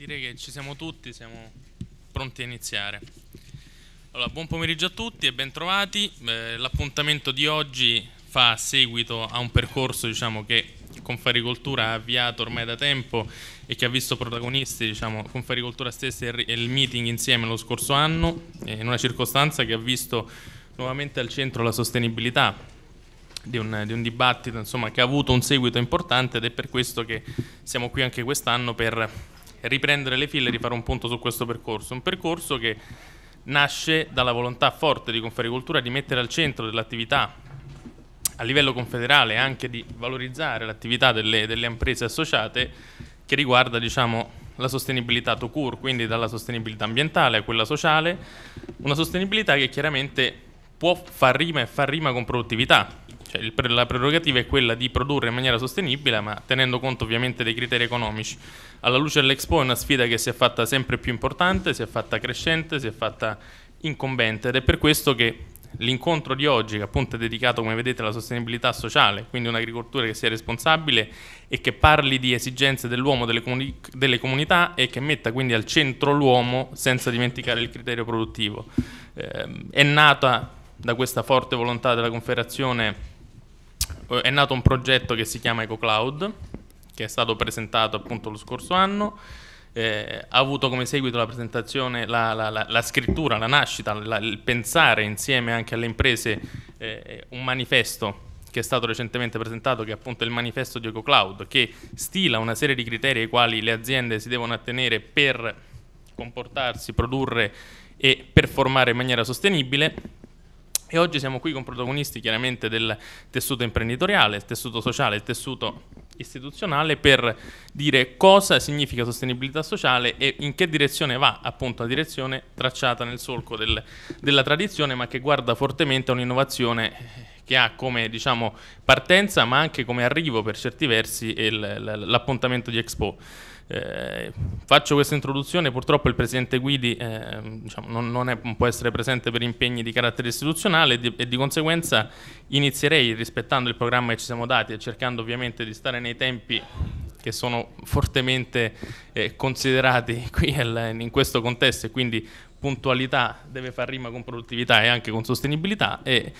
Direi che ci siamo tutti, siamo pronti a iniziare. Allora, buon pomeriggio a tutti e bentrovati. Eh, l'appuntamento di oggi fa seguito a un percorso diciamo, che Confaricoltura ha avviato ormai da tempo e che ha visto protagonisti diciamo, Confaricoltura stessa e il meeting insieme lo scorso anno, eh, in una circostanza che ha visto nuovamente al centro la sostenibilità, di un, di un, dibattito insomma, che ha avuto un seguito importante ed è per questo che siamo qui anche quest'anno per riprendere le file e rifare un punto su questo percorso. Un percorso che nasce dalla volontà forte di Confericoltura di mettere al centro dell'attività a livello confederale anche di valorizzare l'attività delle, delle, imprese associate che riguarda diciamo, la sostenibilità to cure, quindi dalla sostenibilità ambientale a quella sociale, una sostenibilità che chiaramente può far rima e far rima con produttività, cioè, il, la prerogativa è quella di produrre in maniera sostenibile, ma tenendo conto ovviamente dei criteri economici. Alla luce dell'Expo è una sfida che si è fatta sempre più importante, si è fatta crescente, si è fatta incombente ed è per questo che l'incontro di oggi, che appunto è dedicato, come vedete, alla sostenibilità sociale, quindi un'agricoltura che sia responsabile e che parli di esigenze dell'uomo, delle, comuni delle, comunità e che metta quindi al centro l'uomo senza dimenticare il criterio produttivo. Eh, è nata da questa forte volontà della Confederazione è nato un progetto che si chiama EcoCloud, che è stato presentato appunto lo scorso anno, eh, ha avuto come seguito la presentazione, la, la, la, la scrittura, la nascita, il pensare insieme anche alle imprese eh, un manifesto che è stato recentemente presentato, che è appunto il manifesto di EcoCloud, che stila una serie di criteri ai quali le aziende si devono attenere per comportarsi, produrre e performare in maniera sostenibile e oggi siamo qui con protagonisti chiaramente del tessuto imprenditoriale, il tessuto sociale, il tessuto istituzionale per dire cosa significa sostenibilità sociale e in che direzione va appunto la direzione tracciata nel solco del, della tradizione ma che guarda fortemente a un'innovazione che ha come diciamo, partenza ma anche come arrivo per certi versi l'appuntamento di Expo. Eh, faccio questa introduzione, purtroppo il Presidente Guidi eh, diciamo, non, non, è, può essere presente per impegni di carattere istituzionale e di, e di, conseguenza inizierei rispettando il programma che ci siamo dati e cercando ovviamente di stare nei tempi che sono fortemente eh, considerati qui al, in questo contesto e quindi puntualità deve far rima con produttività e anche con sostenibilità e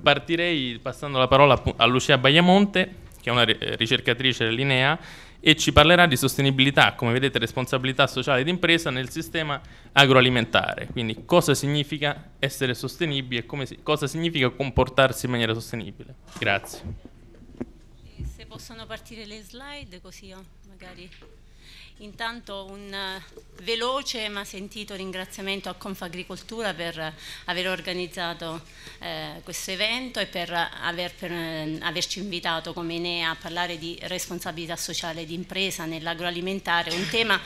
partirei passando la parola a Lucia Bagliamonte che è una ricercatrice dell'INEA e ci parlerà di sostenibilità, come vedete responsabilità sociale d'impresa nel sistema agroalimentare, quindi cosa significa essere sostenibili e come, cosa significa comportarsi in maniera sostenibile. Grazie. se possono partire le slide così io magari... Intanto un eh, veloce ma sentito ringraziamento a Confagricoltura per eh, aver organizzato eh, questo evento e per, eh, aver, per eh, averci invitato come INEA a parlare di responsabilità sociale di impresa nell'agroalimentare, un tema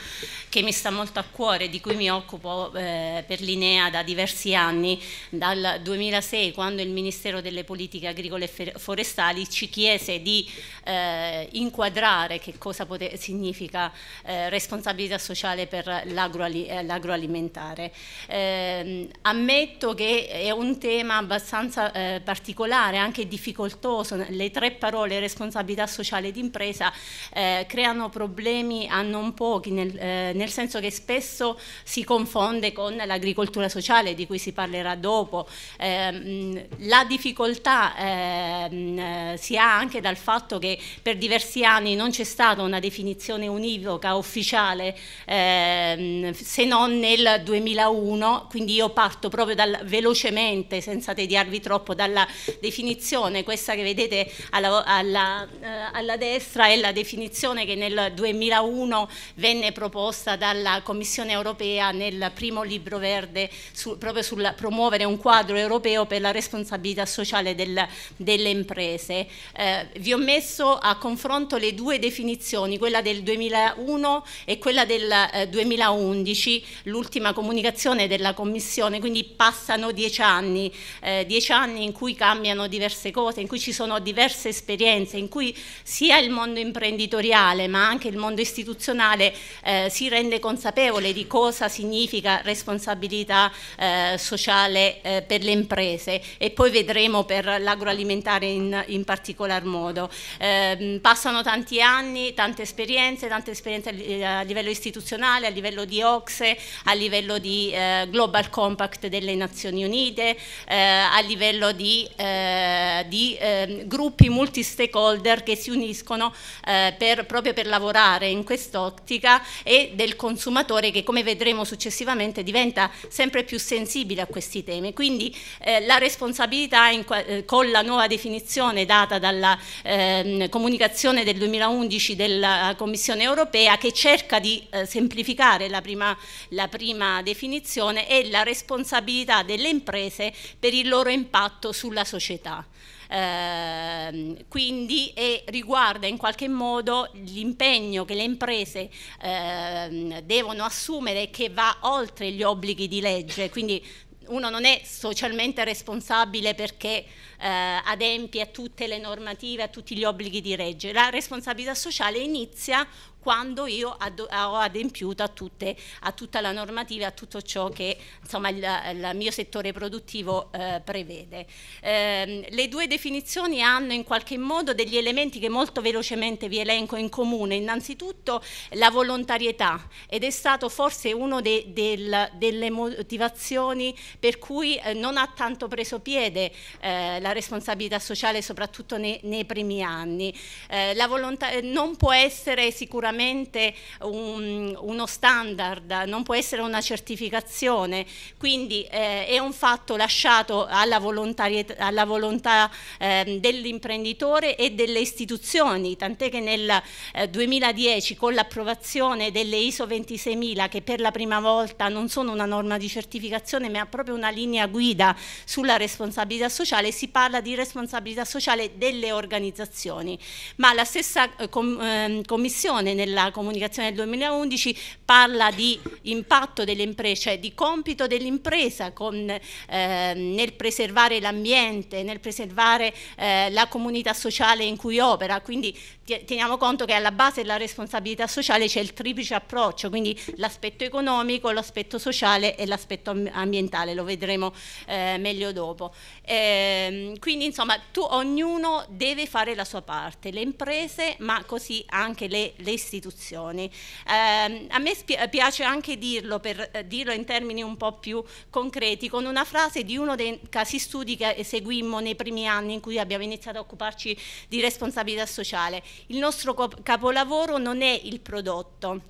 che mi sta molto a cuore, di cui mi occupo eh, per l'INEA da diversi anni, dal 2006 quando il Ministero delle Politiche Agricole e Forestali ci chiese di inquadrare che cosa significa eh, eh, responsabilità sociale per eh, l'agroalimentare. Eh, ammetto che è un tema abbastanza eh, particolare, anche difficoltoso, le tre parole responsabilità sociale d'impresa impresa eh, creano problemi a non pochi, nel, nel senso che spesso si confonde con l'agricoltura sociale di cui si parlerà dopo. Ehm, la difficoltà ehm, si ha anche dal fatto che per diversi anni non c'è stata una definizione univoca o ufficiale eh, se non nel 2001, quindi io parto proprio dal, velocemente, senza tediarvi troppo, dalla definizione, questa che vedete alla, alla, eh, alla destra è la definizione che nel 2001 venne proposta dalla Commissione europea nel primo libro verde su, proprio sul promuovere un quadro europeo per la responsabilità sociale del, delle imprese. Eh, vi ho messo a confronto le due definizioni, quella del 2001 e quella del eh, 2011, l'ultima comunicazione della Commissione, quindi passano dieci anni, eh, dieci anni in cui cambiano diverse cose, in cui ci sono diverse esperienze, in cui sia il mondo imprenditoriale ma anche il mondo istituzionale eh, si rende consapevole di cosa significa responsabilità eh, sociale eh, per le imprese e poi vedremo per l'agroalimentare in, in particolar modo. Ehm, passano tanti anni, tante esperienze, tante esperienze eh, a livello istituzionale, a livello di Ocse, a livello di eh, Global Compact delle Nazioni Unite, eh, a livello di, eh, di ehm, gruppi multi-stakeholder che si uniscono eh, per, proprio per lavorare in quest'ottica e del consumatore che come vedremo successivamente diventa sempre più sensibile a questi temi. Quindi eh, la responsabilità in, con la nuova definizione data dalla ehm, comunicazione del 2011 della Commissione europea che cerca di eh, semplificare la prima, la prima definizione è la responsabilità delle imprese per il loro impatto sulla società. Eh, quindi e riguarda in qualche modo l'impegno che le imprese eh, devono assumere che va oltre gli obblighi di legge, quindi uno non è socialmente responsabile perché eh, adempie a tutte le normative, a tutti gli obblighi di legge, la responsabilità sociale inizia quando io ho adempiuto a, tutte, a, tutta la normativa, a tutto ciò che insomma, il, il mio settore produttivo eh, prevede. Eh, le due definizioni hanno in qualche modo degli elementi che molto velocemente vi elenco in comune, innanzitutto la volontarietà ed è stato forse una de, del, delle motivazioni per cui eh, non ha tanto preso piede eh, la responsabilità sociale soprattutto nei, nei primi anni. Eh, la volontà non può essere sicuramente solamente un, uno standard, non può essere una certificazione, quindi eh, è un fatto lasciato alla, alla volontà eh, dell'imprenditore e delle istituzioni, tant'è che nel eh, 2010 con l'approvazione delle ISO 26000 che per la prima volta non sono una norma di certificazione ma proprio una linea guida sulla responsabilità sociale, si parla di responsabilità sociale delle organizzazioni, ma la stessa eh, com ehm, commissione nella comunicazione del 2011 parla di impatto delle imprese, cioè di compito dell'impresa eh, nel preservare l'ambiente, nel preservare eh, la comunità sociale in cui opera, quindi teniamo conto che alla base della responsabilità sociale c'è il triplice approccio, quindi l'aspetto economico, l'aspetto sociale e l'aspetto ambientale, lo vedremo eh, meglio dopo. Eh, quindi insomma tu, ognuno deve fare la sua parte, le imprese ma così anche le, le istituzioni istituzioni. Eh, a me piace anche dirlo, per eh, dirlo in termini un po' più concreti, con una frase di uno dei casi studi che eseguimmo nei primi anni in cui abbiamo iniziato a occuparci di responsabilità sociale. Il nostro capolavoro non è il prodotto,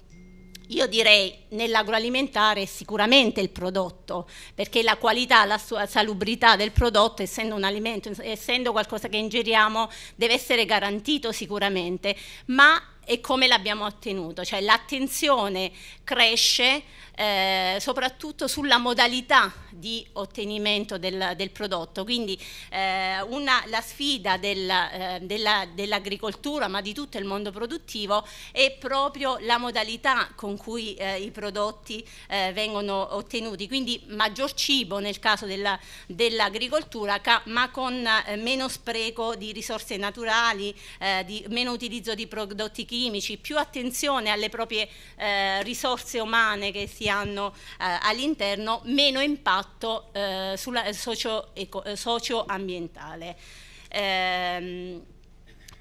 io direi nell'agroalimentare sicuramente il prodotto, perché la qualità, la salubrità del prodotto, essendo un alimento, essendo qualcosa che ingeriamo, deve essere garantito sicuramente, ma e come l'abbiamo ottenuto, cioè l'attenzione cresce eh, soprattutto sulla modalità di ottenimento del, del prodotto. Quindi eh, una, la sfida del, eh, della, dell'agricoltura, ma di tutto il mondo produttivo, è proprio la modalità con cui eh, i prodotti eh, vengono ottenuti. Quindi maggior cibo nel caso dell'agricoltura, ca- ma con eh, meno spreco di risorse naturali, eh, di, meno utilizzo di prodotti chimici, più attenzione alle proprie risorse umane che si hanno all'interno, meno impatto impatto eh, eh, eh socio-ambientale. Socio ehm,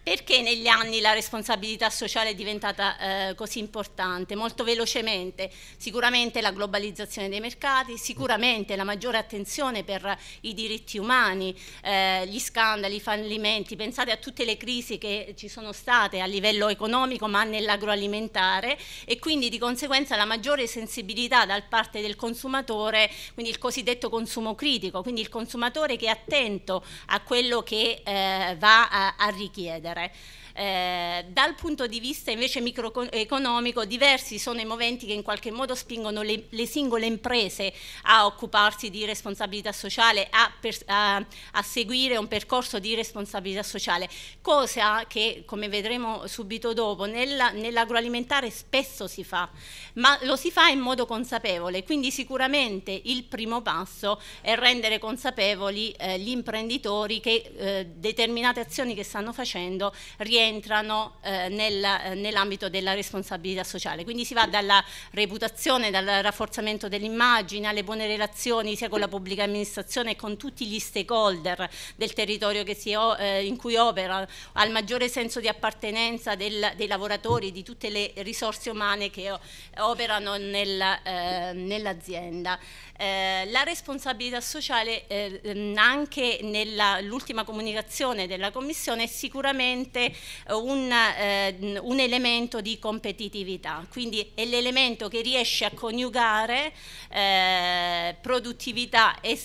perché negli anni la responsabilità sociale è diventata eh, così importante? Molto velocemente, sicuramente la globalizzazione dei mercati, sicuramente la maggiore attenzione per i diritti umani, eh, gli scandali, i fallimenti, pensate a tutte le crisi che ci sono state a livello economico ma nell'agroalimentare e quindi di conseguenza la maggiore sensibilità da parte del consumatore, quindi il cosiddetto consumo critico, quindi il consumatore che è attento a quello che eh, va a, eh, a richiedere. that I Eh, dal punto di vista invece microeconomico diversi sono i moventi che in qualche modo spingono le, le singole imprese a occuparsi di responsabilità sociale, a, per, a, a, seguire un percorso di responsabilità sociale, cosa che come vedremo subito dopo nella, nell'agroalimentare spesso si fa, ma lo si fa in modo consapevole, quindi sicuramente il primo passo è rendere consapevoli eh, gli imprenditori che eh, determinate azioni che stanno facendo rientrano rientrano eh, nel, eh, nell'ambito della responsabilità sociale. Quindi si va dalla reputazione, dal rafforzamento dell'immagine, alle buone relazioni sia con la pubblica amministrazione che con tutti gli stakeholder del territorio si, eh, in cui opera, al maggiore senso di appartenenza del, dei lavoratori, di tutte le risorse umane che operano nel, eh, nell'azienda. Eh, la responsabilità sociale eh, mm, anche nell'ultima comunicazione della Commissione è sicuramente eh, un, eh, mm, un elemento di competitività, quindi è l'elemento che riesce a coniugare eh, produttività e,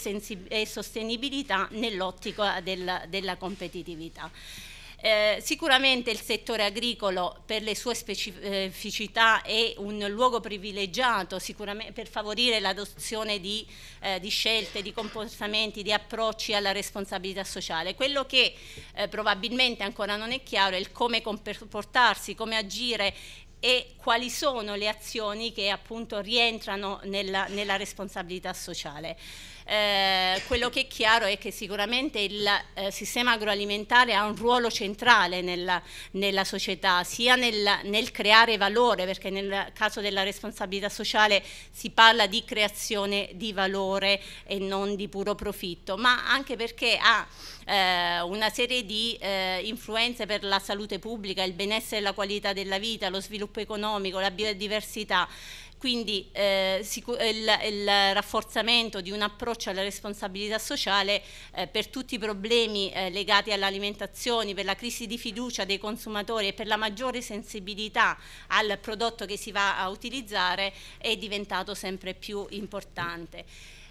e sostenibilità nell'ottica del, della competitività. Eh, sicuramente il settore agricolo per le sue specificità è un luogo privilegiato per favorire l'adozione di, eh, di, scelte, di comportamenti, di approcci alla responsabilità sociale. Quello che eh, probabilmente ancora non è chiaro è il come comportarsi, come agire e quali sono le azioni che appunto rientrano nella, nella responsabilità sociale. Eh, quello che è chiaro è che sicuramente il eh, sistema agroalimentare ha un ruolo centrale nella, nella società, sia nel, nel, creare valore, perché nel caso della responsabilità sociale si parla di creazione di valore e non di puro profitto, ma anche perché ha eh, una serie di eh, influenze per la salute pubblica, il benessere e la qualità della vita, lo sviluppo economico, la biodiversità. Quindi eh, eh, il, il, rafforzamento di un approccio alla responsabilità sociale eh, per tutti i problemi eh, legati all'alimentazione, per la crisi di fiducia dei consumatori e per la maggiore sensibilità al prodotto che si va a utilizzare è diventato sempre più importante.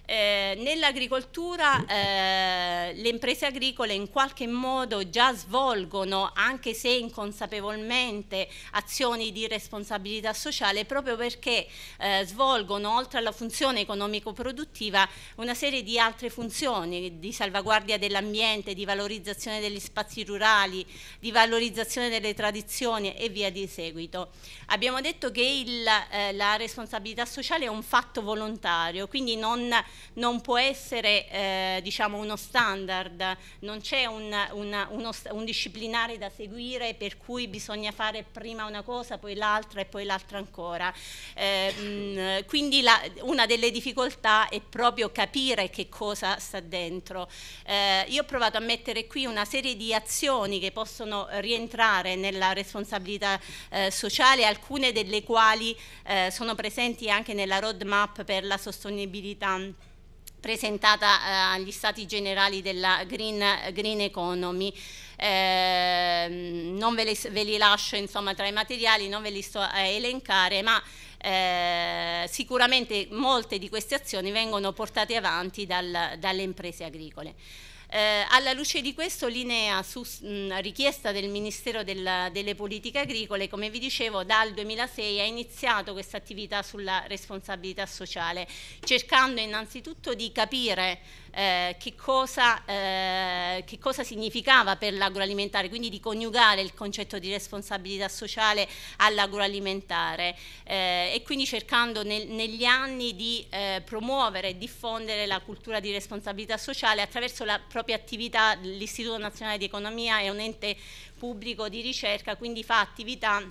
Eh, nell'agricoltura eh, le imprese agricole in qualche modo già svolgono, anche se inconsapevolmente, azioni di responsabilità sociale proprio perché eh, svolgono, oltre alla funzione economico-produttiva, una serie di altre funzioni di salvaguardia dell'ambiente, di valorizzazione degli spazi rurali, di valorizzazione delle tradizioni e via di seguito. Abbiamo detto che il, eh, la responsabilità sociale è un fatto volontario, quindi non non può essere eh, diciamo uno standard, non c'è un, un, uno, un disciplinare da seguire per cui bisogna fare prima una cosa, poi l'altra e poi l'altra ancora. Eh, mh, mm, quindi la, una delle difficoltà è proprio capire che cosa sta dentro. Eh, io ho provato a mettere qui una serie di azioni che possono rientrare nella responsabilità eh, sociale, alcune delle quali eh, sono presenti anche nella roadmap per la sostenibilità presentata eh, agli stati generali della Green, green Economy. Eh, non ve li, ve li lascio insomma, tra i materiali, non ve li sto a elencare, ma eh, sicuramente molte di queste azioni vengono portate avanti dal, dalle imprese agricole. Eh, alla luce di questo l'INEA, su mh, richiesta del Ministero della, delle Politiche Agricole, come vi dicevo, dal 2006 ha iniziato questa attività sulla responsabilità sociale, cercando innanzitutto di capire eh, che, cosa, eh, che, cosa, significava per l'agroalimentare, quindi di coniugare il concetto di responsabilità sociale all'agroalimentare eh, e quindi cercando nel, negli anni di eh, promuovere e diffondere la cultura di responsabilità sociale attraverso la propria attività, l'Istituto Nazionale di Economia è un ente pubblico di ricerca, quindi fa attività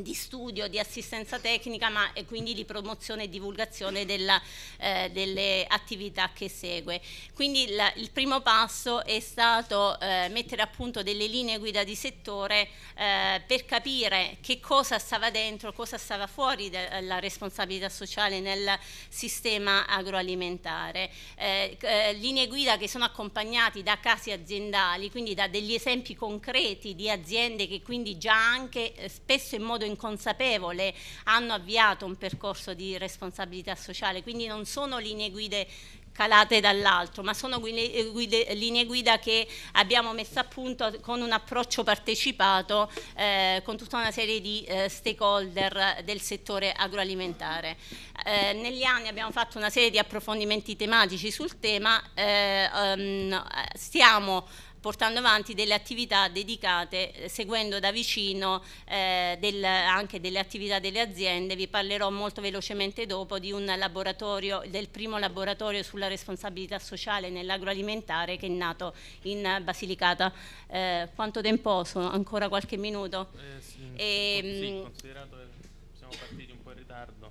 di studio, di assistenza tecnica ma, e quindi di promozione e divulgazione della, eh, delle attività che segue. Quindi il, il primo passo è stato eh, mettere a punto delle linee guida di settore eh, per capire che cosa stava dentro, cosa stava fuori dalla eh, responsabilità sociale nel sistema agroalimentare. Eh, eh, linee guida che sono accompagnate da casi aziendali, quindi da degli esempi concreti di aziende che quindi già anche spesso in modo modo inconsapevole hanno avviato un percorso di responsabilità sociale, quindi non sono linee guide calate dall'alto, ma sono guide, eh, guide, linee guida che abbiamo messo a punto con un approccio partecipato eh, con tutta una serie di eh, stakeholder del settore agroalimentare. Eh, negli anni abbiamo fatto una serie di approfondimenti tematici sul tema, eh, ehm, eh, stiamo portando avanti delle attività dedicate, eh, seguendo da vicino eh, del, anche delle attività delle aziende. Vi parlerò molto velocemente dopo di un laboratorio, del primo laboratorio sulla responsabilità sociale nell'agroalimentare che è nato in Basilicata. Eh, quanto tempo sono? Ancora qualche minuto? Eh, sì, e, ehm, sì, considerato che siamo partiti un po' in ritardo.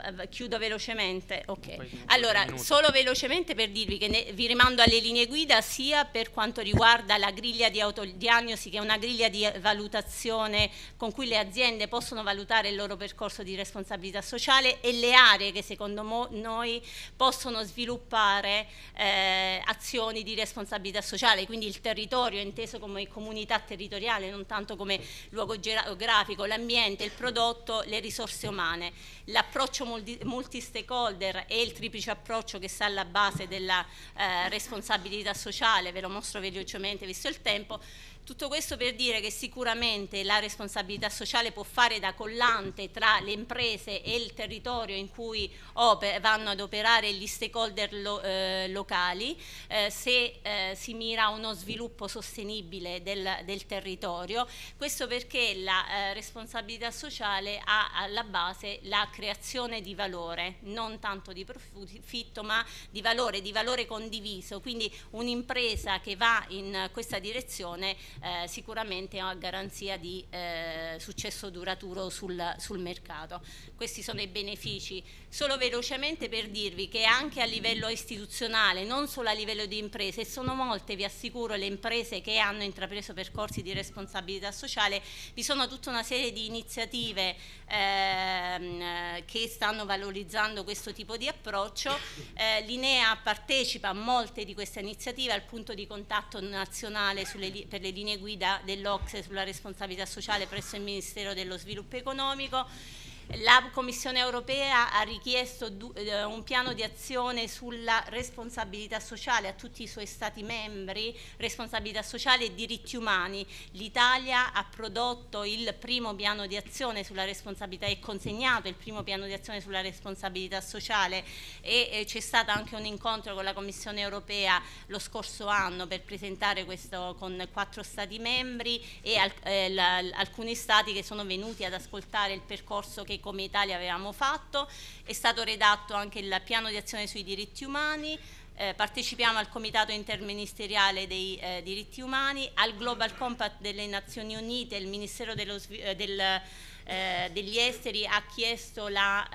Eh, chiudo velocemente. Okay. Allora, solo velocemente per dirvi che ne, vi rimando alle linee guida sia per quanto riguarda la griglia di autodiagnosi, che è una griglia di valutazione con cui le aziende possono valutare il loro percorso di responsabilità sociale e le aree che secondo noi possono sviluppare eh, azioni di responsabilità sociale, quindi il territorio inteso come comunità territoriale, non tanto come luogo geografico, l'ambiente, il prodotto, le risorse umane l'approccio multi-stakeholder e il triplice approccio che sta alla base della eh, responsabilità sociale, ve lo mostro velocemente visto il tempo, tutto questo per dire che sicuramente la responsabilità sociale può fare da collante tra le imprese e il territorio in cui vanno ad operare gli stakeholder lo, eh, locali eh, se eh, si mira a uno sviluppo sostenibile del, del territorio. Questo perché la eh, responsabilità sociale ha alla base la creazione di valore, non tanto di profitto ma di valore, di valore condiviso. Quindi un'impresa che va in questa direzione eh, sicuramente ha garanzia di eh, successo duraturo sul, sul mercato. Questi sono i benefici solo velocemente per dirvi che anche a livello istituzionale, non solo a livello di imprese, sono molte, vi assicuro, le imprese che hanno intrapreso percorsi di responsabilità sociale, vi sono tutta una serie di iniziative ehm, eh, che stanno valorizzando questo tipo di approccio. Eh, L'INEA partecipa a molte di queste iniziative al punto di contatto nazionale sulle, per le linee guida dell'Ocse sulla responsabilità sociale presso il Ministero dello Sviluppo Economico. La Commissione europea ha richiesto eh, un piano di azione sulla responsabilità sociale a tutti i suoi Stati membri, responsabilità sociale e diritti umani. L'Italia ha prodotto il primo piano di azione sulla responsabilità e consegnato il primo piano di azione sulla responsabilità sociale e eh, c'è stato anche un incontro con la Commissione europea lo scorso anno per presentare questo con quattro Stati membri e eh, alcuni Stati che sono venuti ad ascoltare il percorso che come Italia avevamo fatto, è stato redatto anche il piano di azione sui diritti umani, eh, partecipiamo al Comitato Interministeriale dei eh, Diritti Umani, al Global Compact delle Nazioni Unite, il Ministero dello, eh, del, eh, degli Esteri ha chiesto la,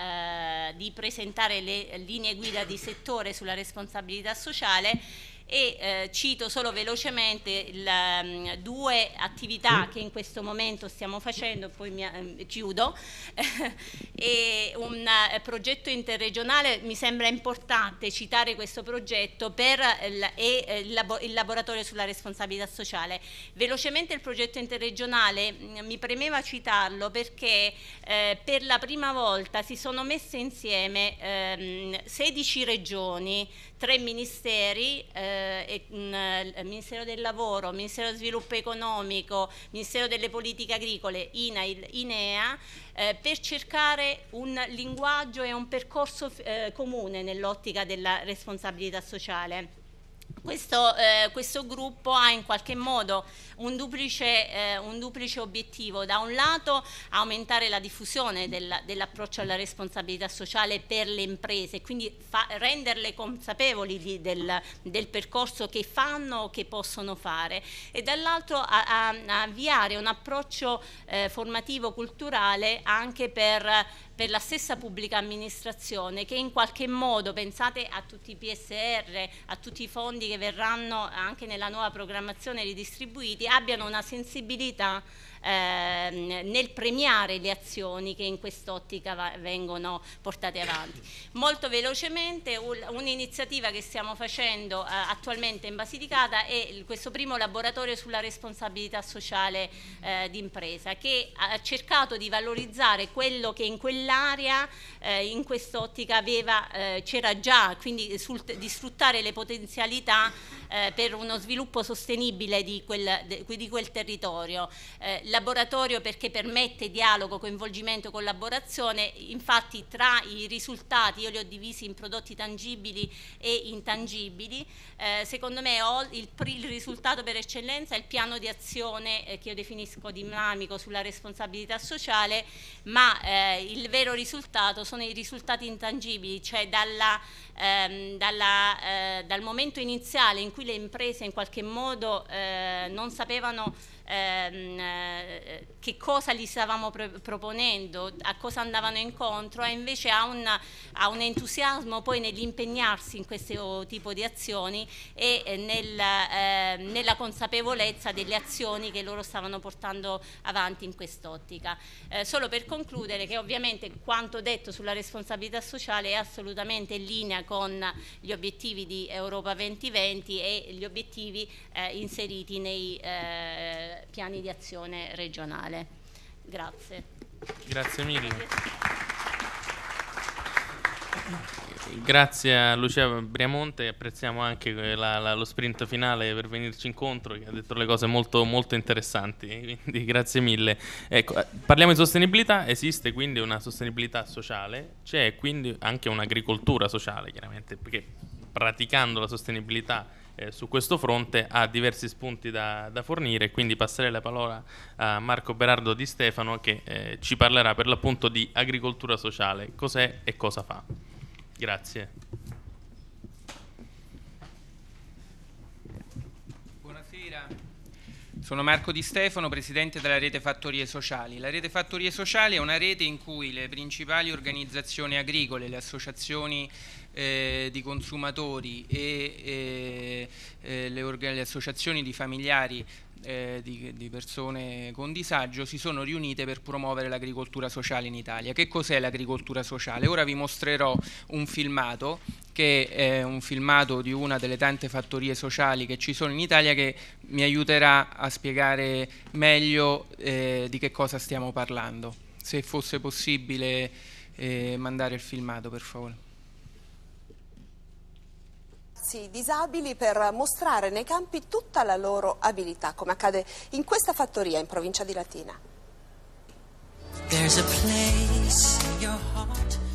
eh, di presentare le linee guida di settore sulla responsabilità sociale e eh, cito solo velocemente la, mm, due attività mm. che in questo momento stiamo facendo, poi mi, eh, chiudo, e un eh, progetto interregionale, mi sembra importante citare questo progetto per e, eh, labo il laboratorio sulla responsabilità sociale. Velocemente il progetto interregionale mi premeva citarlo perché eh, per la prima volta si sono messe insieme ehm, 16 regioni, tre ministeri, eh, il mm, eh, Ministero del Lavoro, Ministero dello Sviluppo Economico, Ministero delle Politiche Agricole, INAIL, INEA, eh, per cercare un linguaggio e un percorso eh, comune nell'ottica della responsabilità sociale. Questo, eh, questo, gruppo ha in qualche modo un duplice, eh, un duplice, obiettivo, da un lato aumentare la diffusione del, dell'approccio alla responsabilità sociale per le imprese, quindi renderle consapevoli di, del, del, percorso che fanno o che possono fare e dall'altro avviare un approccio eh, formativo culturale anche per per la stessa pubblica amministrazione che in qualche modo, pensate a tutti i PSR, a tutti i fondi che verranno anche nella nuova programmazione ridistribuiti, abbiano una sensibilità ehm, nel premiare le azioni che in quest'ottica vengono portate avanti. Molto velocemente un'iniziativa che stiamo facendo eh, attualmente in Basilicata è questo primo laboratorio sulla responsabilità sociale eh, d'impresa che ha cercato di valorizzare quello che in quell'area eh, in quest'ottica eh, c'era già, quindi sul, di sfruttare le potenzialità eh, per uno sviluppo sostenibile di quel, de, di quel territorio. Eh, laboratorio perché permette dialogo, coinvolgimento, collaborazione, infatti tra i risultati io li ho divisi in prodotti tangibili e intangibili, eh, secondo me il, il, risultato per eccellenza è il piano di azione eh, che io definisco dinamico sulla responsabilità sociale, ma eh, il vero risultato sono i risultati intangibili, cioè dalla, ehm, dalla, eh, dal momento iniziale in cui le imprese in qualche modo eh, non sapevano ehm, eh, che cosa gli stavamo pro proponendo, a cosa andavano incontro e invece ha, una, a un entusiasmo poi nell'impegnarsi in questo tipo di azioni e eh, nel, eh, nella consapevolezza delle azioni che loro stavano portando avanti in quest'ottica. Eh, solo per concludere che ovviamente quanto detto sulla responsabilità sociale è assolutamente in linea con gli obiettivi di Europa 2020 e gli obiettivi eh, inseriti nei eh, piani di azione regionale. Grazie. Grazie mille. Grazie a Lucia Briamonte, apprezziamo anche eh, la, la, lo sprint finale per venirci incontro, che ha detto le cose molto, molto interessanti, quindi grazie mille. Ecco, eh, parliamo di sostenibilità, esiste quindi una sostenibilità sociale, c'è quindi anche un'agricoltura sociale, chiaramente, perché praticando la sostenibilità eh, su questo fronte ha diversi spunti da, da, fornire, quindi passerei la parola a Marco Berardo Di Stefano che eh, ci parlerà per l'appunto di agricoltura sociale, cos'è e cosa fa. Grazie. Buonasera. Sono Marco Di Stefano, presidente della rete Fattorie Sociali. La rete Fattorie Sociali è una rete in cui le principali organizzazioni agricole, le associazioni eh, di consumatori e, e eh, le, le, associazioni di familiari eh, di, di, persone con disagio si sono riunite per promuovere l'agricoltura sociale in Italia. Che cos'è l'agricoltura sociale? Ora vi mostrerò un filmato che è un filmato di una delle tante fattorie sociali che ci sono in Italia che mi aiuterà a spiegare meglio eh, di che cosa stiamo parlando. Se fosse possibile eh, mandare il filmato per favore ragazzi disabili per mostrare nei campi tutta la loro abilità, come accade in questa fattoria in provincia di Latina.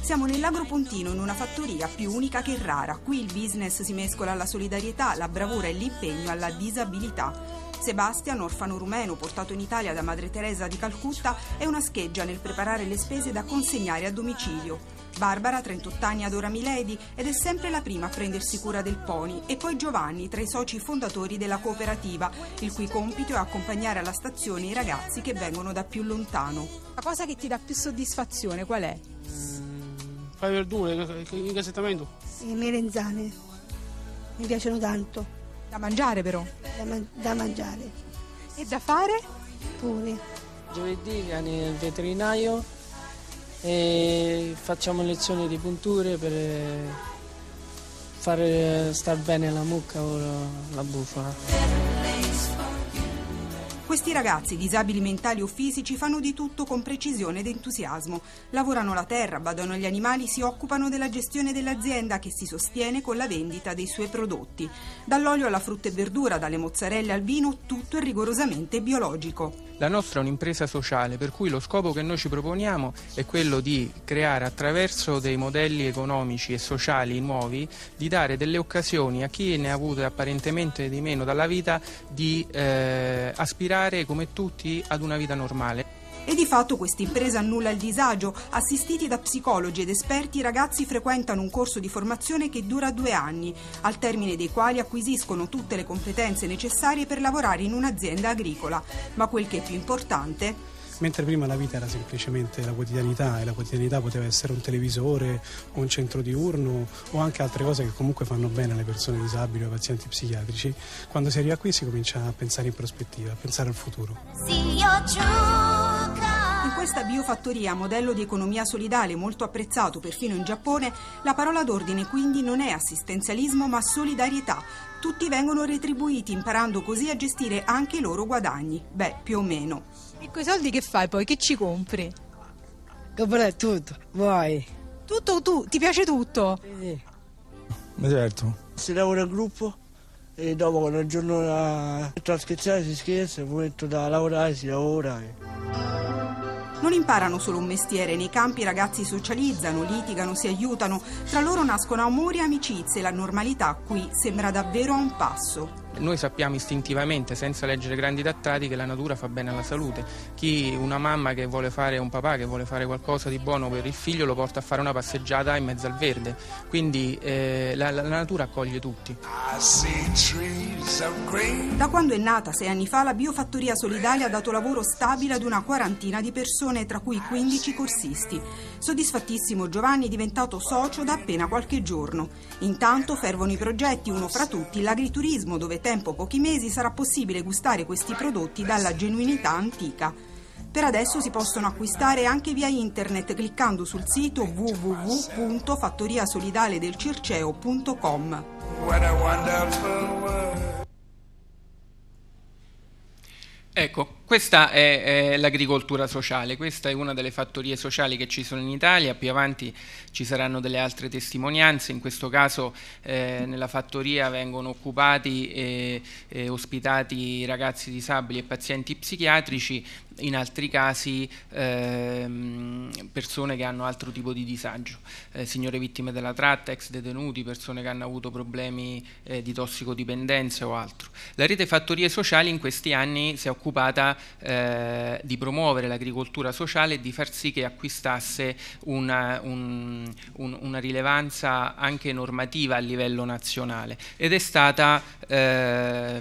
Siamo nel Lagro Pontino, in una fattoria più unica che rara. Qui il business si mescola alla solidarietà, la bravura e l'impegno alla disabilità. Sebastian, orfano rumeno portato in Italia da Madre Teresa di Calcutta, è una scheggia nel preparare le spese da consegnare a domicilio. Barbara, 38 anni, adora Milady ed è sempre la prima a prendersi cura del pony e poi Giovanni, tra i soci fondatori della cooperativa, il cui compito è accompagnare alla stazione i ragazzi che vengono da più lontano. La cosa che ti dà più soddisfazione qual è? Mm, fai verdure, in casettamento. Le melenzane, mi piacciono tanto. Da mangiare però? Da, man- da mangiare. E da fare? Pure. Giovedì viene il veterinario e facciamo lezioni di punture per eh, far eh, star bene la mucca o la bufala. Questi ragazzi, disabili mentali o fisici, fanno di tutto con precisione ed entusiasmo. Lavorano la terra, badano agli animali, si occupano della gestione dell'azienda che si sostiene con la vendita dei suoi prodotti. Dall'olio alla frutta e verdura, dalle mozzarelle al vino, tutto è rigorosamente biologico. La nostra è un'impresa sociale, per cui lo scopo che noi ci proponiamo è quello di creare attraverso dei modelli economici e sociali nuovi, di dare delle occasioni a chi ne ha avute apparentemente di meno dalla vita di eh, aspirare tornare come tutti ad una vita normale. E di fatto questa impresa annulla il disagio. Assistiti da psicologi ed esperti, i ragazzi frequentano un corso di formazione che dura due anni, al termine dei quali acquisiscono tutte le competenze necessarie per lavorare in un'azienda agricola. Ma quel che è più importante mentre prima la vita era semplicemente la quotidianità e la quotidianità poteva essere un televisore o un centro diurno o anche altre cose che comunque fanno bene alle persone disabili o ai pazienti psichiatrici, quando si arriva qui si comincia a pensare in prospettiva, a pensare al futuro. In questa biofattoria, modello di economia solidale molto apprezzato perfino in Giappone, la parola d'ordine quindi non è assistenzialismo ma solidarietà. Tutti vengono retribuiti imparando così a gestire anche i loro guadagni, beh più o meno. E quei soldi che fai poi? Che ci compri? Comprare tutto, vuoi. Tutto tu, ti piace tutto? Sì, sì. certo. Si lavora in gruppo e dopo quando il giorno da, eh, da scherzare si scherza, il momento da lavorare si lavora. Non imparano solo un mestiere, nei campi i ragazzi socializzano, litigano, si aiutano, tra loro nascono amori e amicizie, la normalità qui sembra davvero a un passo. Noi sappiamo istintivamente, senza leggere grandi trattati, che la natura fa bene alla salute. Chi una mamma che vuole fare, un papà che vuole fare qualcosa di buono per il figlio, lo porta a fare una passeggiata in mezzo al verde. Quindi eh, la, la, natura accoglie tutti. Da quando è nata sei anni fa, la biofattoria solidale ha dato lavoro stabile ad una quarantina di persone, tra cui 15 corsisti. Soddisfattissimo Giovanni è diventato socio da appena qualche giorno. Intanto fervono i progetti, uno fra tutti l'agriturismo dove tempo pochi mesi sarà possibile gustare questi prodotti dalla genuinità antica. Per adesso si possono acquistare anche via internet cliccando sul sito www.fattoriasolidaledecirceo.com. Ecco, questa è, è l'agricoltura sociale, questa è una delle fattorie sociali che ci sono in Italia, più avanti ci saranno delle altre testimonianze, in questo caso eh, nella fattoria vengono occupati e, e ospitati ragazzi disabili e pazienti psichiatrici, in altri casi ehm, persone che hanno altro tipo di disagio, eh, signore vittime della tratta, ex detenuti, persone che hanno avuto problemi eh, di tossicodipendenza o altro. La rete fattorie sociali in questi anni si è occupata eh, di promuovere l'agricoltura sociale e di far sì che acquistasse una, un, un, una, rilevanza anche normativa a livello nazionale ed è stata eh,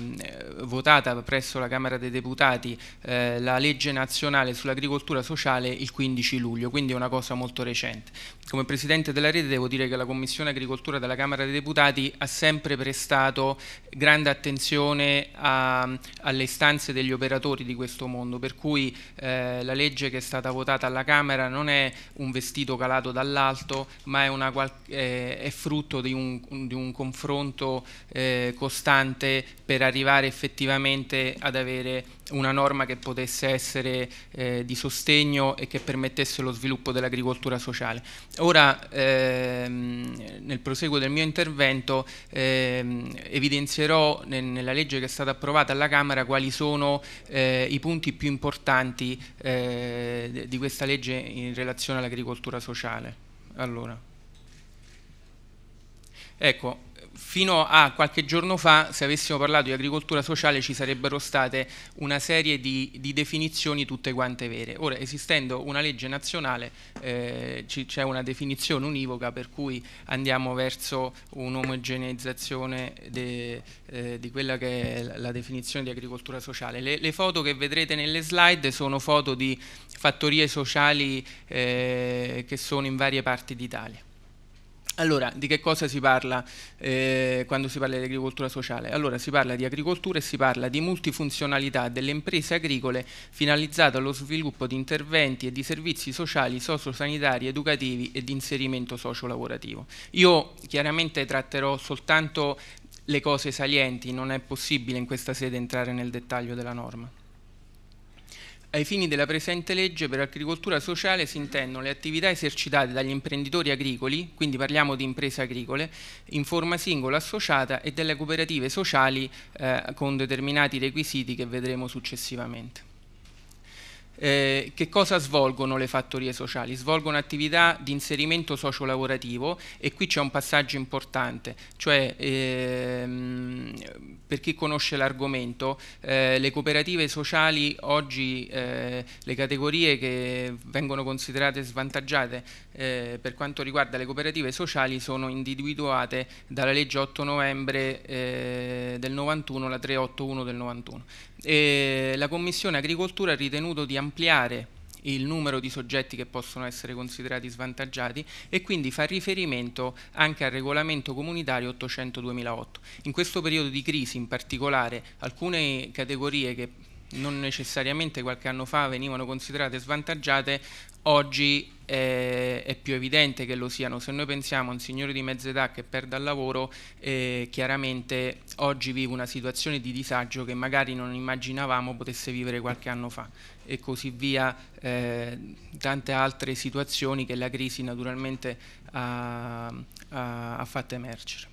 votata presso la Camera dei Deputati eh, la legge nazionale sull'agricoltura sociale il 15 luglio, quindi è una cosa molto recente come Presidente della Rete devo dire che la Commissione Agricoltura della Camera dei Deputati ha sempre prestato grande attenzione a, alle istanze degli operatori di questo mondo, per cui eh, la legge che è stata votata alla Camera non è un vestito calato dall'alto, ma è, una, eh, è, frutto di un, di un confronto eh, costante per arrivare effettivamente ad avere una norma che potesse essere eh, di sostegno e che permettesse lo sviluppo dell'agricoltura sociale. Ora, ehm, nel proseguo del mio intervento, ehm, evidenzierò nel, nella legge che è stata approvata alla Camera quali sono eh, i punti più importanti eh, di questa legge in relazione all'agricoltura sociale. Allora. Ecco, fino a qualche giorno fa, se avessimo parlato di agricoltura sociale, ci sarebbero state una serie di, di definizioni tutte quante vere. Ora, esistendo una legge nazionale, eh, c'è una definizione univoca per cui andiamo verso un'omogeneizzazione eh, di quella che è la definizione di agricoltura sociale. Le, le, foto che vedrete nelle slide sono foto di fattorie sociali eh, che sono in varie parti d'Italia. Allora, di che cosa si parla eh, quando si parla di agricoltura sociale? Allora, si parla di agricoltura e si parla di multifunzionalità delle imprese agricole finalizzate allo sviluppo di interventi e di servizi sociali, sociosanitari, educativi e di inserimento sociolavorativo. Io chiaramente tratterò soltanto le cose salienti, non è possibile in questa sede entrare nel dettaglio della norma. Ai fini della presente legge per agricoltura sociale si intendono le attività esercitate dagli imprenditori agricoli, quindi parliamo di imprese agricole, in forma singola associata e delle cooperative sociali eh, con determinati requisiti che vedremo successivamente eh, che cosa svolgono le fattorie sociali? Svolgono attività di inserimento sociolavorativo e qui c'è un passaggio importante, cioè ehm, per chi conosce l'argomento, eh, le cooperative sociali oggi, eh, le categorie che vengono considerate svantaggiate eh, per quanto riguarda le cooperative sociali sono individuate dalla legge 8 novembre eh, del 91, la 381 del 91. E la Commissione Agricoltura ha ritenuto di ampliare il numero di soggetti che possono essere considerati svantaggiati e quindi fa riferimento anche al regolamento comunitario 800-2008. In questo periodo di crisi in particolare alcune categorie che non necessariamente qualche anno fa venivano considerate svantaggiate Oggi eh, è più evidente che lo siano. Se noi pensiamo a un signore di mezza età che perde il lavoro, eh, chiaramente oggi vive una situazione di disagio che magari non immaginavamo potesse vivere qualche anno fa e così via eh, tante altre situazioni che la crisi naturalmente ha, ha, ha fatto emergere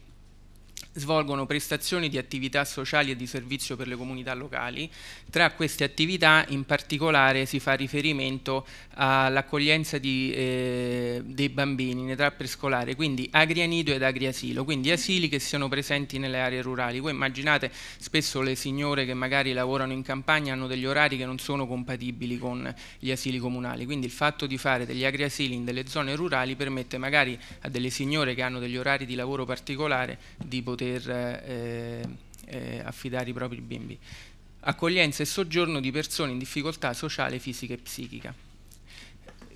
svolgono prestazioni di attività sociali e di servizio per le comunità locali. Tra queste attività in particolare si fa riferimento all'accoglienza eh, dei bambini in età prescolare, quindi agrianido ed agriasilo, quindi asili che siano presenti nelle aree rurali. Voi immaginate spesso le signore che magari lavorano in campagna hanno degli orari che non sono compatibili con gli asili comunali, quindi il fatto di fare degli agriasili in delle zone rurali permette magari a delle signore che hanno degli orari di lavoro particolare di poter poter eh, eh, affidare i propri bimbi. Accoglienza e soggiorno di persone in difficoltà sociale, fisica e psichica.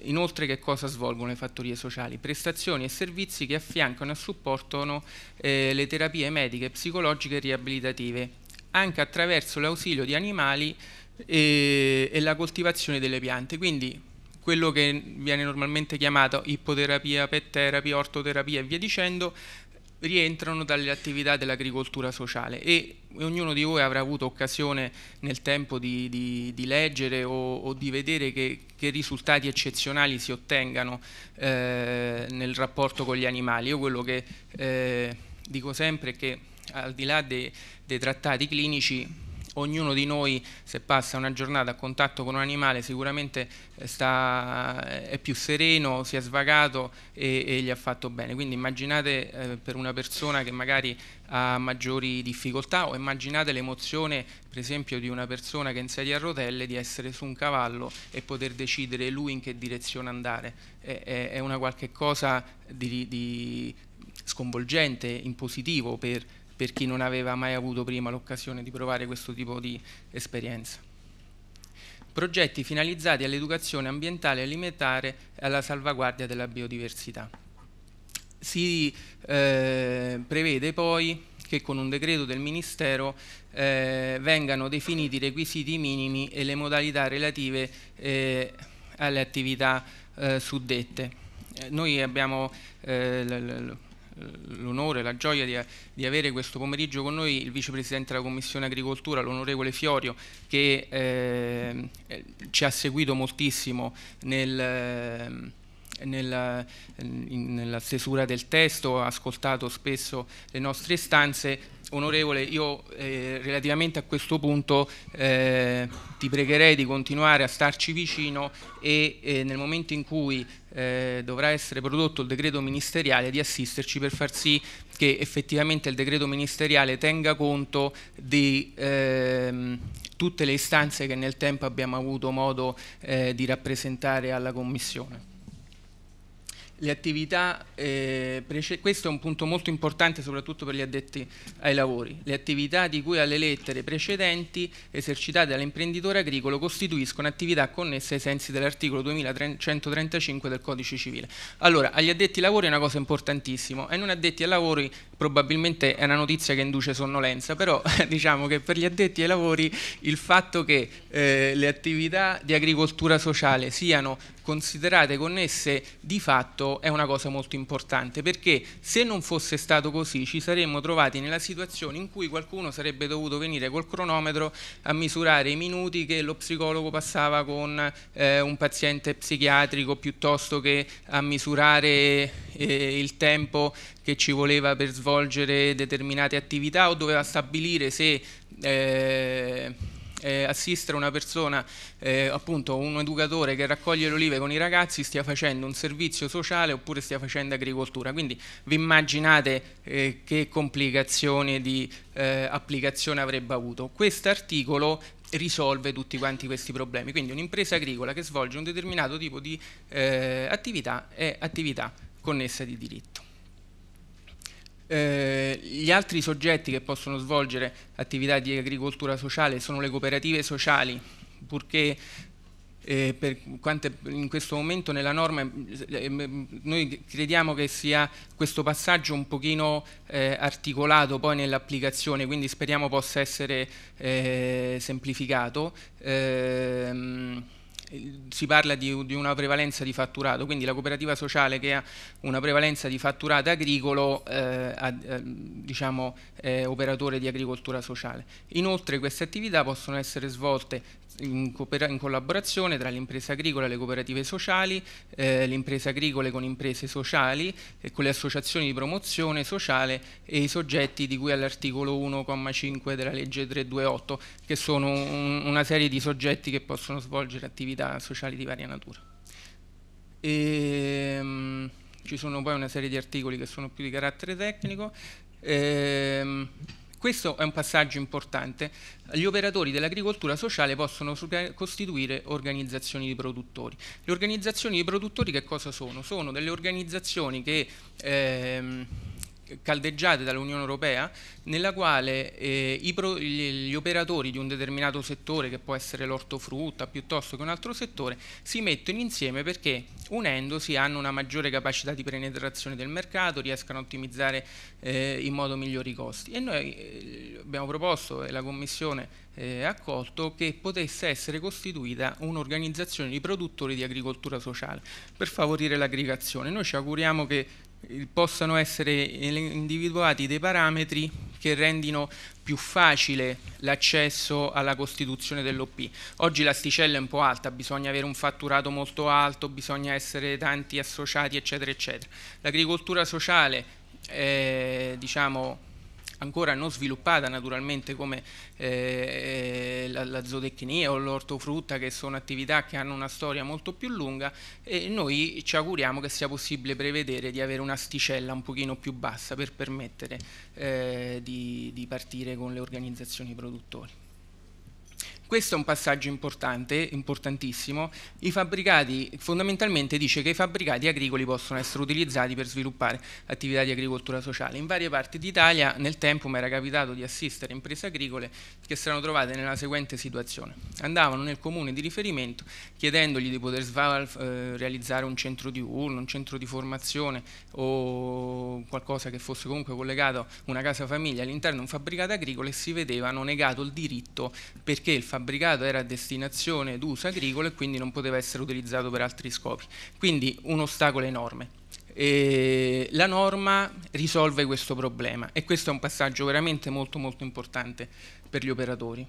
Inoltre che cosa svolgono le fattorie sociali? Prestazioni e servizi che affiancano e supportano eh, le terapie mediche, psicologiche e riabilitative, anche attraverso l'ausilio di animali e, eh, e la coltivazione delle piante. Quindi quello che viene normalmente chiamato ippoterapia, pet therapy, ortoterapia e via dicendo, rientrano dalle attività dell'agricoltura sociale e ognuno di voi avrà avuto occasione nel tempo di, di, di leggere o, o, di vedere che, che, risultati eccezionali si ottengano eh, nel rapporto con gli animali. Io quello che eh, dico sempre è che al di là dei, dei trattati clinici ognuno di noi se passa una giornata a contatto con un animale sicuramente eh, sta, eh, è più sereno, si è svagato e, e gli ha fatto bene. Quindi immaginate eh, per una persona che magari ha maggiori difficoltà o immaginate l'emozione per esempio di una persona che è in sedia a rotelle di essere su un cavallo e poter decidere lui in che direzione andare. È, è, è una qualche cosa di, di sconvolgente, in positivo per per chi non aveva mai avuto prima l'occasione di provare questo tipo di esperienza. Progetti finalizzati all'educazione ambientale alimentare e alla salvaguardia della biodiversità. Si eh, prevede poi che con un decreto del Ministero eh, vengano definiti i requisiti minimi e le modalità relative eh, alle attività eh, suddette. Noi abbiamo eh, l'onore, e la gioia di, di, avere questo pomeriggio con noi il vicepresidente della Commissione Agricoltura, l'onorevole Fiorio, che eh, ci ha seguito moltissimo nel, nella, nella, stesura del testo, ha ascoltato spesso le nostre istanze. Onorevole, io eh, relativamente a questo punto eh, ti pregherei di continuare a starci vicino e eh, nel momento in cui eh, dovrà essere prodotto il decreto ministeriale di assisterci per far sì che effettivamente il decreto ministeriale tenga conto di ehm, tutte le istanze che nel tempo abbiamo avuto modo eh, di rappresentare alla Commissione le attività, eh, questo è un punto molto importante soprattutto per gli addetti ai lavori, le attività di cui alle lettere precedenti esercitate dall'imprenditore agricolo costituiscono attività connesse ai sensi dell'articolo 2135 del codice civile. Allora, agli addetti ai lavori è una cosa importantissima, ai non addetti ai lavori probabilmente è una notizia che induce sonnolenza, però diciamo che per gli addetti ai lavori il fatto che eh, le attività di agricoltura sociale siano considerate connesse di fatto è una cosa molto importante, perché se non fosse stato così ci saremmo trovati nella situazione in cui qualcuno sarebbe dovuto venire col cronometro a misurare i minuti che lo psicologo passava con eh, un paziente psichiatrico piuttosto che a misurare eh, il tempo che ci voleva per svolgere determinate attività o doveva stabilire se eh, eh, assistere una persona, eh, appunto un educatore che raccoglie le olive con i ragazzi stia facendo un servizio sociale oppure stia facendo agricoltura. Quindi vi immaginate eh, che complicazioni di eh, applicazione avrebbe avuto. Quest'articolo risolve tutti quanti questi problemi. Quindi un'impresa agricola che svolge un determinato tipo di eh, attività è attività connessa di diritto. Eh, gli altri soggetti che possono svolgere attività di agricoltura sociale sono le cooperative sociali, purché eh, per quanto in questo momento nella norma eh, eh, noi crediamo che sia questo passaggio un pochino eh, articolato poi nell'applicazione, quindi speriamo possa essere eh, semplificato. Ehm, si parla di, di, una prevalenza di fatturato, quindi la cooperativa sociale che ha una prevalenza di fatturato agricolo eh, a, eh, diciamo, eh, operatore di agricoltura sociale. Inoltre queste attività possono essere svolte in, in, collaborazione tra l'impresa agricola e le cooperative sociali, eh, le imprese agricole con imprese sociali e con le associazioni di promozione sociale e i soggetti di cui all'articolo 1,5 della legge 328, che sono un, una serie di soggetti che possono svolgere attività sociali di varia natura. E, ehm, mh, ci sono poi una serie di articoli che sono più di carattere tecnico. E, ehm, mh, questo è un passaggio importante gli operatori dell'agricoltura sociale possono costituire organizzazioni di produttori. Le organizzazioni di produttori che cosa sono? Sono delle organizzazioni che... Ehm, caldeggiate dall'Unione Europea nella quale eh, pro, gli, gli, operatori di un determinato settore, che può essere l'ortofrutta piuttosto che un altro settore, si mettono insieme perché unendosi hanno una maggiore capacità di penetrazione del mercato, riescono a ottimizzare eh, in modo migliore i costi. E noi eh, abbiamo proposto e la Commissione eh, accolto che potesse essere costituita un'organizzazione di produttori di agricoltura sociale per favorire l'aggregazione. Noi ci auguriamo che possano essere individuati dei parametri che rendino più facile l'accesso alla costituzione dell'OP. Oggi l'asticella è un po' alta, bisogna avere un fatturato molto alto, bisogna essere tanti associati, eccetera, eccetera. L'agricoltura sociale, eh, diciamo, ancora non sviluppata naturalmente come eh, eh, la, la zootecnia o l'ortofrutta che sono attività che hanno una storia molto più lunga e noi ci auguriamo che sia possibile prevedere di avere un'asticella un pochino più bassa per permettere eh, di, di partire con le organizzazioni produttori questo è un passaggio importante, importantissimo. I fabbricati, fondamentalmente dice che i fabbricati agricoli possono essere utilizzati per sviluppare attività di agricoltura sociale. In varie parti d'Italia nel tempo mi era capitato di assistere imprese agricole che si erano trovate nella seguente situazione. Andavano nel comune di riferimento chiedendogli di poter eh, realizzare un centro di diurno, un centro di formazione o qualcosa che fosse comunque collegato a una casa famiglia all'interno di un fabbricato agricolo e si vedevano negato il diritto perché il fabbricato fabbricato era a destinazione d'uso agricolo e quindi non poteva essere utilizzato per altri scopi. Quindi un ostacolo enorme. E la norma risolve questo problema e questo è un passaggio veramente molto molto importante per gli operatori.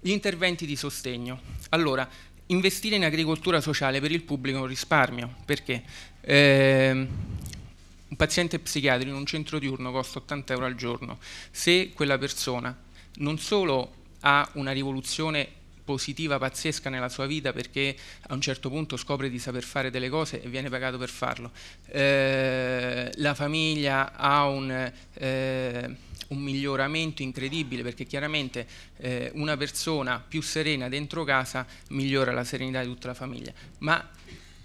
Gli interventi di sostegno. Allora, investire in agricoltura sociale per il pubblico è un risparmio, perché eh, un paziente psichiatrico in un centro diurno costa 80 euro al giorno, se quella persona non solo ha una rivoluzione positiva pazzesca nella sua vita perché a un certo punto scopre di saper fare delle cose e viene pagato per farlo. Eh, la famiglia ha un, eh, un, miglioramento incredibile perché chiaramente eh, una persona più serena dentro casa migliora la serenità di tutta la famiglia, ma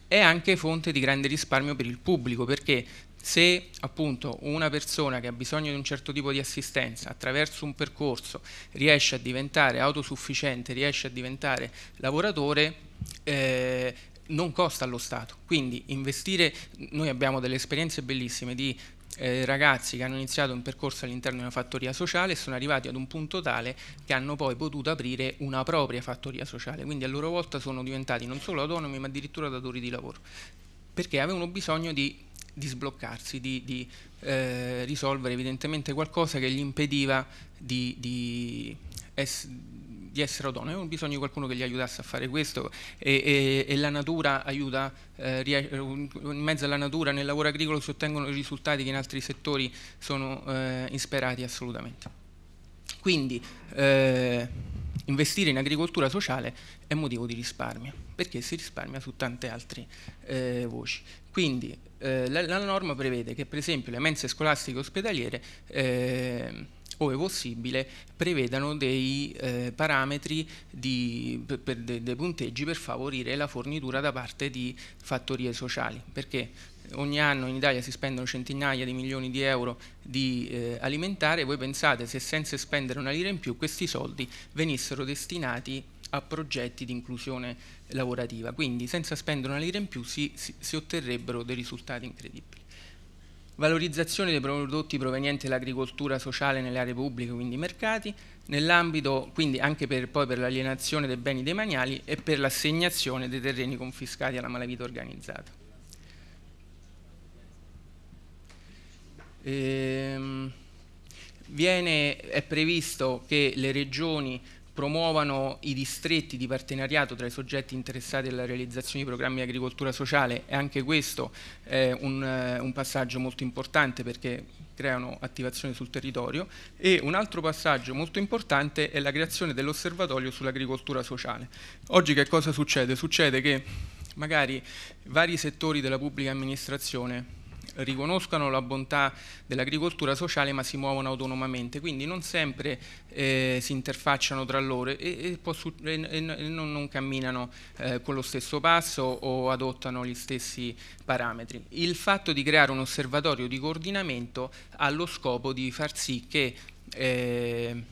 è anche fonte di grande risparmio per il pubblico perché se appunto una persona che ha bisogno di un certo tipo di assistenza attraverso un percorso riesce a diventare autosufficiente, riesce a diventare lavoratore, eh, non costa allo Stato. Quindi investire, noi abbiamo delle esperienze bellissime di eh, ragazzi che hanno iniziato un percorso all'interno di una fattoria sociale e sono arrivati ad un punto tale che hanno poi potuto aprire una propria fattoria sociale, quindi a loro volta sono diventati non solo autonomi ma addirittura datori di lavoro, perché avevano bisogno di di sbloccarsi, di, di eh, risolvere evidentemente qualcosa che gli impediva di, di, es, di essere autonomo. Aveva bisogno di qualcuno che gli aiutasse a fare questo e, e, e la natura aiuta, eh, in mezzo alla natura nel lavoro agricolo si ottengono risultati che in altri settori sono eh, insperati assolutamente. Quindi eh, investire in agricoltura sociale è motivo di risparmio, perché si risparmia su tante altre eh, voci. Quindi eh, la, la, norma prevede che per esempio le mense scolastiche ospedaliere eh, ove possibile, prevedano dei eh, parametri di, per, per dei punteggi per favorire la fornitura da parte di fattorie sociali, perché ogni anno in Italia si spendono centinaia di milioni di euro di eh, alimentare, voi pensate se senza spendere una lira in più questi soldi venissero destinati a progetti di inclusione lavorativa, quindi senza spendere una lira in più si, si, si otterrebbero dei risultati incredibili. Valorizzazione dei prodotti provenienti dall'agricoltura sociale nelle aree pubbliche, quindi mercati, nell'ambito quindi anche per, poi per l'alienazione dei beni demaniali e per l'assegnazione dei terreni confiscati alla malavita organizzata. Ehm, viene, è previsto che le regioni promuovano i distretti di partenariato tra i soggetti interessati alla realizzazione di programmi di agricoltura sociale e anche questo è un, eh, un passaggio molto importante perché creano attivazione sul territorio e un altro passaggio molto importante è la creazione dell'osservatorio sull'agricoltura sociale. Oggi che cosa succede? Succede che magari vari settori della pubblica amministrazione riconoscano la bontà dell'agricoltura sociale ma si muovono autonomamente, quindi non sempre eh, si interfacciano tra loro e, e, e non, non, camminano eh, con lo stesso passo o adottano gli stessi parametri. Il fatto di creare un osservatorio di coordinamento ha lo scopo di far sì che eh,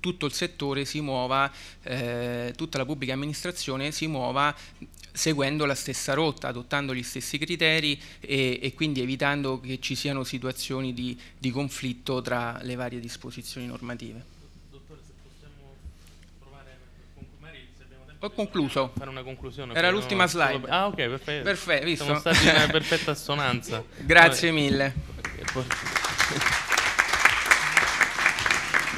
tutto il settore si muova, eh, tutta la pubblica amministrazione si muova seguendo la stessa rotta, adottando gli stessi criteri e, e quindi evitando che ci siano situazioni di, di conflitto tra le varie disposizioni normative. ho concluso. Fare una conclusione. Era l'ultima slide. Ah, ok, perfetto. Perfetto, visto. Siamo stati in perfetta assonanza. Grazie Vabbè. mille.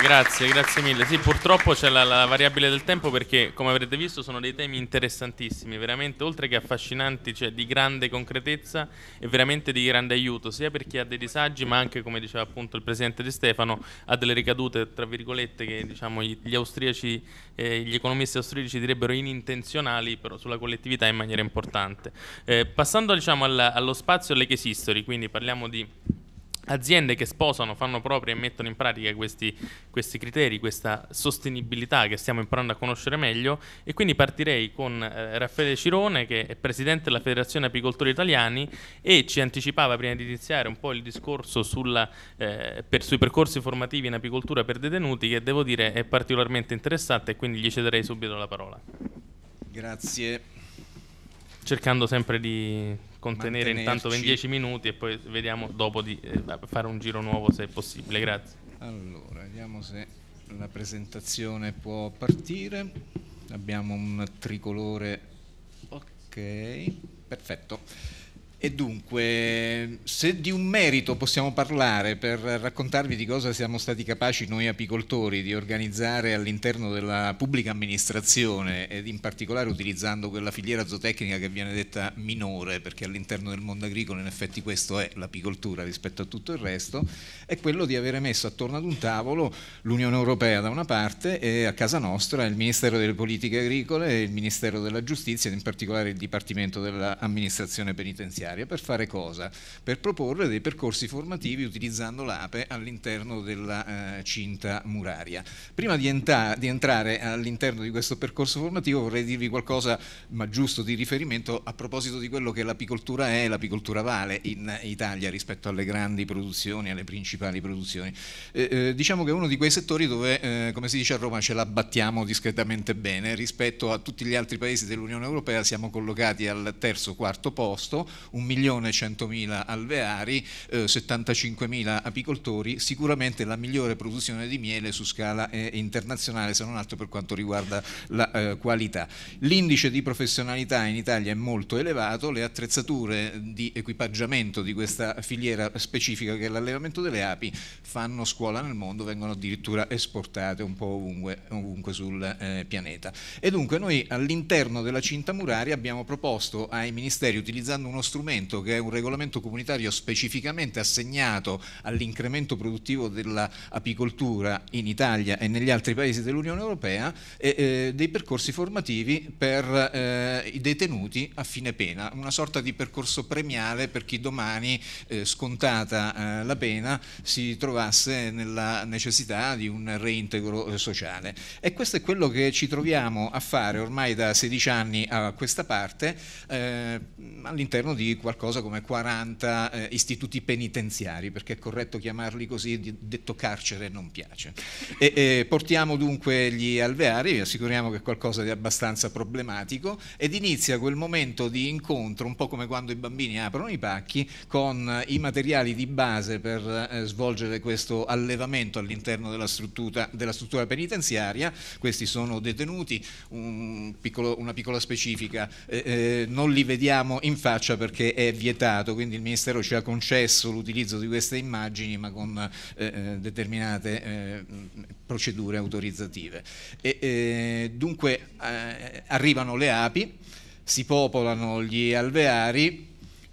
Grazie, grazie mille. Sì, purtroppo c'è la, la, variabile del tempo perché, come avrete visto, sono dei temi interessantissimi, veramente oltre che affascinanti, cioè di grande concretezza e veramente di grande aiuto, sia per chi ha dei disagi, ma anche, come diceva appunto il Presidente Di Stefano, ha delle ricadute, tra virgolette, che diciamo, gli, austriaci, eh, gli economisti austriaci direbbero inintenzionali, però sulla collettività in maniera importante. Eh, passando diciamo, alla, allo spazio e alle case history, quindi parliamo di aziende che sposano, fanno proprio e mettono in pratica questi, questi, criteri, questa sostenibilità che stiamo imparando a conoscere meglio e quindi partirei con eh, Raffaele Cirone che è presidente della Federazione Apicoltori Italiani e ci anticipava prima di iniziare un po' il discorso sulla, eh, per, sui percorsi formativi in apicoltura per detenuti che devo dire è particolarmente interessante e quindi gli cederei subito la parola. Grazie cercando sempre di contenere intanto in 10 minuti e poi vediamo dopo di eh, fare un giro nuovo se è possibile. Grazie. Allora, vediamo se la presentazione può partire. Abbiamo un tricolore. Ok, perfetto. E dunque, se di un merito possiamo parlare per raccontarvi di cosa siamo stati capaci noi apicoltori di organizzare all'interno della pubblica amministrazione ed in particolare utilizzando quella filiera zootecnica che viene detta minore, perché all'interno del mondo agricolo in effetti questo è l'apicoltura rispetto a tutto il resto, è quello di avere messo attorno ad un tavolo l'Unione Europea da una parte e a casa nostra il Ministero delle Politiche Agricole e il Ministero della Giustizia ed in particolare il Dipartimento dell'Amministrazione Penitenziaria universitaria per fare cosa? Per proporre dei percorsi formativi utilizzando l'APE all'interno della eh, cinta muraria. Prima di, entra di entrare all'interno di questo percorso formativo vorrei dirvi qualcosa, ma giusto di riferimento, a proposito di quello che l'apicoltura è e l'apicoltura vale in Italia rispetto alle grandi produzioni, alle principali produzioni. Eh, eh, diciamo che è uno di quei settori dove, eh, come si dice a Roma, ce la battiamo discretamente bene rispetto a tutti gli altri paesi dell'Unione Europea, siamo collocati al terzo quarto posto, 1.100.000 alveari, eh, 75.000 apicoltori, sicuramente la migliore produzione di miele su scala eh, internazionale, se non altro per quanto riguarda la eh, qualità. L'indice di professionalità in Italia è molto elevato, le attrezzature di equipaggiamento di questa filiera specifica che è l'allevamento delle api fanno scuola nel mondo, vengono addirittura esportate un po' ovunque, ovunque sul eh, pianeta. E dunque noi all'interno della cinta muraria abbiamo proposto ai ministeri, utilizzando uno strumento regolamento, che è un regolamento comunitario specificamente assegnato all'incremento produttivo dell'apicoltura in Italia e negli altri paesi dell'Unione Europea, e, eh, dei percorsi formativi per eh, i detenuti a fine pena, una sorta di percorso premiale per chi domani, eh, scontata eh, la pena, si trovasse nella necessità di un reintegro eh, sociale. E questo è quello che ci troviamo a fare ormai da 16 anni a questa parte eh, all'interno di qualcosa come 40 eh, istituti penitenziari, perché è corretto chiamarli così, detto carcere non piace. E, e portiamo dunque gli alveari, vi assicuriamo che è qualcosa di abbastanza problematico, ed inizia quel momento di incontro, un po' come quando i bambini aprono i pacchi, con i materiali di base per eh, svolgere questo allevamento all'interno della struttura, della struttura penitenziaria, questi sono detenuti, un piccolo, una piccola specifica, eh, eh non li vediamo in faccia perché perché è vietato, quindi il Ministero ci ha concesso l'utilizzo di queste immagini ma con eh, eh determinate eh, procedure autorizzative. E, eh, dunque eh, arrivano le api, si popolano gli alveari,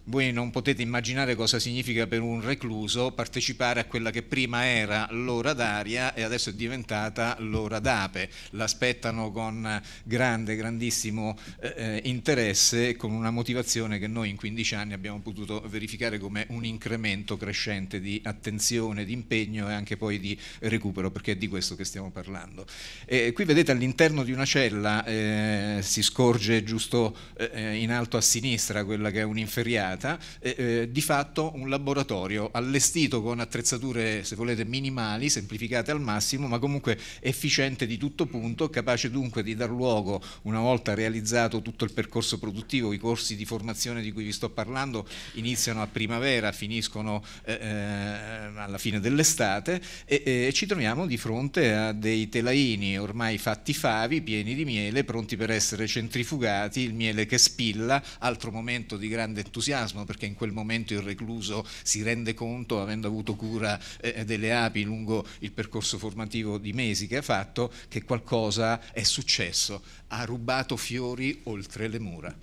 voi non potete immaginare cosa significa per un recluso partecipare a quella che prima era l'ora d'aria e adesso è diventata l'ora d'ape. L'aspettano con grande, grandissimo eh, eh interesse e con una motivazione che noi in 15 anni abbiamo potuto verificare come un incremento crescente di attenzione, di impegno e anche poi di recupero, perché è di questo che stiamo parlando. E qui vedete all'interno di una cella eh, si scorge giusto eh, eh in alto a sinistra quella che è un'inferiata dedicata, eh, eh, di fatto un laboratorio allestito con attrezzature, se volete, minimali, semplificate al massimo, ma comunque efficiente di tutto punto, capace dunque di dar luogo, una volta realizzato tutto il percorso produttivo, i corsi di formazione di cui vi sto parlando iniziano a primavera, finiscono eh, eh alla fine dell'estate e, eh, e ci troviamo di fronte a dei telaini ormai fatti favi, pieni di miele, pronti per essere centrifugati, il miele che spilla, altro momento di grande entusiasmo entusiasmo perché in quel momento il recluso si rende conto, avendo avuto cura eh, eh, delle api lungo il percorso formativo di mesi che ha fatto, che qualcosa è successo, ha rubato fiori oltre le mura.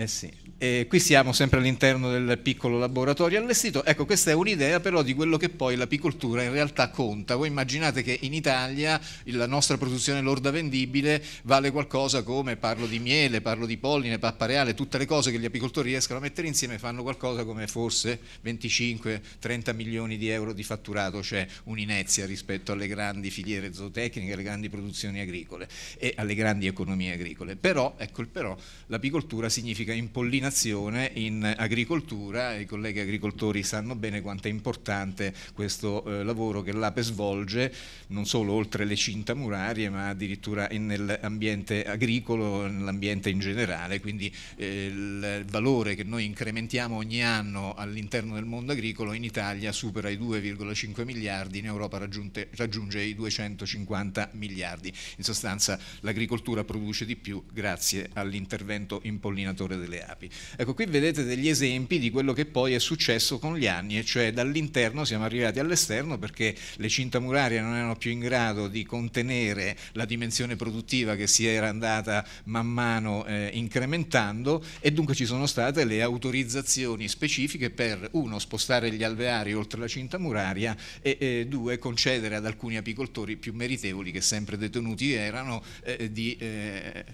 Eh sì. E qui siamo sempre all'interno del piccolo laboratorio allestito. Ecco, questa è un'idea però di quello che poi l'apicoltura in realtà conta. Voi immaginate che in Italia la nostra produzione lorda vendibile vale qualcosa come, parlo di miele, parlo di polline, pappa reale, tutte le cose che gli apicoltori riescono a mettere insieme fanno qualcosa come forse 25-30 milioni di euro di fatturato, cioè un'inezia rispetto alle grandi filiere zootecniche, alle grandi produzioni agricole e alle grandi economie agricole. Però, ecco il però, l'apicoltura significa significa impollinazione in agricoltura, i colleghi agricoltori sanno bene quanto è importante questo eh, lavoro che l'APE svolge, non solo oltre le cinta murarie ma addirittura nell'ambiente agricolo, nell'ambiente in generale, quindi eh, il valore che noi incrementiamo ogni anno all'interno del mondo agricolo in Italia supera i 2,5 miliardi, in Europa raggiunge, raggiunge i 250 miliardi, in sostanza l'agricoltura produce di più grazie all'intervento impollinatore delle api. Ecco, qui vedete degli esempi di quello che poi è successo con gli anni, e cioè dall'interno siamo arrivati all'esterno perché le cinta murarie non erano più in grado di contenere la dimensione produttiva che si era andata man mano eh, incrementando e dunque ci sono state le autorizzazioni specifiche per uno spostare gli alveari oltre la cinta muraria e, e due concedere ad alcuni apicoltori più meritevoli che sempre detenuti erano eh, di eh,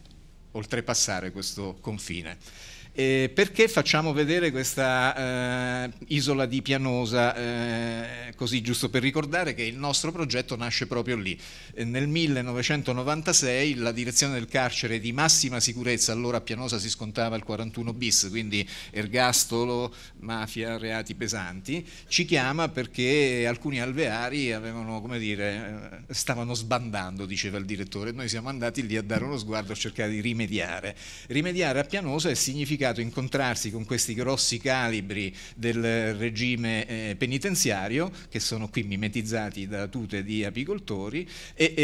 oltrepassare questo confine. Eh, perché facciamo vedere questa eh, isola di Pianosa, eh, così giusto per ricordare che il nostro progetto nasce proprio lì. Eh, nel 1996 la direzione del carcere di massima sicurezza, allora a Pianosa si scontava il 41 bis, quindi ergastolo, mafia, reati pesanti, ci chiama perché alcuni alveari avevano, come dire, eh, stavano sbandando, diceva il direttore. Noi siamo andati lì a dare uno sguardo a cercare di rimediare. Rimediare a Pianosa significa complicato incontrarsi con questi grossi calibri del regime eh, penitenziario, che sono qui mimetizzati da tute di apicoltori, e, e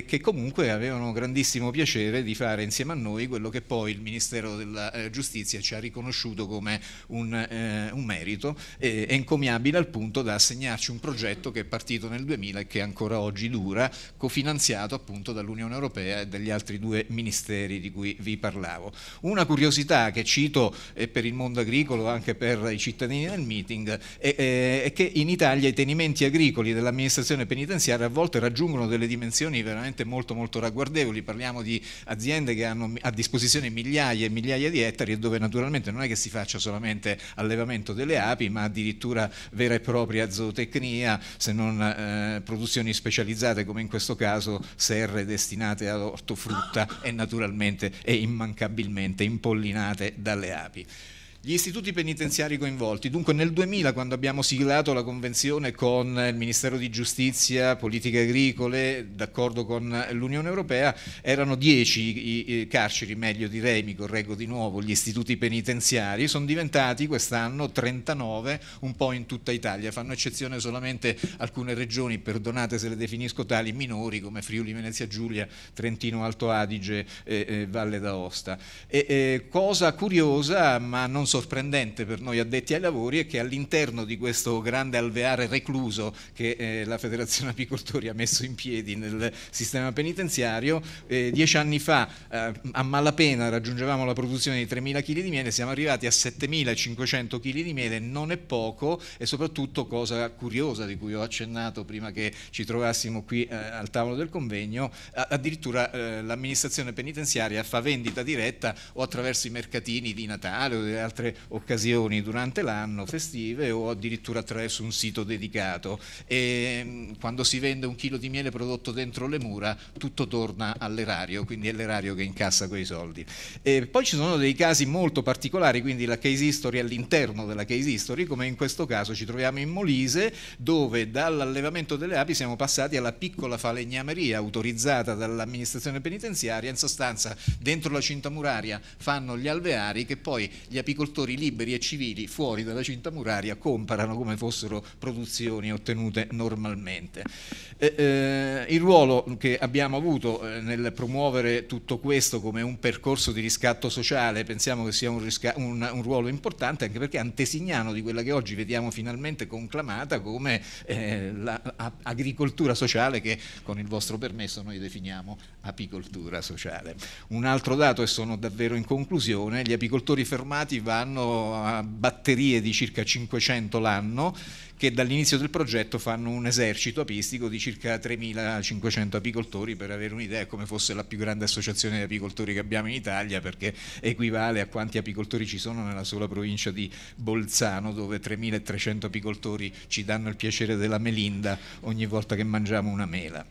eh, che comunque avevano grandissimo piacere di fare insieme a noi quello che poi il Ministero della eh, Giustizia ci ha riconosciuto come un, eh, un merito, encomiabile al punto da assegnarci un progetto che è partito nel 2000 e che ancora oggi dura, cofinanziato appunto dall'Unione Europea e dagli altri due ministeri di cui vi parlavo. Una curiosità che ci cito per il mondo agricolo, anche per i cittadini del meeting, è che in Italia i tenimenti agricoli dell'amministrazione penitenziaria a volte raggiungono delle dimensioni veramente molto molto ragguardevoli, parliamo di aziende che hanno a disposizione migliaia e migliaia di ettari e dove naturalmente non è che si faccia solamente allevamento delle api, ma addirittura vera e propria zootecnia, se non eh, produzioni specializzate come in questo caso serre destinate ad ortofrutta e naturalmente e immancabilmente impollinate dalle api gli istituti penitenziari coinvolti. Dunque nel 2000 quando abbiamo siglato la convenzione con il Ministero di Giustizia, Politiche Agricole, d'accordo con l'Unione Europea, erano 10 i carceri, meglio direi, mi correggo di nuovo, gli istituti penitenziari, sono diventati quest'anno 39 un po' in tutta Italia, fanno eccezione solamente alcune regioni, perdonate se le definisco tali, minori come Friuli, Venezia Giulia, Trentino, Alto Adige, eh, eh, Valle d'Aosta. E, eh, cosa curiosa, ma non sorprendente per noi addetti ai lavori è che all'interno di questo grande alveare recluso che eh, la Federazione Apicoltori ha messo in piedi nel sistema penitenziario, eh, dieci anni fa eh, a malapena raggiungevamo la produzione di 3.000 kg di miele, siamo arrivati a 7.500 kg di miele, non è poco e soprattutto cosa curiosa di cui ho accennato prima che ci trovassimo qui eh, al tavolo del convegno, addirittura eh, l'amministrazione penitenziaria fa vendita diretta o attraverso i mercatini di Natale o delle altre altre occasioni durante l'anno festive o addirittura attraverso un sito dedicato e mm, quando si vende un chilo di miele prodotto dentro le mura tutto torna all'erario, quindi è l'erario che incassa quei soldi. E poi ci sono dei casi molto particolari, quindi la case history all'interno della case history, come in questo caso ci troviamo in Molise dove dall'allevamento delle api siamo passati alla piccola falegnameria autorizzata dall'amministrazione penitenziaria, in sostanza dentro la cinta muraria fanno gli alveari che poi gli apicoltori produttori liberi e civili fuori dalla cinta muraria comparano come fossero produzioni ottenute normalmente. Eh, eh, il ruolo che abbiamo avuto eh, nel promuovere tutto questo come un percorso di riscatto sociale pensiamo che sia un, un, un ruolo importante anche perché è antesignano di quella che oggi vediamo finalmente conclamata come eh, l'agricoltura sociale che con il vostro permesso noi definiamo apicoltura sociale. Un altro dato e sono davvero in conclusione, gli apicoltori fermati vanno l'anno a batterie di circa 500 l'anno che dall'inizio del progetto fanno un esercito apistico di circa 3.500 apicoltori per avere un'idea come fosse la più grande associazione di apicoltori che abbiamo in Italia perché equivale a quanti apicoltori ci sono nella sola provincia di Bolzano dove 3.300 apicoltori ci danno il piacere della melinda ogni volta che mangiamo una mela.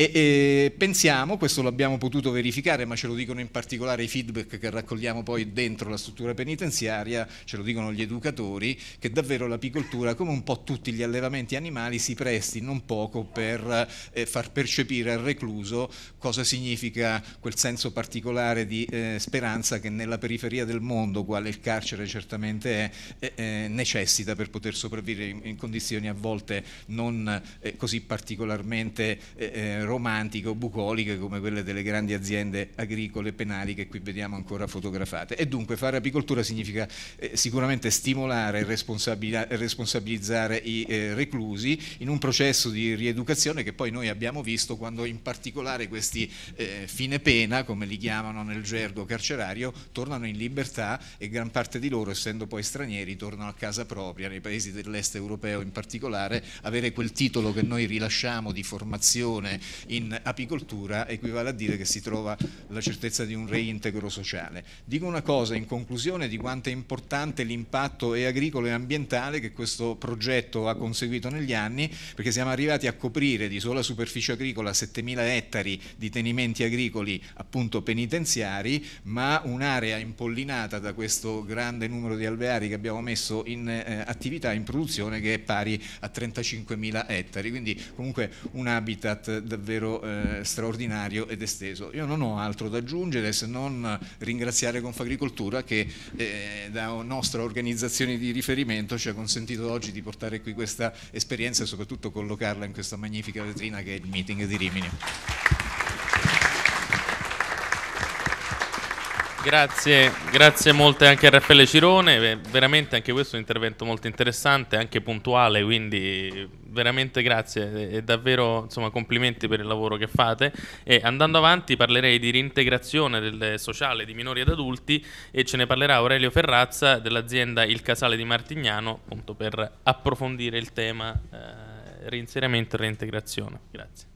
E, e pensiamo, questo l'abbiamo potuto verificare, ma ce lo dicono in particolare i feedback che raccogliamo poi dentro la struttura penitenziaria, ce lo dicono gli educatori, che davvero l'apicoltura, come un po' tutti gli allevamenti animali, si presti non poco per eh, far percepire al recluso cosa significa quel senso particolare di eh, speranza che nella periferia del mondo, quale il carcere certamente è, eh, eh necessita per poter sopravvivere in, in, condizioni a volte non eh, così particolarmente eh, romantiche o bucoliche come quelle delle grandi aziende agricole penali che qui vediamo ancora fotografate. E dunque fare apicoltura significa eh, sicuramente stimolare e responsabilizzare i eh, reclusi in un processo di rieducazione che poi noi abbiamo visto quando in particolare questi eh, fine pena, come li chiamano nel gergo carcerario, tornano in libertà e gran parte di loro, essendo poi stranieri, tornano a casa propria, nei paesi dell'est europeo in particolare, avere quel titolo che noi rilasciamo di formazione in apicoltura equivale a dire che si trova la certezza di un reintegro sociale. Dico una cosa in conclusione di quanto è importante l'impatto e agricolo e ambientale che questo progetto ha conseguito negli anni, perché siamo arrivati a coprire di sola superficie agricola 7.000 ettari di tenimenti agricoli appunto penitenziari, ma un'area impollinata da questo grande numero di alveari che abbiamo messo in eh, attività, in produzione, che è pari a 35.000 ettari, quindi comunque un habitat davvero davvero eh, straordinario ed esteso. Io non ho altro da aggiungere se non ringraziare Confagricoltura che eh, da nostra organizzazione di riferimento ci ha consentito oggi di portare qui questa esperienza e soprattutto collocarla in questa magnifica vetrina che è il meeting di Rimini. Grazie, grazie molte anche a Raffaele Cirone, veramente anche questo è un intervento molto interessante, anche puntuale, quindi veramente grazie e davvero insomma, complimenti per il lavoro che fate. E andando avanti parlerei di reintegrazione sociale di minori ed adulti e ce ne parlerà Aurelio Ferrazza dell'azienda Il Casale di Martignano appunto per approfondire il tema eh, reinserimento e reintegrazione. Grazie.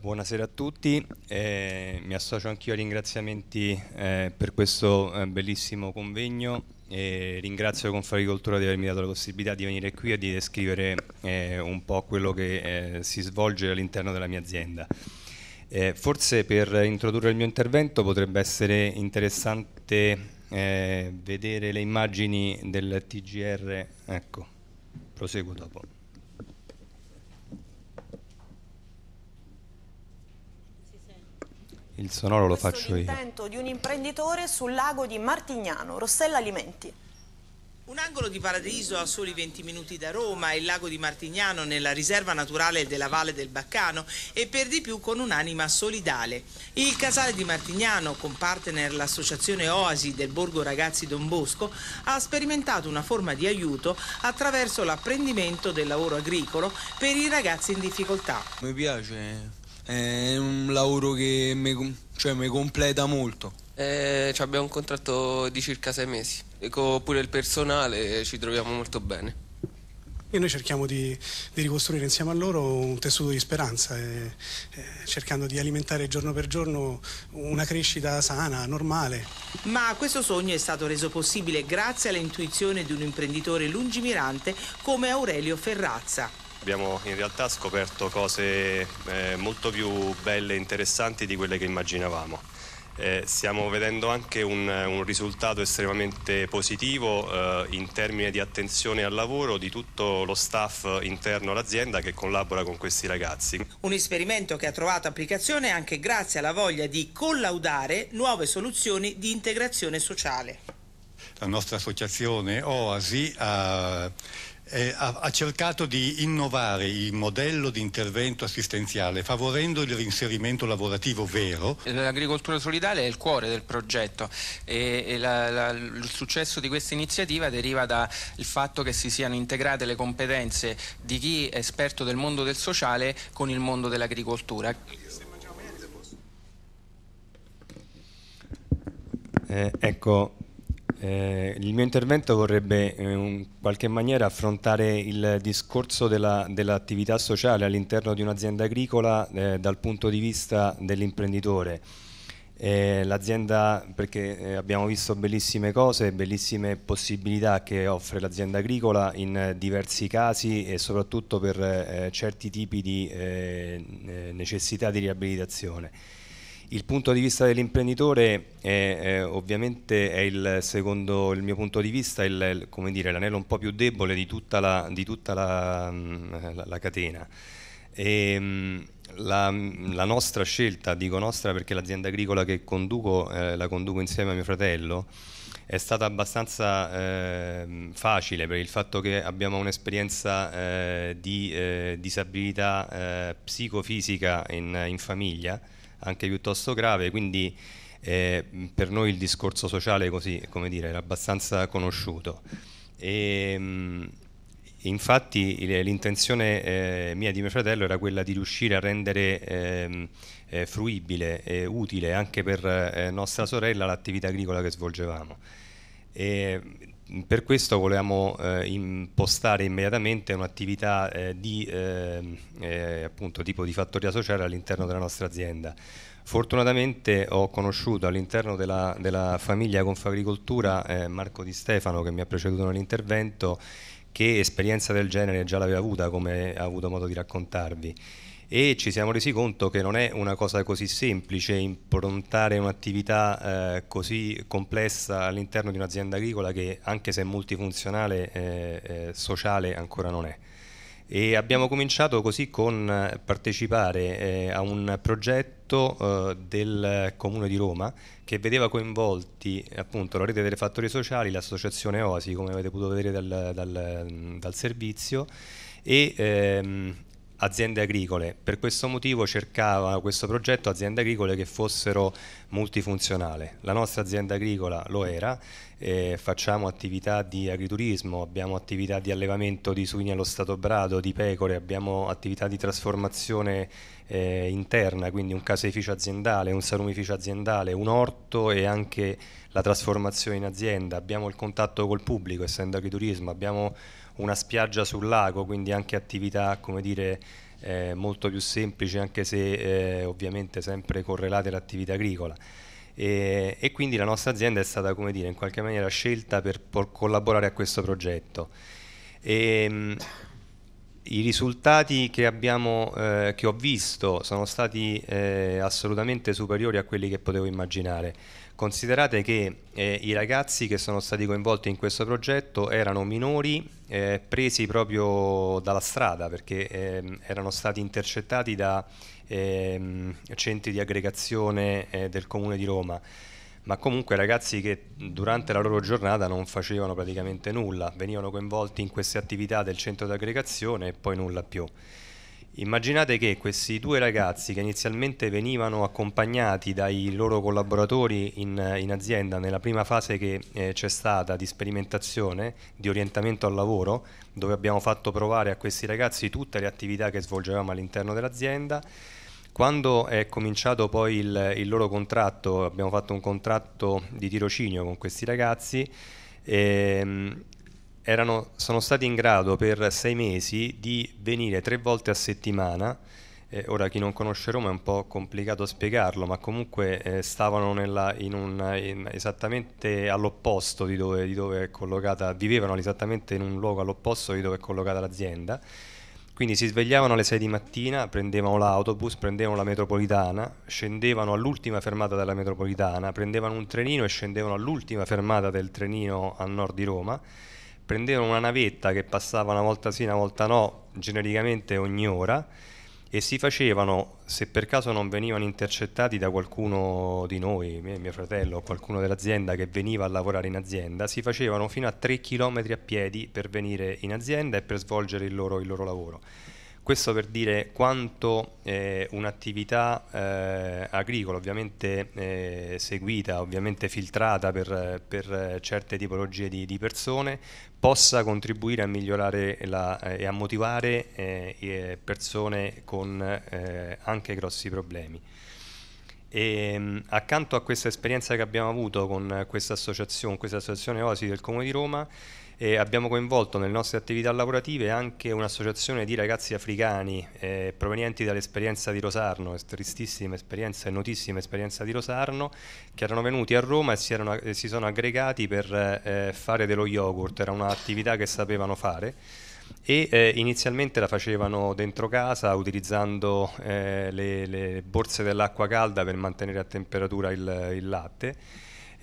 Buonasera a tutti, eh, mi associo anch'io ai ringraziamenti eh, per questo eh, bellissimo convegno e ringrazio Confagricoltura di avermi dato la possibilità di venire qui e di descrivere eh, un po' quello che eh, si svolge all'interno della mia azienda. Eh, forse per introdurre il mio intervento potrebbe essere interessante vedere le immagini del TGR, ecco, proseguo dopo. Il sonoro lo faccio io. Questo di un imprenditore sul lago di Martignano, Rossella Alimenti. Un angolo di paradiso a soli 20 minuti da Roma, il lago di Martignano nella riserva naturale della Valle del Baccano e per di più con un'anima solidale. Il Casale di Martignano, con partner l'associazione Oasi del Borgo Ragazzi Don Bosco, ha sperimentato una forma di aiuto attraverso l'apprendimento del lavoro agricolo per i ragazzi in difficoltà. Mi piace è un lavoro che mi, cioè, completa molto. Eh, abbiamo un contratto di circa sei mesi e con pure il personale ci troviamo molto bene. E noi cerchiamo di, di, ricostruire insieme a loro un tessuto di speranza, eh, eh, cercando di alimentare giorno per giorno una crescita sana, normale. Ma questo sogno è stato reso possibile grazie all'intuizione di un imprenditore lungimirante come Aurelio Ferrazza abbiamo in realtà scoperto cose eh, molto più belle e interessanti di quelle che immaginavamo. Eh, stiamo vedendo anche un, un risultato estremamente positivo eh, in termini di attenzione al lavoro di tutto lo staff interno all'azienda che collabora con questi ragazzi. Un esperimento che ha trovato applicazione anche grazie alla voglia di collaudare nuove soluzioni di integrazione sociale. La nostra associazione OASI ha eh, ha, ha, cercato di innovare il modello di intervento assistenziale favorendo il reinserimento lavorativo vero. L'agricoltura solidale è il cuore del progetto e, e la, la, il successo di questa iniziativa deriva dal fatto che si siano integrate le competenze di chi è esperto del mondo del sociale con il mondo dell'agricoltura. Eh, ecco, eh, il mio intervento vorrebbe in eh, qualche maniera affrontare il discorso dell'attività sociale all'interno di un'azienda agricola eh, dal punto di vista dell'imprenditore. Eh, l'azienda, perché eh, abbiamo visto bellissime cose, bellissime possibilità che offre l'azienda agricola in diversi casi e soprattutto per certi tipi di necessità di riabilitazione il punto di vista dell'imprenditore eh, ovviamente è il, secondo il mio punto di vista, il, il, dire, l'anello un po' più debole di tutta la, di tutta la, mm, la, la catena. E, ehm, la, mm, la, nostra scelta, dico nostra perché l'azienda agricola che conduco eh, la conduco insieme a mio fratello, è stata abbastanza eh, facile per il fatto che abbiamo un'esperienza eh, di eh, disabilità eh, psicofisica in, in famiglia anche piuttosto grave, quindi eh, per noi il discorso sociale così, dire, era abbastanza conosciuto. E, ehm, mh, infatti l'intenzione eh, mia e di mio fratello era quella di riuscire a rendere ehm, eh, fruibile e utile anche per eh, nostra sorella l'attività agricola che svolgevamo. E per questo volevamo eh, impostare immediatamente un'attività eh, di, ehm, eh, appunto, tipo di fattoria sociale all'interno della nostra azienda. Fortunatamente ho conosciuto all'interno della, della, famiglia Confagricoltura eh, Marco Di Stefano che mi ha preceduto nell'intervento che esperienza del genere già l'aveva avuta come ha avuto modo di raccontarvi e ci siamo resi conto che non è una cosa così semplice improntare un'attività eh, così complessa all'interno di un'azienda agricola che anche se multifunzionale eh, eh sociale ancora non è. E abbiamo cominciato così con eh, partecipare eh, a un progetto del Comune di Roma che vedeva coinvolti appunto la rete delle fattorie sociali, l'associazione OASI come avete potuto vedere dal, dal, dal servizio e ehm, aziende agricole. Per questo motivo cercava questo progetto aziende agricole che fossero multifunzionali. La nostra azienda agricola lo era, eh, facciamo attività di agriturismo, abbiamo attività di allevamento di suini allo stato brado, di pecore, abbiamo attività di trasformazione eh, interna, quindi un caseificio aziendale, un salumificio aziendale, un orto e anche la trasformazione in azienda, abbiamo il contatto col pubblico essendo agriturismo, abbiamo una spiaggia sul lago, quindi anche attività come dire, eh, molto più semplici, anche se eh, ovviamente sempre correlate all'attività agricola. E, e, quindi la nostra azienda è stata come dire, in qualche maniera scelta per collaborare a questo progetto. E, ehm, mh, i risultati che, abbiamo, eh, che, ho visto sono stati eh, assolutamente superiori a quelli che potevo immaginare. Considerate che eh, i ragazzi che sono stati coinvolti in questo progetto erano minori eh, presi proprio dalla strada perché eh, erano stati intercettati da ehm, centri di aggregazione eh, del comune di Roma ma comunque ragazzi che durante la loro giornata non facevano praticamente nulla, venivano coinvolti in queste attività del centro di aggregazione e poi nulla più. Immaginate che questi due ragazzi che inizialmente venivano accompagnati dai loro collaboratori in, in azienda nella prima fase che eh, c'è stata di sperimentazione, di orientamento al lavoro, dove abbiamo fatto provare a questi ragazzi tutte le attività che svolgevamo all'interno dell'azienda, quando è cominciato poi il, il loro contratto, abbiamo fatto un contratto di tirocinio con questi ragazzi, ehm, erano, sono stati in grado per sei mesi di venire tre volte a settimana. Eh, ora chi non conosce Roma è un po' complicato spiegarlo, ma comunque eh, stavano nella, in un, in, esattamente all'opposto di dove, di dove è collocata, vivevano esattamente in un luogo all'opposto di dove è collocata l'azienda. Quindi si svegliavano alle 6 di mattina, prendevano l'autobus, prendevano la metropolitana, scendevano all'ultima fermata della metropolitana, prendevano un trenino e scendevano all'ultima fermata del trenino a nord di Roma prendevano una navetta che passava una volta sì, una volta no, genericamente ogni ora, e si facevano, se per caso non venivano intercettati da qualcuno di noi, mio fratello o qualcuno dell'azienda che veniva a lavorare in azienda, si facevano fino a 3 km a piedi per venire in azienda e per svolgere il loro, il loro lavoro. Questo per dire quanto eh, un'attività eh, agricola, ovviamente eh, seguita, ovviamente filtrata per, per certe tipologie di, di persone, possa contribuire a migliorare la, eh, e a motivare eh, eh persone con eh, anche grossi problemi. E, ehm, accanto a questa esperienza che abbiamo avuto con questa associazione, questa associazione OSI del Comune di Roma, e abbiamo coinvolto nelle nostre attività lavorative anche un'associazione di ragazzi africani eh, provenienti dall'esperienza di Rosarno, tristissima esperienza e notissima esperienza di Rosarno, che erano venuti a Roma e si, erano, si sono aggregati per eh, fare dello yogurt, era un'attività che sapevano fare e eh, inizialmente la facevano dentro casa utilizzando eh, le, le, borse dell'acqua calda per mantenere a temperatura il, il latte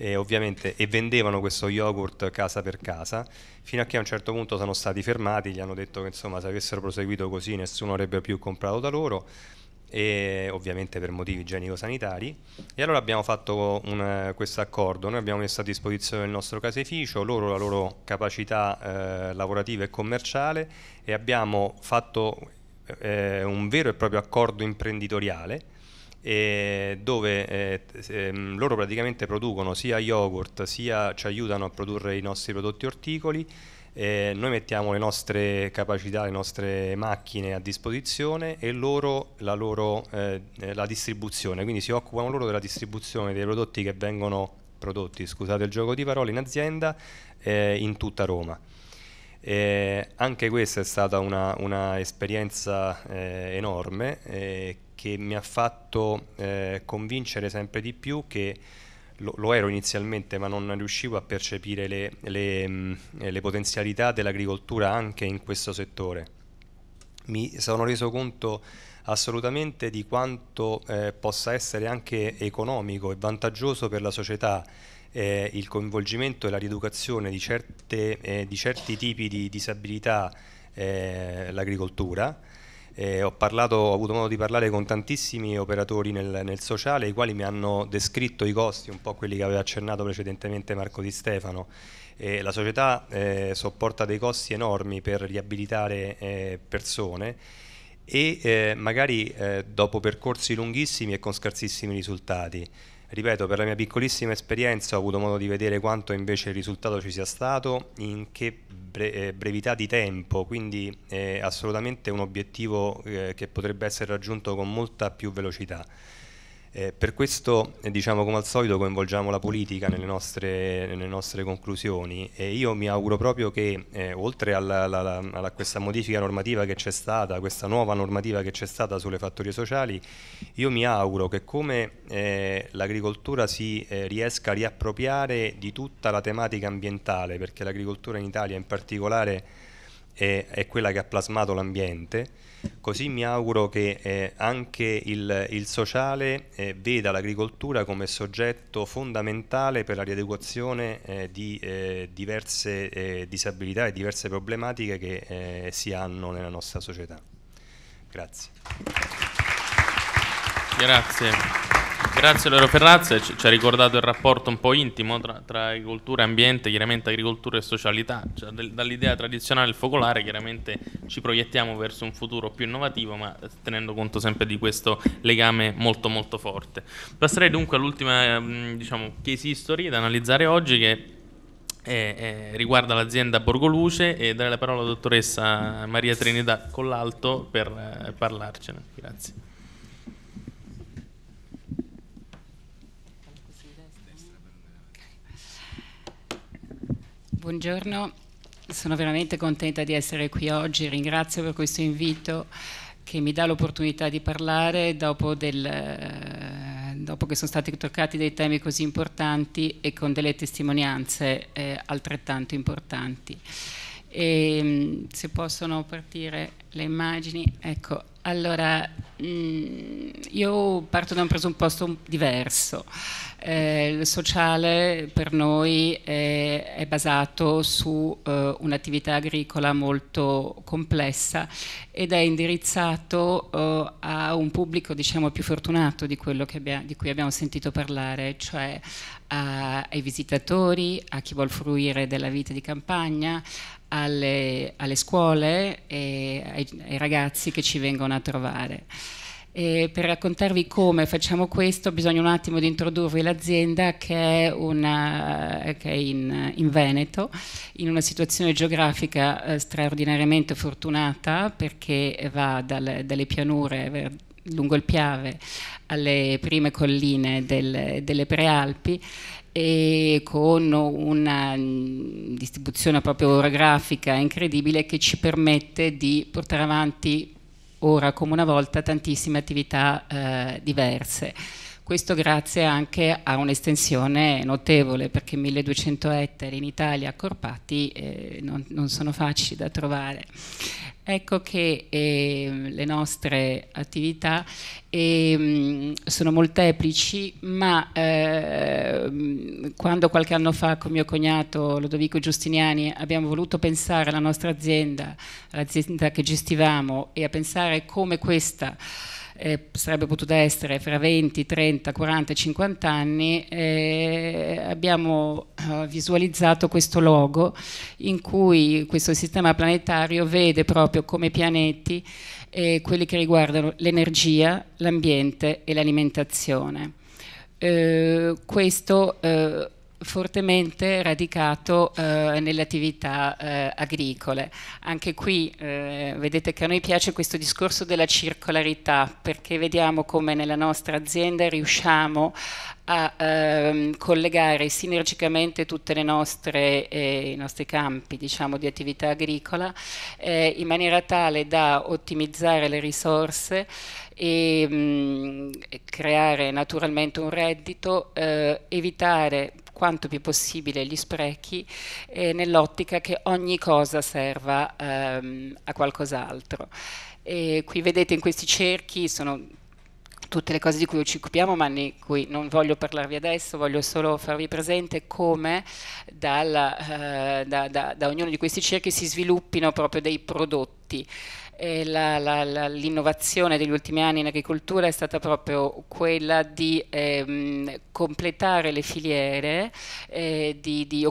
e, ovviamente, e vendevano questo yogurt casa per casa, fino a che a un certo punto sono stati fermati, gli hanno detto che insomma, se avessero proseguito così nessuno avrebbe più comprato da loro, e, ovviamente per motivi igienico-sanitari. E allora abbiamo fatto questo accordo, noi abbiamo messo a disposizione il nostro caseificio, loro la loro capacità eh, lavorativa e commerciale e abbiamo fatto eh, un vero e proprio accordo imprenditoriale dove eh, ehm, loro praticamente producono sia yogurt sia ci aiutano a produrre i nostri prodotti orticoli eh, noi mettiamo le nostre capacità, le nostre macchine a disposizione e loro, la, loro eh, la distribuzione, quindi si occupano loro della distribuzione dei prodotti che vengono prodotti, scusate il gioco di parole, in azienda eh, in tutta Roma. anche questa è stata una, una esperienza eh, enorme eh, che mi ha fatto eh, convincere sempre di più che lo, lo, ero inizialmente ma non riuscivo a percepire le, le, mm, le potenzialità dell'agricoltura anche in questo settore. Mi sono reso conto assolutamente di quanto eh, possa essere anche economico e vantaggioso per la società eh, il coinvolgimento e la rieducazione di, certe, eh, di certi tipi di disabilità eh, l'agricoltura eh, ho, parlato, ho, avuto modo di parlare con tantissimi operatori nel, nel, sociale, i quali mi hanno descritto i costi, un po' quelli che aveva accennato precedentemente Marco Di Stefano. Eh, la società eh, sopporta dei costi enormi per riabilitare eh, persone e eh, magari eh, dopo percorsi lunghissimi e con scarsissimi risultati ripeto, per la mia piccolissima esperienza ho avuto modo di vedere quanto invece il risultato ci sia stato, in che bre eh, brevità di tempo, quindi è eh, assolutamente un obiettivo eh, che potrebbe essere raggiunto con molta più velocità. Eh, per questo, eh, diciamo, come al solito, coinvolgiamo la politica nelle nostre, nelle nostre conclusioni e io mi auguro proprio che, eh, oltre a questa modifica normativa che c'è stata, questa nuova normativa che c'è stata sulle fattorie sociali, io mi auguro che come eh, l'agricoltura si eh, riesca a riappropriare di tutta la tematica ambientale, perché l'agricoltura in Italia in particolare è, è quella che ha plasmato l'ambiente, così mi auguro che eh, anche il, il sociale eh, veda l'agricoltura come soggetto fondamentale per la riadeguazione eh, di eh, diverse eh, disabilità e diverse problematiche che eh, si hanno nella nostra società. Grazie. Grazie. Grazie Loro Ferrazza, ci ha ricordato il rapporto un po' intimo tra, tra agricoltura e ambiente, chiaramente agricoltura e socialità, cioè, dall'idea tradizionale del focolare chiaramente ci proiettiamo verso un futuro più innovativo ma tenendo conto sempre di questo legame molto molto forte. Passerei dunque all'ultima mm, diciamo, case history da analizzare oggi che eh, eh, riguarda l'azienda Borgoluce e darei la parola alla dottoressa Maria Trinità Collalto per eh, parlarcene. Grazie. buongiorno, sono veramente contenta di essere qui oggi, ringrazio per questo invito che mi dà l'opportunità di parlare dopo, del, eh, dopo, che sono stati toccati dei temi così importanti e con delle testimonianze eh, altrettanto importanti. E, ehm, se possono partire le immagini, ecco, allora, mm, io parto da un presupposto diverso. Eh, il sociale per noi è, basato su eh, un'attività agricola molto complessa ed è indirizzato eh, a un pubblico diciamo, più fortunato di quello di cui abbiamo sentito parlare, cioè ai visitatori, a chi vuol fruire della vita di campagna, alle, alle scuole e ai, ai, ragazzi che ci vengono a trovare. E per raccontarvi come facciamo questo bisogna un attimo di introdurvi l'azienda che è, una, che è in, in, Veneto, in una situazione geografica eh, straordinariamente fortunata perché va dal, dalle pianure lungo il Piave alle prime colline del, delle Prealpi e con una mm, distribuzione proprio orografica incredibile che ci permette di portare avanti ora come una volta tantissime attività eh, diverse. Questo grazie anche a un'estensione notevole perché 1200 ettari in Italia accorpati eh, non, non, sono facili da trovare. Ecco che eh, le nostre attività eh, sono molteplici, ma ehm, quando qualche anno fa con mio cognato Lodovico Giustiniani abbiamo voluto pensare alla nostra azienda, all'azienda che gestivamo e a pensare come questa eh, sarebbe potuta essere fra 20, 30, 40, 50 anni, eh, abbiamo eh, visualizzato questo logo in cui questo sistema planetario vede proprio come pianeti eh, quelli che riguardano l'energia, l'ambiente e l'alimentazione. Eh, questo eh, fortemente radicato eh, nelle attività eh, agricole. Anche qui eh, vedete che a noi piace questo discorso della circolarità perché vediamo come nella nostra azienda riusciamo a ehm, collegare sinergicamente tutti eh, i nostri campi diciamo, di attività agricola eh, in maniera tale da ottimizzare le risorse e mh, mm, creare naturalmente un reddito, eh, evitare quanto più possibile gli sprechi eh, nell'ottica che ogni cosa serva ehm, a qualcos'altro. E qui vedete in questi cerchi sono tutte le cose di cui ci occupiamo, ma di cui non voglio parlarvi adesso, voglio solo farvi presente come dal, eh, da, da, da, ognuno di questi cerchi si sviluppino proprio dei prodotti l'innovazione degli ultimi anni in agricoltura è stata proprio quella di ehm, completare le filiere, eh, di, di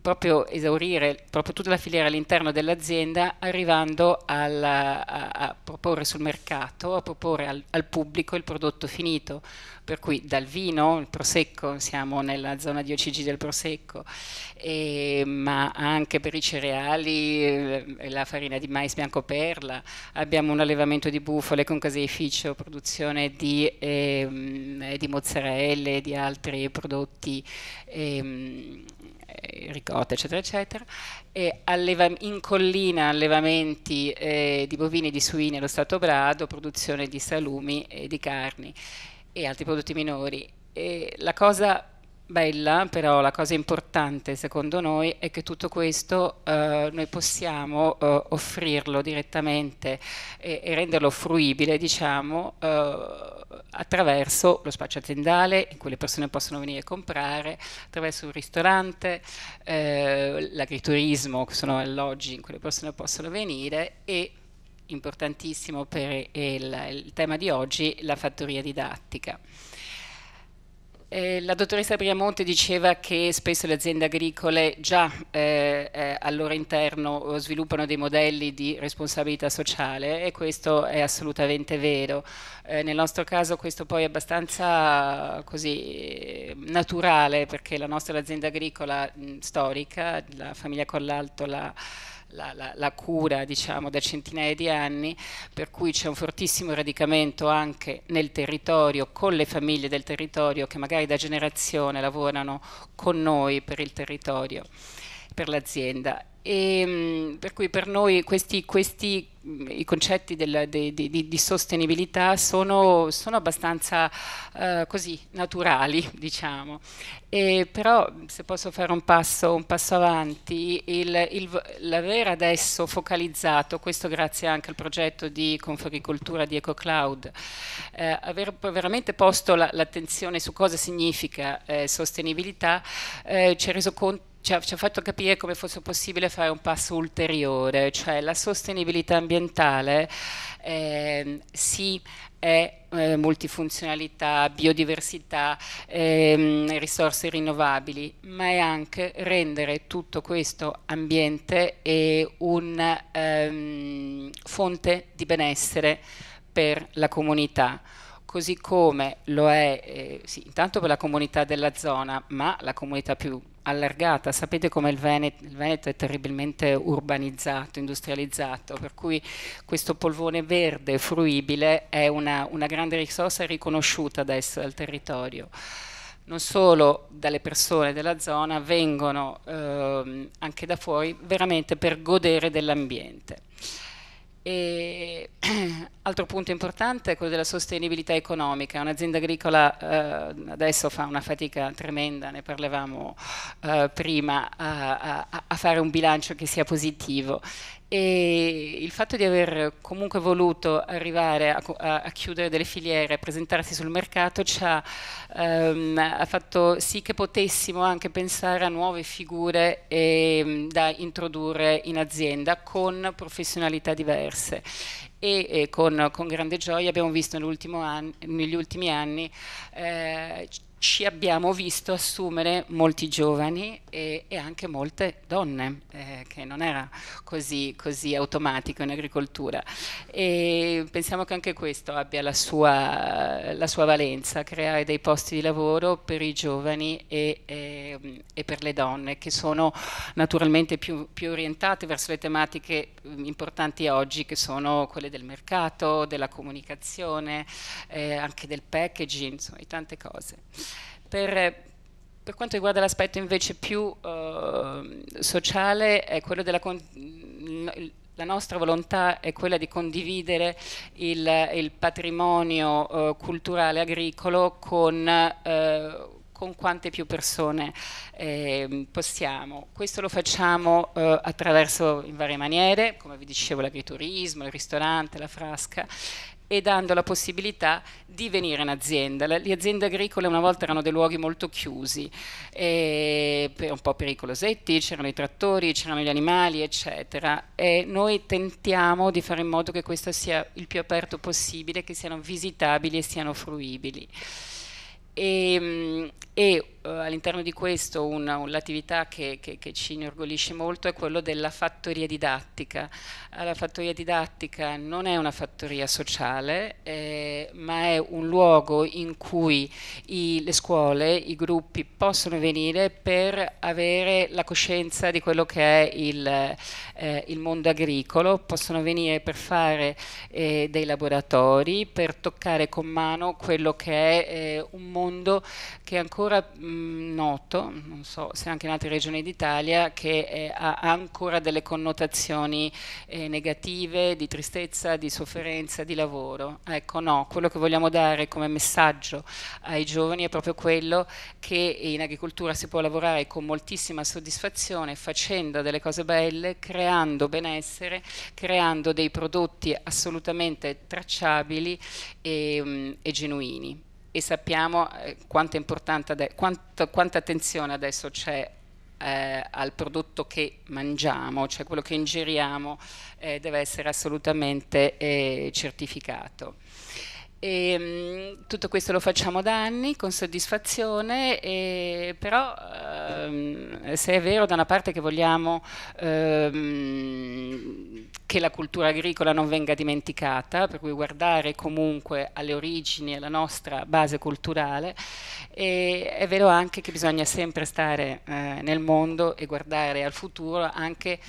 proprio esaurire proprio tutta la filiera all'interno dell'azienda, arrivando alla, a, a, proporre sul mercato, a proporre al, al pubblico il prodotto finito per cui dal vino, il prosecco, siamo nella zona di OCG del prosecco, e, ma anche per i cereali, eh, la farina di mais bianco perla, abbiamo un allevamento di bufole con caseificio, produzione di, eh, di mozzarella e di altri prodotti. Ehm, eh, ricotta, eccetera, eccetera, e in collina allevamenti eh, di bovini e di suini allo Stato Brado, produzione di salumi e di carni e altri prodotti minori. E la cosa bella, però la cosa importante secondo noi è che tutto questo eh, noi possiamo eh, offrirlo direttamente e, e, renderlo fruibile, diciamo, eh, attraverso lo spazio aziendale in cui le persone possono venire a comprare, attraverso un ristorante, eh, l'agriturismo che sono alloggi in cui le persone possono venire e importantissimo per il, il tema di oggi, la fattoria didattica. Eh, la dottoressa Briamonte diceva che spesso le aziende agricole già eh, eh, al loro interno eh, sviluppano dei modelli di responsabilità sociale e questo è assolutamente vero. Eh, nel nostro caso questo poi è abbastanza così, naturale perché la nostra azienda agricola mh, storica, la famiglia Collalto, la la, la, la cura diciamo, da centinaia di anni, per cui c'è un fortissimo radicamento anche nel territorio, con le famiglie del territorio che magari da generazione lavorano con noi per il territorio, per l'azienda e, ehm, per cui per noi questi, questi i concetti del, di, di, di, sostenibilità sono, sono abbastanza eh, così naturali, diciamo. E però se posso fare un passo, un passo avanti, l'aver adesso focalizzato, questo grazie anche al progetto di Confagricoltura di EcoCloud, eh, aver veramente posto l'attenzione su cosa significa eh, sostenibilità eh, ci ha reso conto ci ha, ci ha, fatto capire come fosse possibile fare un passo ulteriore, cioè la sostenibilità ambientale ehm, eh, si è multifunzionalità, biodiversità, ehm, risorse rinnovabili, ma è anche rendere tutto questo ambiente una ehm, fonte di benessere per la comunità così come lo è eh, sì, intanto per la comunità della zona, ma la comunità più allargata. Sapete come il Veneto, il Veneto è terribilmente urbanizzato, industrializzato, per cui questo polvone verde fruibile è una, una grande risorsa riconosciuta adesso dal territorio non solo dalle persone della zona, vengono ehm, anche da fuori veramente per godere dell'ambiente. E altro punto importante è quello della sostenibilità economica. Un'azienda agricola eh, adesso fa una fatica tremenda, ne parlavamo eh, prima, a, a, a, fare un bilancio che sia positivo e il fatto di aver comunque voluto arrivare a, a, a chiudere delle filiere e presentarsi sul mercato ci ha, ehm, ha, fatto sì che potessimo anche pensare a nuove figure ehm, da introdurre in azienda con professionalità diverse e, e con, con, grande gioia abbiamo visto negli ultimi anni eh, ci abbiamo visto assumere molti giovani e, e anche molte donne, eh, che non era così, così, automatico in agricoltura. E pensiamo che anche questo abbia la sua, la sua valenza, creare dei posti di lavoro per i giovani e, e, e per le donne, che sono naturalmente più, più, orientate verso le tematiche mm, importanti oggi, che sono quelle del mercato, della comunicazione, eh, anche del packaging, insomma, di tante cose. Per, per quanto riguarda l'aspetto invece più eh, sociale, è quello della la nostra volontà è quella di condividere il, il patrimonio eh, culturale agricolo con, eh, con, quante più persone eh, possiamo. Questo lo facciamo eh, attraverso in varie maniere, come vi dicevo l'agriturismo, il ristorante, la frasca, e dando la possibilità di venire in azienda. Le aziende agricole una volta erano dei luoghi molto chiusi, un po' pericolosetti, c'erano i trattori, c'erano gli animali, eccetera. E noi tentiamo di fare in modo che questo sia il più aperto possibile, che siano visitabili e siano fruibili. Ehm, e, e eh, all'interno di questo l'attività che, che, che, ci inorgoglisce molto è quella della fattoria didattica. Eh, la fattoria didattica non è una fattoria sociale, eh, ma è un luogo in cui i, le scuole, i gruppi possono venire per avere la coscienza di quello che è il, eh, il mondo agricolo, possono venire per fare eh, dei laboratori, per toccare con mano quello che è eh, un mondo che ancora... Mh, mm, Mm, noto, non so se anche in altre regioni d'Italia, che eh, ha ancora delle connotazioni eh, negative, di tristezza, di sofferenza, di lavoro. Ecco, no, quello che vogliamo dare come messaggio ai giovani è proprio quello che in agricoltura si può lavorare con moltissima soddisfazione, facendo delle cose belle, creando benessere, creando dei prodotti assolutamente tracciabili e, mh, mm, e genuini e sappiamo eh, quanto quanto, quanta attenzione adesso c'è eh, al prodotto che mangiamo, cioè quello che ingeriamo eh, deve essere assolutamente eh, certificato. E, ehm, tutto questo lo facciamo da anni con soddisfazione, e, però ehm, se è vero da una parte che vogliamo ehm, che la cultura agricola non venga dimenticata, per cui guardare comunque alle origini, alla nostra base culturale, è vero anche che bisogna sempre stare eh, nel mondo e guardare al futuro anche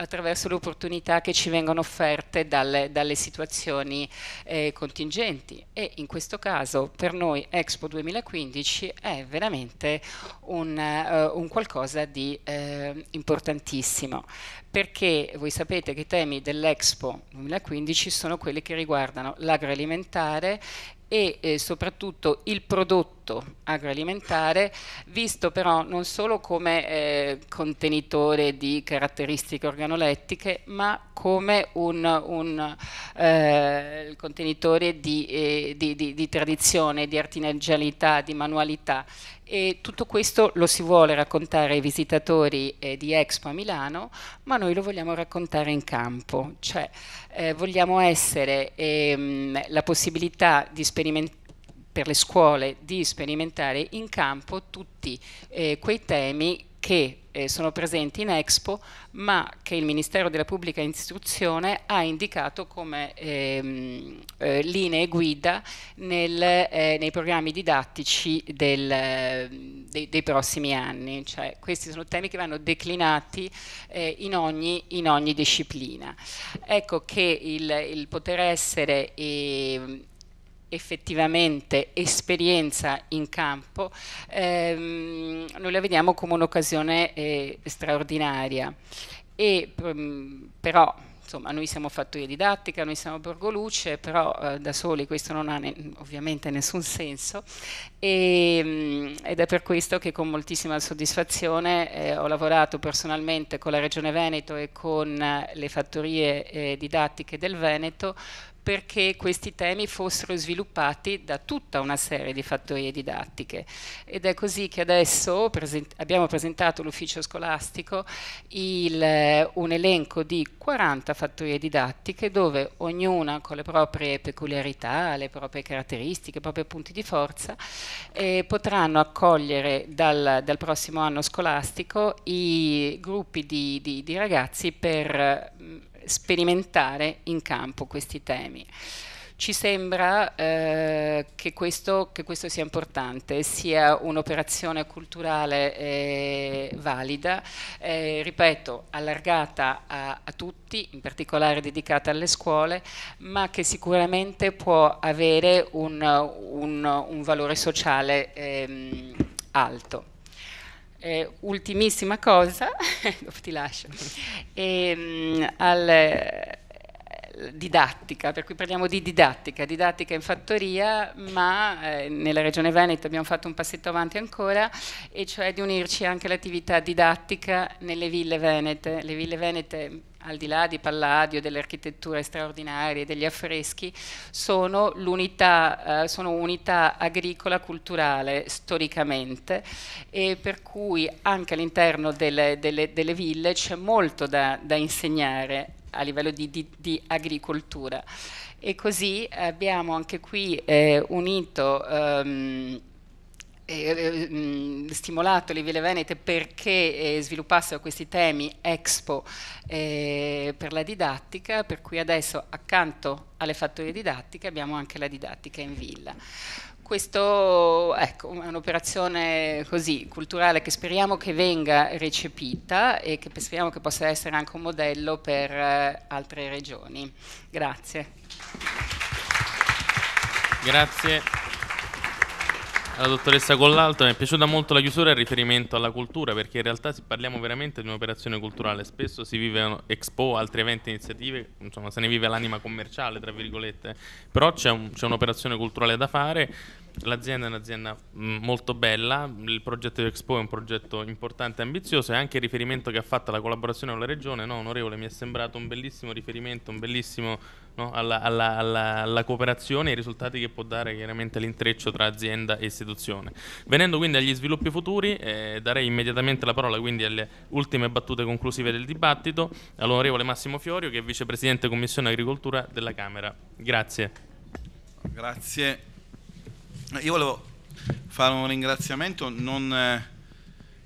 attraverso le opportunità che ci vengono offerte dalle, dalle situazioni eh, contingenti e in questo caso per noi Expo 2015 è veramente un, uh, un qualcosa di uh, importantissimo perché voi sapete che i temi dell'Expo 2015 sono quelli che riguardano l'agroalimentare e eh, soprattutto il prodotto agroalimentare visto però non solo come eh, contenitore di caratteristiche organolettiche ma come un, un eh, contenitore di, eh, di, di, di tradizione, di artigianalità, di manualità e tutto questo lo si vuole raccontare ai visitatori eh, di Expo a Milano, ma noi lo vogliamo raccontare in campo, cioè eh, vogliamo essere ehm, la possibilità per le scuole di sperimentare in campo tutti eh, quei temi che eh, sono presenti in Expo, ma che il Ministero della Pubblica Istruzione ha indicato come ehm, eh, linee guida nel, eh, nei programmi didattici del, dei, dei, prossimi anni. Cioè, questi sono temi che vanno declinati eh, in ogni, in, ogni, disciplina. Ecco che il, il poter essere ehm, effettivamente esperienza in campo, ehm, noi la vediamo come un'occasione eh, straordinaria. E, mm, però insomma, noi siamo fattoria didattica, noi siamo borgoluce, però eh, da soli questo non ha ne ovviamente nessun senso e, mm, ed è per questo che con moltissima soddisfazione eh, ho lavorato personalmente con la Regione Veneto e con eh, le fattorie eh, didattiche del Veneto perché questi temi fossero sviluppati da tutta una serie di fattorie didattiche ed è così che adesso present abbiamo presentato all'ufficio scolastico il, eh, un elenco di 40 fattorie didattiche dove ognuna con le proprie peculiarità, le proprie caratteristiche, i propri punti di forza eh, potranno accogliere dal, dal, prossimo anno scolastico i gruppi di, di, di ragazzi per mm, sperimentare in campo questi temi. Ci sembra eh, che, questo, che, questo, sia importante, sia un'operazione culturale eh, valida, eh, ripeto, allargata a, a, tutti, in particolare dedicata alle scuole, ma che sicuramente può avere un, un, un valore sociale ehm, alto. Eh, ultimissima cosa, dopo ti lascio, e, ehm, al, eh, didattica, per cui parliamo di didattica, didattica in fattoria, ma eh, nella regione Veneto abbiamo fatto un passetto avanti ancora, e cioè di unirci anche all'attività didattica nelle ville venete. Le ville venete al di là di Palladio, delle architetture straordinarie, degli affreschi, sono, unità, eh, sono unità agricola culturale storicamente e per cui anche all'interno delle, delle, delle, ville c'è molto da, da, insegnare a livello di, di, di agricoltura. E così abbiamo anche qui eh, unito... Ehm, stimolato le Ville Venete perché eh, sviluppassero questi temi Expo eh, per la didattica, per cui adesso accanto alle fattorie didattiche abbiamo anche la didattica in villa. Questo ecco, è un'operazione così culturale che speriamo che venga recepita e che speriamo che possa essere anche un modello per eh, altre regioni. Grazie. Grazie alla dottoressa Collalto, mi è piaciuta molto la chiusura e il riferimento alla cultura, perché in realtà parliamo veramente di un'operazione culturale, spesso si vive Expo, altri eventi, iniziative, insomma se ne vive l'anima commerciale, tra virgolette, però c'è un'operazione culturale da fare, l'azienda è un'azienda mm, molto bella, il progetto di Expo è un progetto importante e ambizioso e anche il riferimento che ha fatto alla collaborazione con la Regione, no, onorevole, mi è sembrato un bellissimo riferimento, un bellissimo no? alla, alla, alla, alla, cooperazione e ai risultati che può dare chiaramente l'intreccio tra azienda e istituzione. Venendo quindi agli sviluppi futuri, eh, darei immediatamente la parola quindi alle ultime battute conclusive del dibattito all'onorevole Massimo Fiorio che è vicepresidente Commissione Agricoltura della Camera. Grazie. Grazie. Io volevo fare un ringraziamento non, eh,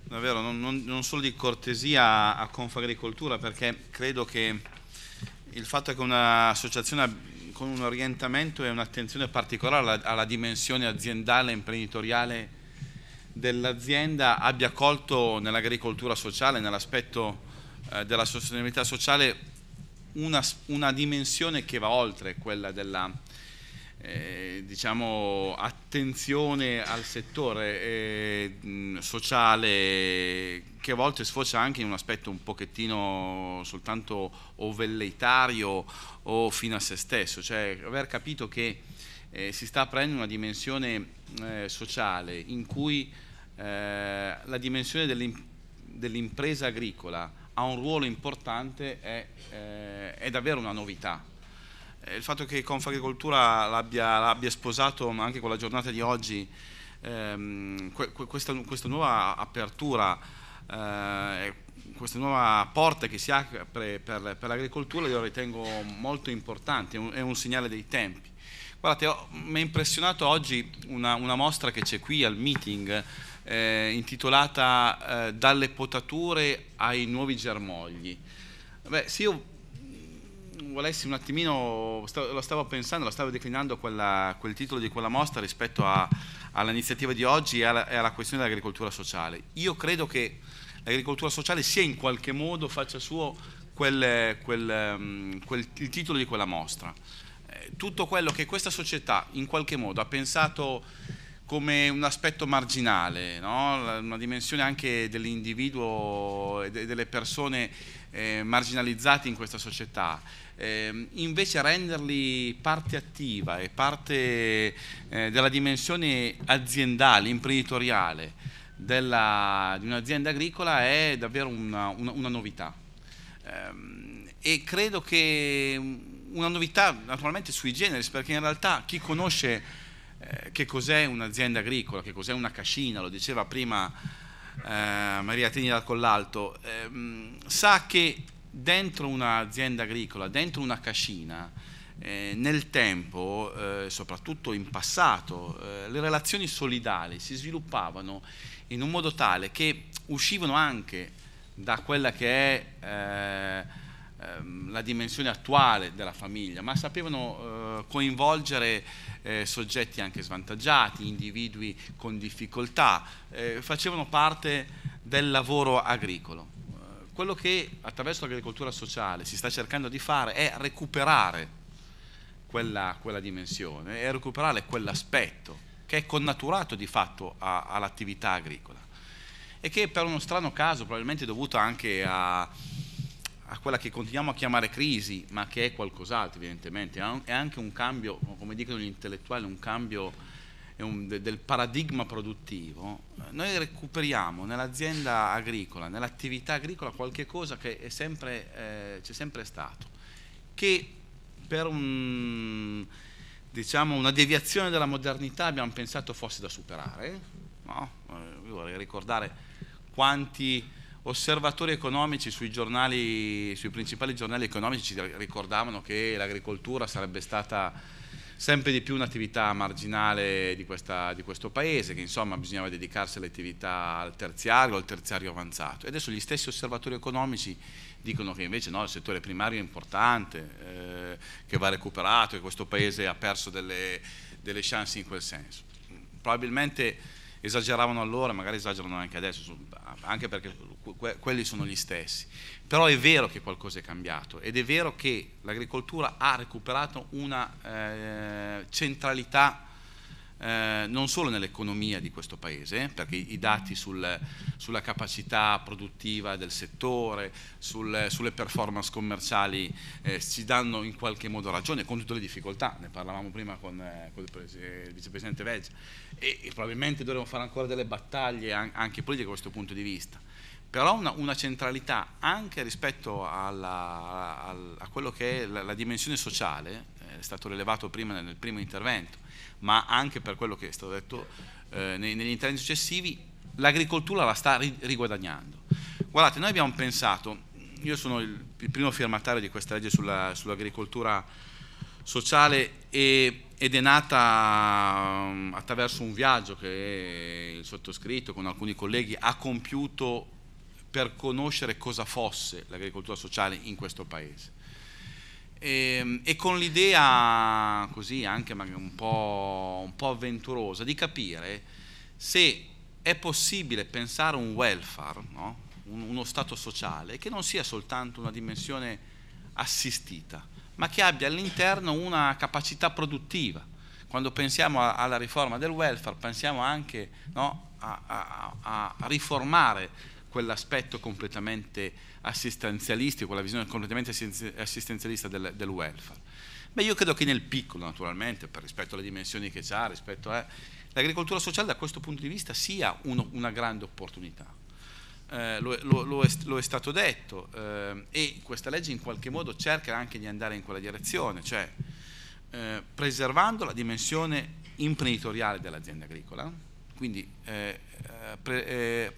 davvero, non, non, non solo di cortesia a Confagricoltura perché credo che il fatto che un'associazione con un orientamento e un'attenzione particolare alla, alla dimensione aziendale e imprenditoriale dell'azienda abbia colto nell'agricoltura sociale, nell'aspetto eh, della sostenibilità sociale, una, una, dimensione che va oltre quella della, eh, diciamo, attenzione al settore eh, sociale che a volte sfocia anche in un aspetto un pochettino soltanto o velleitario o fino a se stesso, cioè aver capito che eh, si sta aprendo una dimensione eh, sociale in cui eh, la dimensione dell'im- dell'impresa agricola ha un ruolo importante è, eh, è davvero una novità eh, il fatto che Confagricoltura l'abbia, l'abbia sposato anche con la giornata di oggi, ehm, questa, questa, nuova apertura, eh, questa nuova porta che si apre per, per l'agricoltura io la ritengo molto importante, un, è un segnale dei tempi. Guardate, mi ha impressionato oggi una, una, mostra che c'è qui al meeting eh, intitolata eh, Dalle potature ai nuovi germogli. Beh, se io volessi un attimino, lo stavo pensando, lo stavo declinando quella, quel titolo di quella mostra rispetto all'iniziativa di oggi e alla, alla questione dell'agricoltura sociale. Io credo che l'agricoltura sociale sia in qualche modo, faccia suo quel, quel, mm, quel, il titolo di quella mostra. Eh, tutto quello che questa società in qualche modo ha pensato come un aspetto marginale, no? una dimensione anche dell'individuo e delle persone eh, marginalizzate in questa società. Eh, invece renderli parte attiva e parte eh, della dimensione aziendale, imprenditoriale della, di un'azienda agricola è davvero una, una, una novità. Ehm, e credo che una novità naturalmente sui generis, perché in realtà chi conosce eh, che cos'è un'azienda agricola, che cos'è una cascina, lo diceva prima eh, Maria Tini da Collalto, ehm, sa che dentro un'azienda agricola, dentro una cascina, eh, nel tempo, eh, soprattutto in passato, eh, le relazioni solidali si sviluppavano in un modo tale che uscivano anche da quella che è Ehm, la dimensione attuale della famiglia, ma sapevano eh, coinvolgere eh, soggetti anche svantaggiati, individui con difficoltà, eh, facevano parte del lavoro agricolo. Eh, quello che attraverso l'agricoltura sociale si sta cercando di fare è recuperare quella, quella dimensione, è recuperare quell'aspetto che è connaturato di fatto a, all'attività agricola e che per uno strano caso, probabilmente dovuto anche a a quella che continuiamo a chiamare crisi, ma che è qualcos'altro evidentemente, è anche un cambio, come dicono gli intellettuali, un cambio un, del paradigma produttivo, eh, noi recuperiamo nell'azienda agricola, nell'attività agricola qualche cosa che sempre, eh, c'è sempre stato, che per un, diciamo, una deviazione della modernità abbiamo pensato fosse da superare, no? Eh, io vorrei ricordare quanti osservatori economici sui, giornali, sui principali giornali economici ci ricordavano che l'agricoltura sarebbe stata sempre di più un'attività marginale di, questa, di, questo paese, che insomma bisognava dedicarsi alle attività al terziario, al terziario avanzato. E adesso gli stessi osservatori economici dicono che invece no, il settore primario è importante, eh, che va recuperato, che questo paese ha perso delle, delle chance in quel senso. Probabilmente esageravano allora, magari esagerano anche adesso, anche perché que quelli sono gli stessi. Però è vero che qualcosa è cambiato ed è vero che l'agricoltura ha recuperato una eh, centralità eh, non solo nell'economia di questo Paese, perché i dati sul, sulla capacità produttiva del settore, sul, sulle performance commerciali eh, ci danno in qualche modo ragione, con tutte le difficoltà, ne parlavamo prima con, eh, con il, il, vicepresidente Veggia, e, e, probabilmente dovremo fare ancora delle battaglie anche politiche da questo punto di vista però una, una, centralità anche rispetto alla, a, a quello che è la, la dimensione sociale, eh, è stato rilevato prima nel primo intervento, ma anche per quello che è stato detto eh, negli interventi successivi, l'agricoltura la sta riguadagnando. Guardate, noi abbiamo pensato, io sono il, il primo firmatario di questa legge sulla, sull'agricoltura sociale e, ed è nata um, attraverso un viaggio che il sottoscritto con alcuni colleghi ha compiuto per conoscere cosa fosse l'agricoltura sociale in questo paese. E, ehm, e con l'idea così anche un po', un po' avventurosa di capire se è possibile pensare un welfare, no? uno stato sociale, che non sia soltanto una dimensione assistita, ma che abbia all'interno una capacità produttiva. Quando pensiamo alla riforma del welfare, pensiamo anche no, a, a, a riformare quell'aspetto completamente assistenzialistico, quella visione completamente assistenzialista del, del, welfare. Beh, io credo che nel piccolo, naturalmente, per rispetto alle dimensioni che ha, rispetto a... L'agricoltura sociale da questo punto di vista sia uno, una grande opportunità. Eh, lo, lo, lo, è, lo, è, stato detto eh, e questa legge in qualche modo cerca anche di andare in quella direzione, cioè eh, preservando la dimensione imprenditoriale dell'azienda agricola, quindi eh, eh, pre, eh,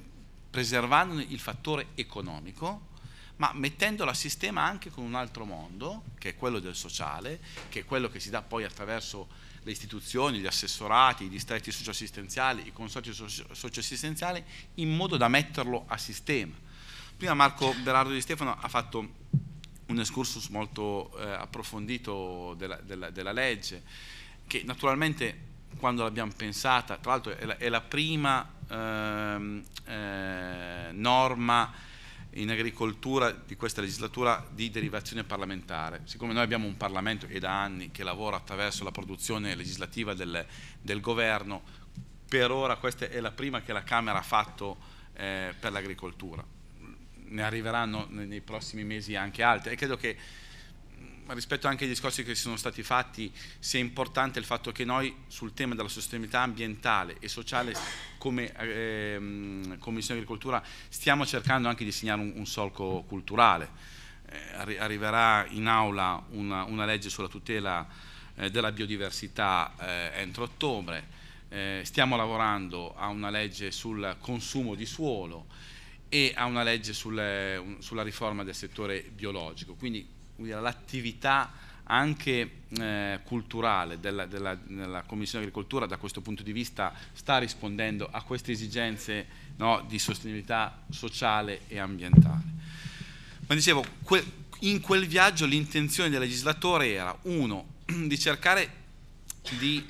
preservando il fattore economico, ma mettendolo a sistema anche con un altro mondo, che è quello del sociale, che è quello che si dà poi attraverso le istituzioni, gli assessorati, i distretti socioassistenziali, i consorzi socioassistenziali, in modo da metterlo a sistema. Prima Marco Berardo di Stefano ha fatto un excursus molto eh, approfondito della, della, della, legge, che naturalmente quando l'abbiamo pensata, tra l'altro è, la, è la prima Ehm, eh, norma in agricoltura di questa legislatura di derivazione parlamentare. Siccome noi abbiamo un Parlamento che da anni che lavora attraverso la produzione legislativa del, del governo, per ora questa è la prima che la Camera ha fatto eh, per l'agricoltura. Ne arriveranno nei prossimi mesi anche altre e credo che rispetto anche ai discorsi che sono stati fatti, sia importante il fatto che noi sul tema della sostenibilità ambientale e sociale come ehm, Commissione Agricoltura stiamo cercando anche di segnare un, un solco culturale. Eh, arriverà in aula una, una legge sulla tutela eh, della biodiversità eh, entro ottobre, eh, stiamo lavorando a una legge sul consumo di suolo e a una legge sul, eh, sulla riforma del settore biologico. Quindi l'attività anche eh, culturale della, della, della, Commissione Agricoltura da questo punto di vista sta rispondendo a queste esigenze no, di sostenibilità sociale e ambientale. Ma dicevo, que in quel viaggio l'intenzione del legislatore era, uno, di cercare di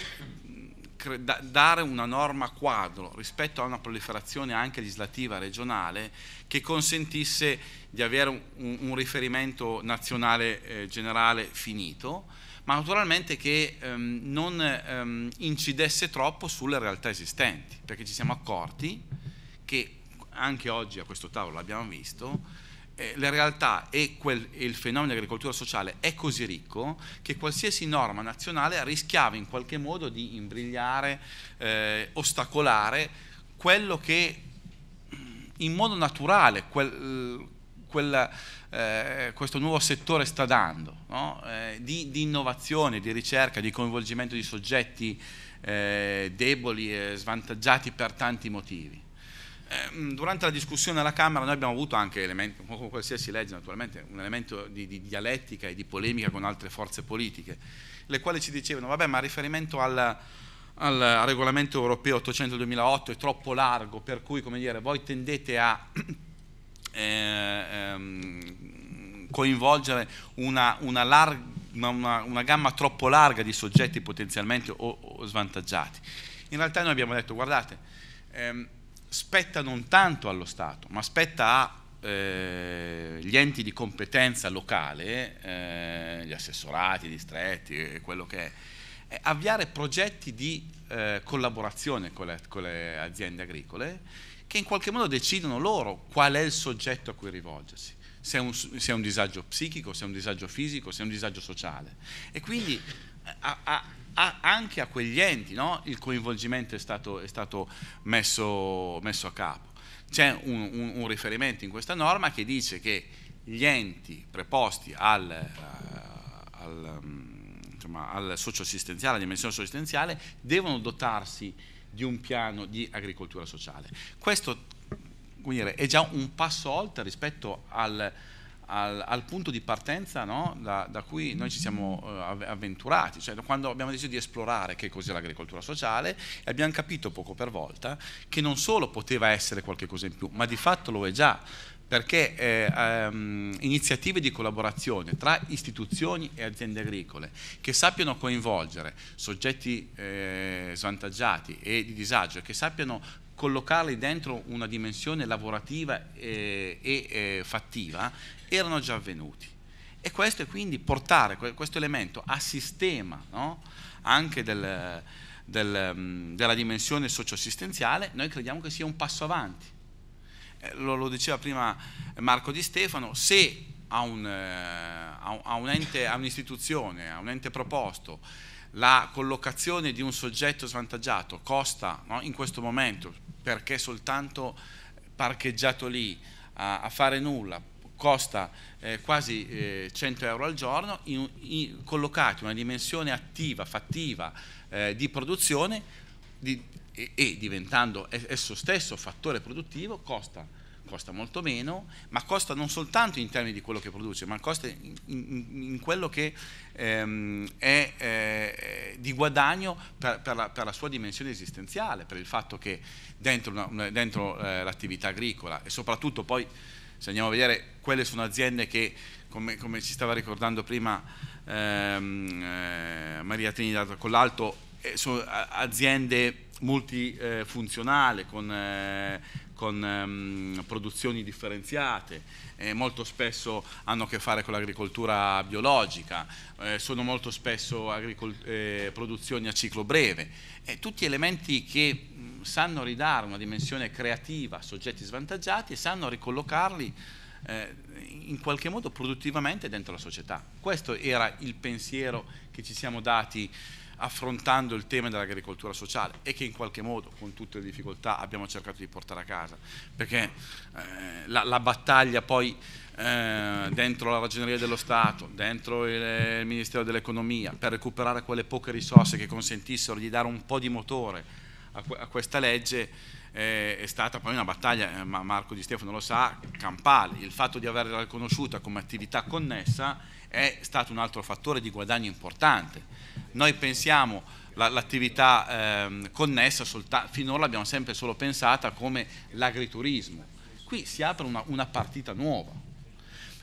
da dare una norma quadro rispetto a una proliferazione anche legislativa regionale che consentisse di avere un, un riferimento nazionale eh, generale finito, ma naturalmente che ehm, non ehm, incidesse troppo sulle realtà esistenti, perché ci siamo accorti che anche oggi a questo tavolo l'abbiamo visto, eh, la realtà e, quel, il fenomeno dell'agricoltura sociale è così ricco che qualsiasi norma nazionale rischiava in qualche modo di imbrigliare, eh, ostacolare quello che in modo naturale quel, quella, eh, questo nuovo settore sta dando, no? eh, di, di, innovazione, di ricerca, di coinvolgimento di soggetti eh, deboli e svantaggiati per tanti motivi. Ehm, durante la discussione alla Camera noi abbiamo avuto anche elementi, come qualsiasi legge naturalmente, un elemento di, di, dialettica e di polemica con altre forze politiche, le quali ci dicevano, vabbè ma il riferimento al, al regolamento europeo 800-2008 è troppo largo, per cui come dire, voi tendete a eh, ehm, coinvolgere una, una, larga, una, una, gamma troppo larga di soggetti potenzialmente o, o svantaggiati. In realtà noi abbiamo detto, guardate, ehm, spetta non tanto allo Stato, ma spetta agli eh, enti di competenza locale, eh, gli assessorati, i distretti, eh, quello che è, è eh, avviare progetti di eh, collaborazione con le, con le aziende agricole che in qualche modo decidono loro qual è il soggetto a cui rivolgersi. Se è, un, se è, un, disagio psichico, se è un disagio fisico, se è un disagio sociale. E quindi eh, a, a, a, anche a quegli enti no? il coinvolgimento è stato, è stato messo, messo, a capo. C'è un, un, un, riferimento in questa norma che dice che gli enti preposti al, uh, al, um, insomma, al socioassistenziale, alla dimensione socioassistenziale, devono dotarsi di un piano di agricoltura sociale. Questo dire, è già un passo oltre rispetto al, al, al punto di partenza no? da, da, cui noi ci siamo eh, avventurati, cioè quando abbiamo deciso di esplorare che cos'è l'agricoltura sociale e abbiamo capito poco per volta che non solo poteva essere qualche cosa in più, ma di fatto lo è già, perché eh, ehm, iniziative di collaborazione tra istituzioni e aziende agricole che sappiano coinvolgere soggetti eh, svantaggiati e di disagio, che sappiano collocarli dentro una dimensione lavorativa eh, e eh, fattiva, erano già avvenuti. E questo è quindi portare questo elemento a sistema no? anche del, del, mm, della dimensione socioassistenziale, noi crediamo che sia un passo avanti. Eh, lo, lo diceva prima Marco Di Stefano, se eh, a, un, a, un ente, a un'istituzione, a un ente proposto, la collocazione di un soggetto svantaggiato costa no, in questo momento perché soltanto parcheggiato lì a, a fare nulla costa eh, quasi eh, 100 euro al giorno, in, in, collocati in una dimensione attiva, fattiva eh, di produzione di, e, e, diventando esso stesso fattore produttivo, costa, costa, molto meno, ma costa non soltanto in termini di quello che produce, ma costa in, in quello che ehm, è eh, di guadagno per, per, la, per, la, sua dimensione esistenziale, per il fatto che dentro, eh, l'attività agricola e soprattutto poi se andiamo a vedere, quelle sono aziende che, come, come ci stava ricordando prima ehm, eh, Maria Trinidad Collalto, eh, sono aziende multifunzionali con, eh, con ehm, produzioni differenziate, eh, molto spesso hanno a che fare con l'agricoltura biologica, eh, sono molto spesso eh, produzioni a ciclo breve, tutti elementi che sanno ridare una dimensione creativa a soggetti svantaggiati e sanno ricollocarli eh, in qualche modo produttivamente dentro la società. Questo era il pensiero che ci siamo dati affrontando il tema dell'agricoltura sociale e che in qualche modo, con tutte le difficoltà, abbiamo cercato di portare a casa, perché eh, la, la, battaglia poi eh, dentro la ragioneria dello Stato, dentro il, il Ministero dell'Economia, per recuperare quelle poche risorse che consentissero di dare un po' di motore a, a questa legge eh, è stata poi una battaglia, eh, ma Marco Di Stefano lo sa, campale. Il fatto di averla riconosciuta come attività connessa è stato un altro fattore di guadagno importante. Noi pensiamo l'attività eh, connessa, finora l'abbiamo sempre solo pensata come l'agriturismo. Qui si apre una, una partita nuova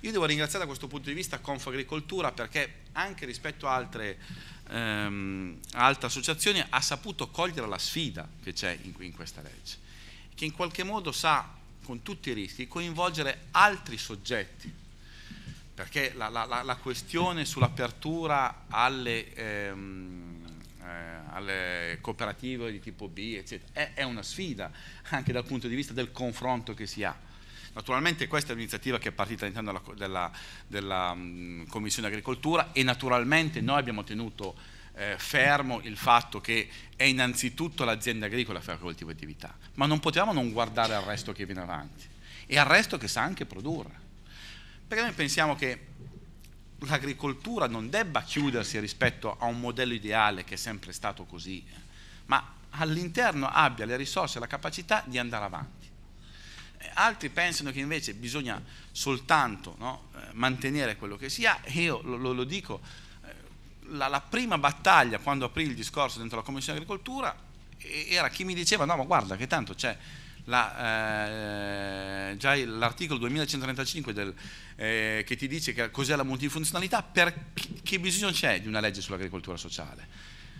io devo ringraziare da questo punto di vista Confagricoltura perché anche rispetto a altre, ehm, altre associazioni ha saputo cogliere la sfida che c'è in, in questa legge, che in qualche modo sa, con tutti i rischi, coinvolgere altri soggetti perché la, la, la, questione sull'apertura alle, ehm, eh, alle, cooperative di tipo B eccetera, è, è, una sfida anche dal punto di vista del confronto che si ha. Naturalmente questa è un'iniziativa che è partita all'interno della, della, della um, Commissione Agricoltura e naturalmente noi abbiamo tenuto eh, fermo il fatto che è innanzitutto l'azienda agricola a fare di attività, ma non potevamo non guardare al resto che viene avanti e al resto che sa anche produrre. Perché noi pensiamo che l'agricoltura non debba chiudersi rispetto a un modello ideale che è sempre stato così, ma all'interno abbia le risorse e la capacità di andare avanti. Altri pensano che invece bisogna soltanto no, eh, mantenere quello che si ha, io lo, lo, lo dico, eh, la, la, prima battaglia quando aprì il discorso dentro la Commissione Agricoltura era chi mi diceva no ma guarda che tanto c'è la, eh, già l'articolo 2135 del, eh, che ti dice che cos'è la multifunzionalità, per, che bisogno c'è di una legge sull'agricoltura sociale?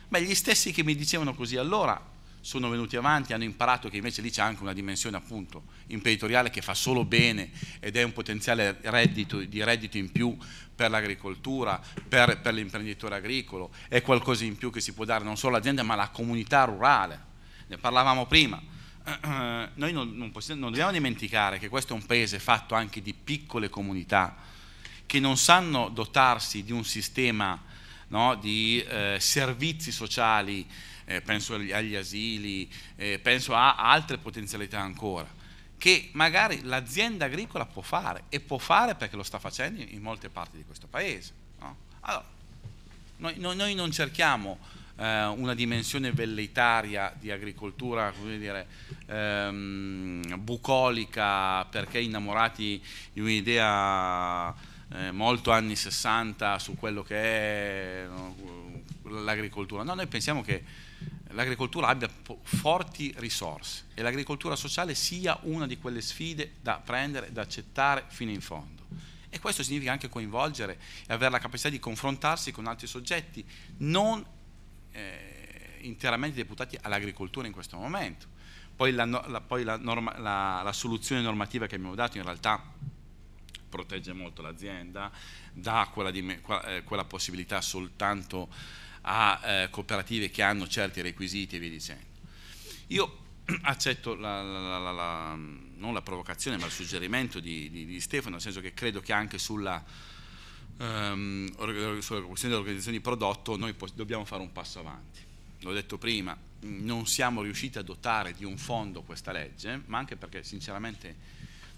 Beh, gli stessi che mi dicevano così allora sono venuti avanti, hanno imparato che invece lì c'è anche una dimensione appunto imprenditoriale che fa solo bene ed è un potenziale reddito, di reddito in più per l'agricoltura, per, per l'imprenditore agricolo, è qualcosa in più che si può dare non solo all'azienda ma alla comunità rurale. Ne parlavamo prima, noi non, non, possiamo, non, dobbiamo dimenticare che questo è un paese fatto anche di piccole comunità che non sanno dotarsi di un sistema no, di eh, servizi sociali eh, penso agli asili, eh, penso a altre potenzialità ancora, che magari l'azienda agricola può fare e può fare perché lo sta facendo in molte parti di questo paese. No? Allora, noi, noi, non cerchiamo eh, una dimensione velleitaria di agricoltura, come dire, ehm, bucolica perché innamorati di un'idea eh, molto anni 60 su quello che è l'agricoltura. No, noi pensiamo che l'agricoltura abbia forti risorse e l'agricoltura sociale sia una di quelle sfide da prendere, da accettare fino in fondo. E questo significa anche coinvolgere e avere la capacità di confrontarsi con altri soggetti, non eh, interamente deputati all'agricoltura in questo momento. Poi, la, la, poi la, norma, la soluzione normativa che abbiamo dato in realtà protegge molto l'azienda, dà quella, di, quella, eh, quella possibilità soltanto a eh, cooperative che hanno certi requisiti e via dicendo. Io accetto la, la, la, non la provocazione ma il suggerimento di, di, di, Stefano, nel senso che credo che anche sulla, ehm, sulla questione dell'organizzazione di prodotto noi dobbiamo fare un passo avanti. L'ho detto prima, non siamo riusciti a dotare di un fondo questa legge, ma anche perché sinceramente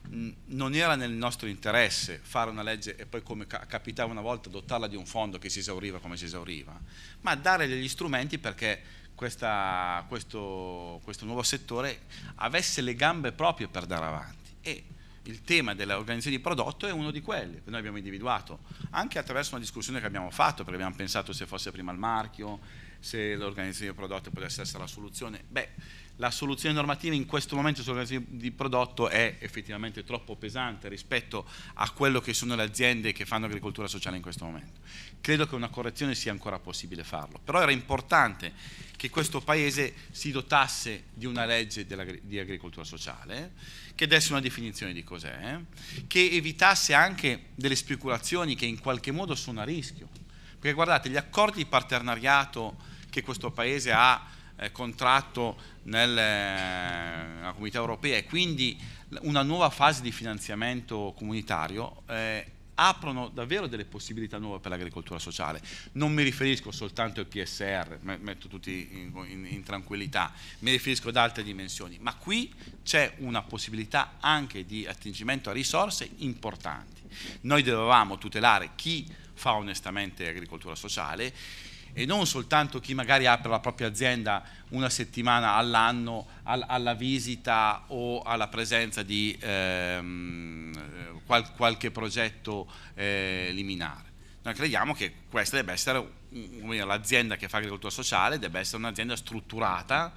non era nel nostro interesse fare una legge e poi come capitava una volta dotarla di un fondo che si esauriva come si esauriva, ma dare degli strumenti perché questa, questo, questo, nuovo settore avesse le gambe proprie per andare avanti. E il tema dell'organizzazione di prodotto è uno di quelli che noi abbiamo individuato, anche attraverso una discussione che abbiamo fatto, perché abbiamo pensato se fosse prima il marchio, se l'organizzazione di prodotto potesse essere la soluzione. Beh, la soluzione normativa in questo momento sull'organizzazione di prodotto è effettivamente troppo pesante rispetto a quello che sono le aziende che fanno agricoltura sociale in questo momento. Credo che una correzione sia ancora possibile farlo, però era importante che questo Paese si dotasse di una legge di agricoltura sociale, che desse una definizione di cos'è, che evitasse anche delle speculazioni che in qualche modo sono a rischio. Perché guardate, gli accordi di partenariato che questo Paese ha eh, contratto nel, nella eh, comunità europea e quindi una nuova fase di finanziamento comunitario eh, aprono davvero delle possibilità nuove per l'agricoltura sociale. Non mi riferisco soltanto al PSR, metto tutti in, in, in tranquillità, mi riferisco ad altre dimensioni, ma qui c'è una possibilità anche di attingimento a risorse importanti. Noi dovevamo tutelare chi fa onestamente agricoltura sociale e non soltanto chi magari apre la propria azienda una settimana all'anno al, alla visita o alla presenza di ehm, qual, qualche progetto eh, liminare. Noi crediamo che questa debba essere, come l'azienda che fa agricoltura sociale debba essere un'azienda strutturata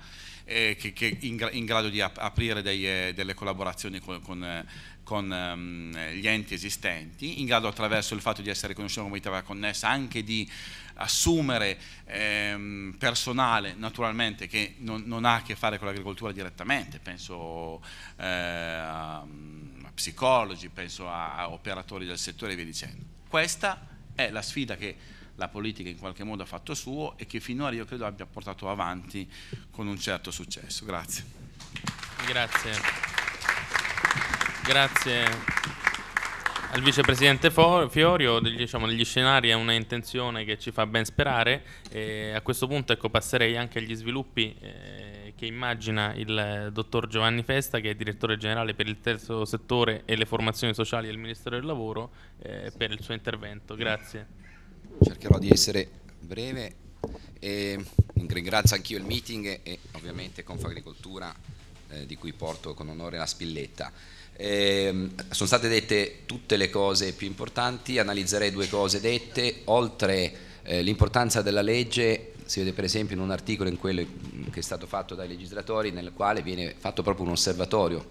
eh, che, che in, in, grado di aprire dei, eh, delle collaborazioni con, con, con um, gli enti esistenti, in grado attraverso il fatto di essere riconosciuta come attività connessa anche di assumere ehm, personale naturalmente che non, non, ha a che fare con l'agricoltura direttamente, penso eh, a, psicologi, penso a, a operatori del settore e via dicendo. Questa è la sfida che la politica in qualche modo ha fatto suo e che finora io credo abbia portato avanti con un certo successo. Grazie. Grazie. Grazie al vicepresidente Fiorio, diciamo, degli scenari è una intenzione che ci fa ben sperare. E a questo punto ecco, passerei anche agli sviluppi eh, che immagina il dottor Giovanni Festa, che è direttore generale per il terzo settore e le formazioni sociali del Ministero del Lavoro, eh, per il suo intervento. Grazie. Cercherò di essere breve. E ringrazio anch'io il meeting e, e ovviamente Confagricoltura, eh, di cui porto con onore la spilletta. Eh, sono state dette tutte le cose più importanti, analizzerei due cose dette, oltre eh, l'importanza della legge si vede per esempio in un articolo in quello che è stato fatto dai legislatori nel quale viene fatto proprio un osservatorio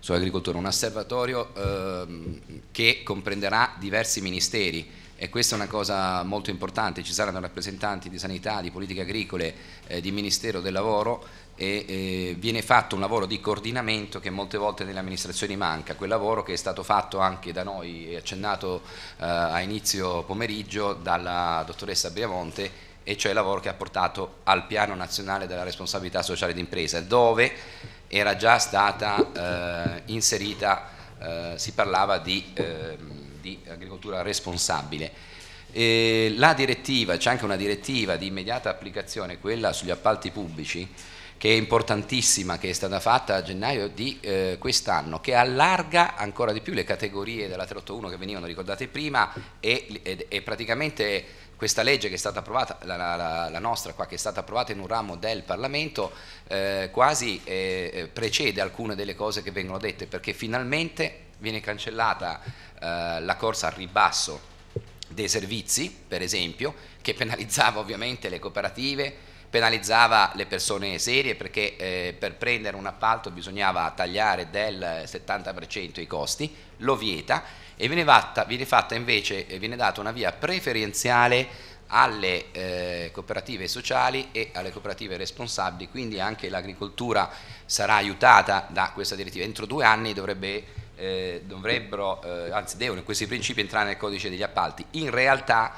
sull'agricoltura, un osservatorio eh, che comprenderà diversi ministeri e questa è una cosa molto importante, ci saranno rappresentanti di sanità, di politiche agricole, eh, di Ministero del Lavoro e eh, viene fatto un lavoro di coordinamento che molte volte nelle amministrazioni manca, quel lavoro che è stato fatto anche da noi, e accennato eh, a inizio pomeriggio dalla dottoressa Briamonte, e cioè il lavoro che ha portato al piano nazionale della responsabilità sociale d'impresa, dove era già stata eh, inserita, eh, si parlava di, ehm, di agricoltura responsabile. E la direttiva, c'è anche una direttiva di immediata applicazione, quella sugli appalti pubblici, che è importantissima, che è stata fatta a gennaio di eh, quest'anno, che allarga ancora di più le categorie della 381 che venivano ricordate prima e, e, e praticamente questa legge che è stata approvata, la, la, la, nostra qua, che è stata approvata in un ramo del Parlamento, eh, quasi eh, eh precede alcune delle cose che vengono dette, perché finalmente viene cancellata eh, la corsa al ribasso dei servizi, per esempio, che penalizzava ovviamente le cooperative, penalizzava le persone serie perché eh, per prendere un appalto bisognava tagliare del 70% i costi, lo vieta e viene, fatta, viene, fatta invece, eh, viene data una via preferenziale alle eh, cooperative sociali e alle cooperative responsabili, quindi anche l'agricoltura sarà aiutata da questa direttiva. Entro due anni dovrebbe, eh, dovrebbero, eh, anzi devono questi principi entrare nel codice degli appalti. In realtà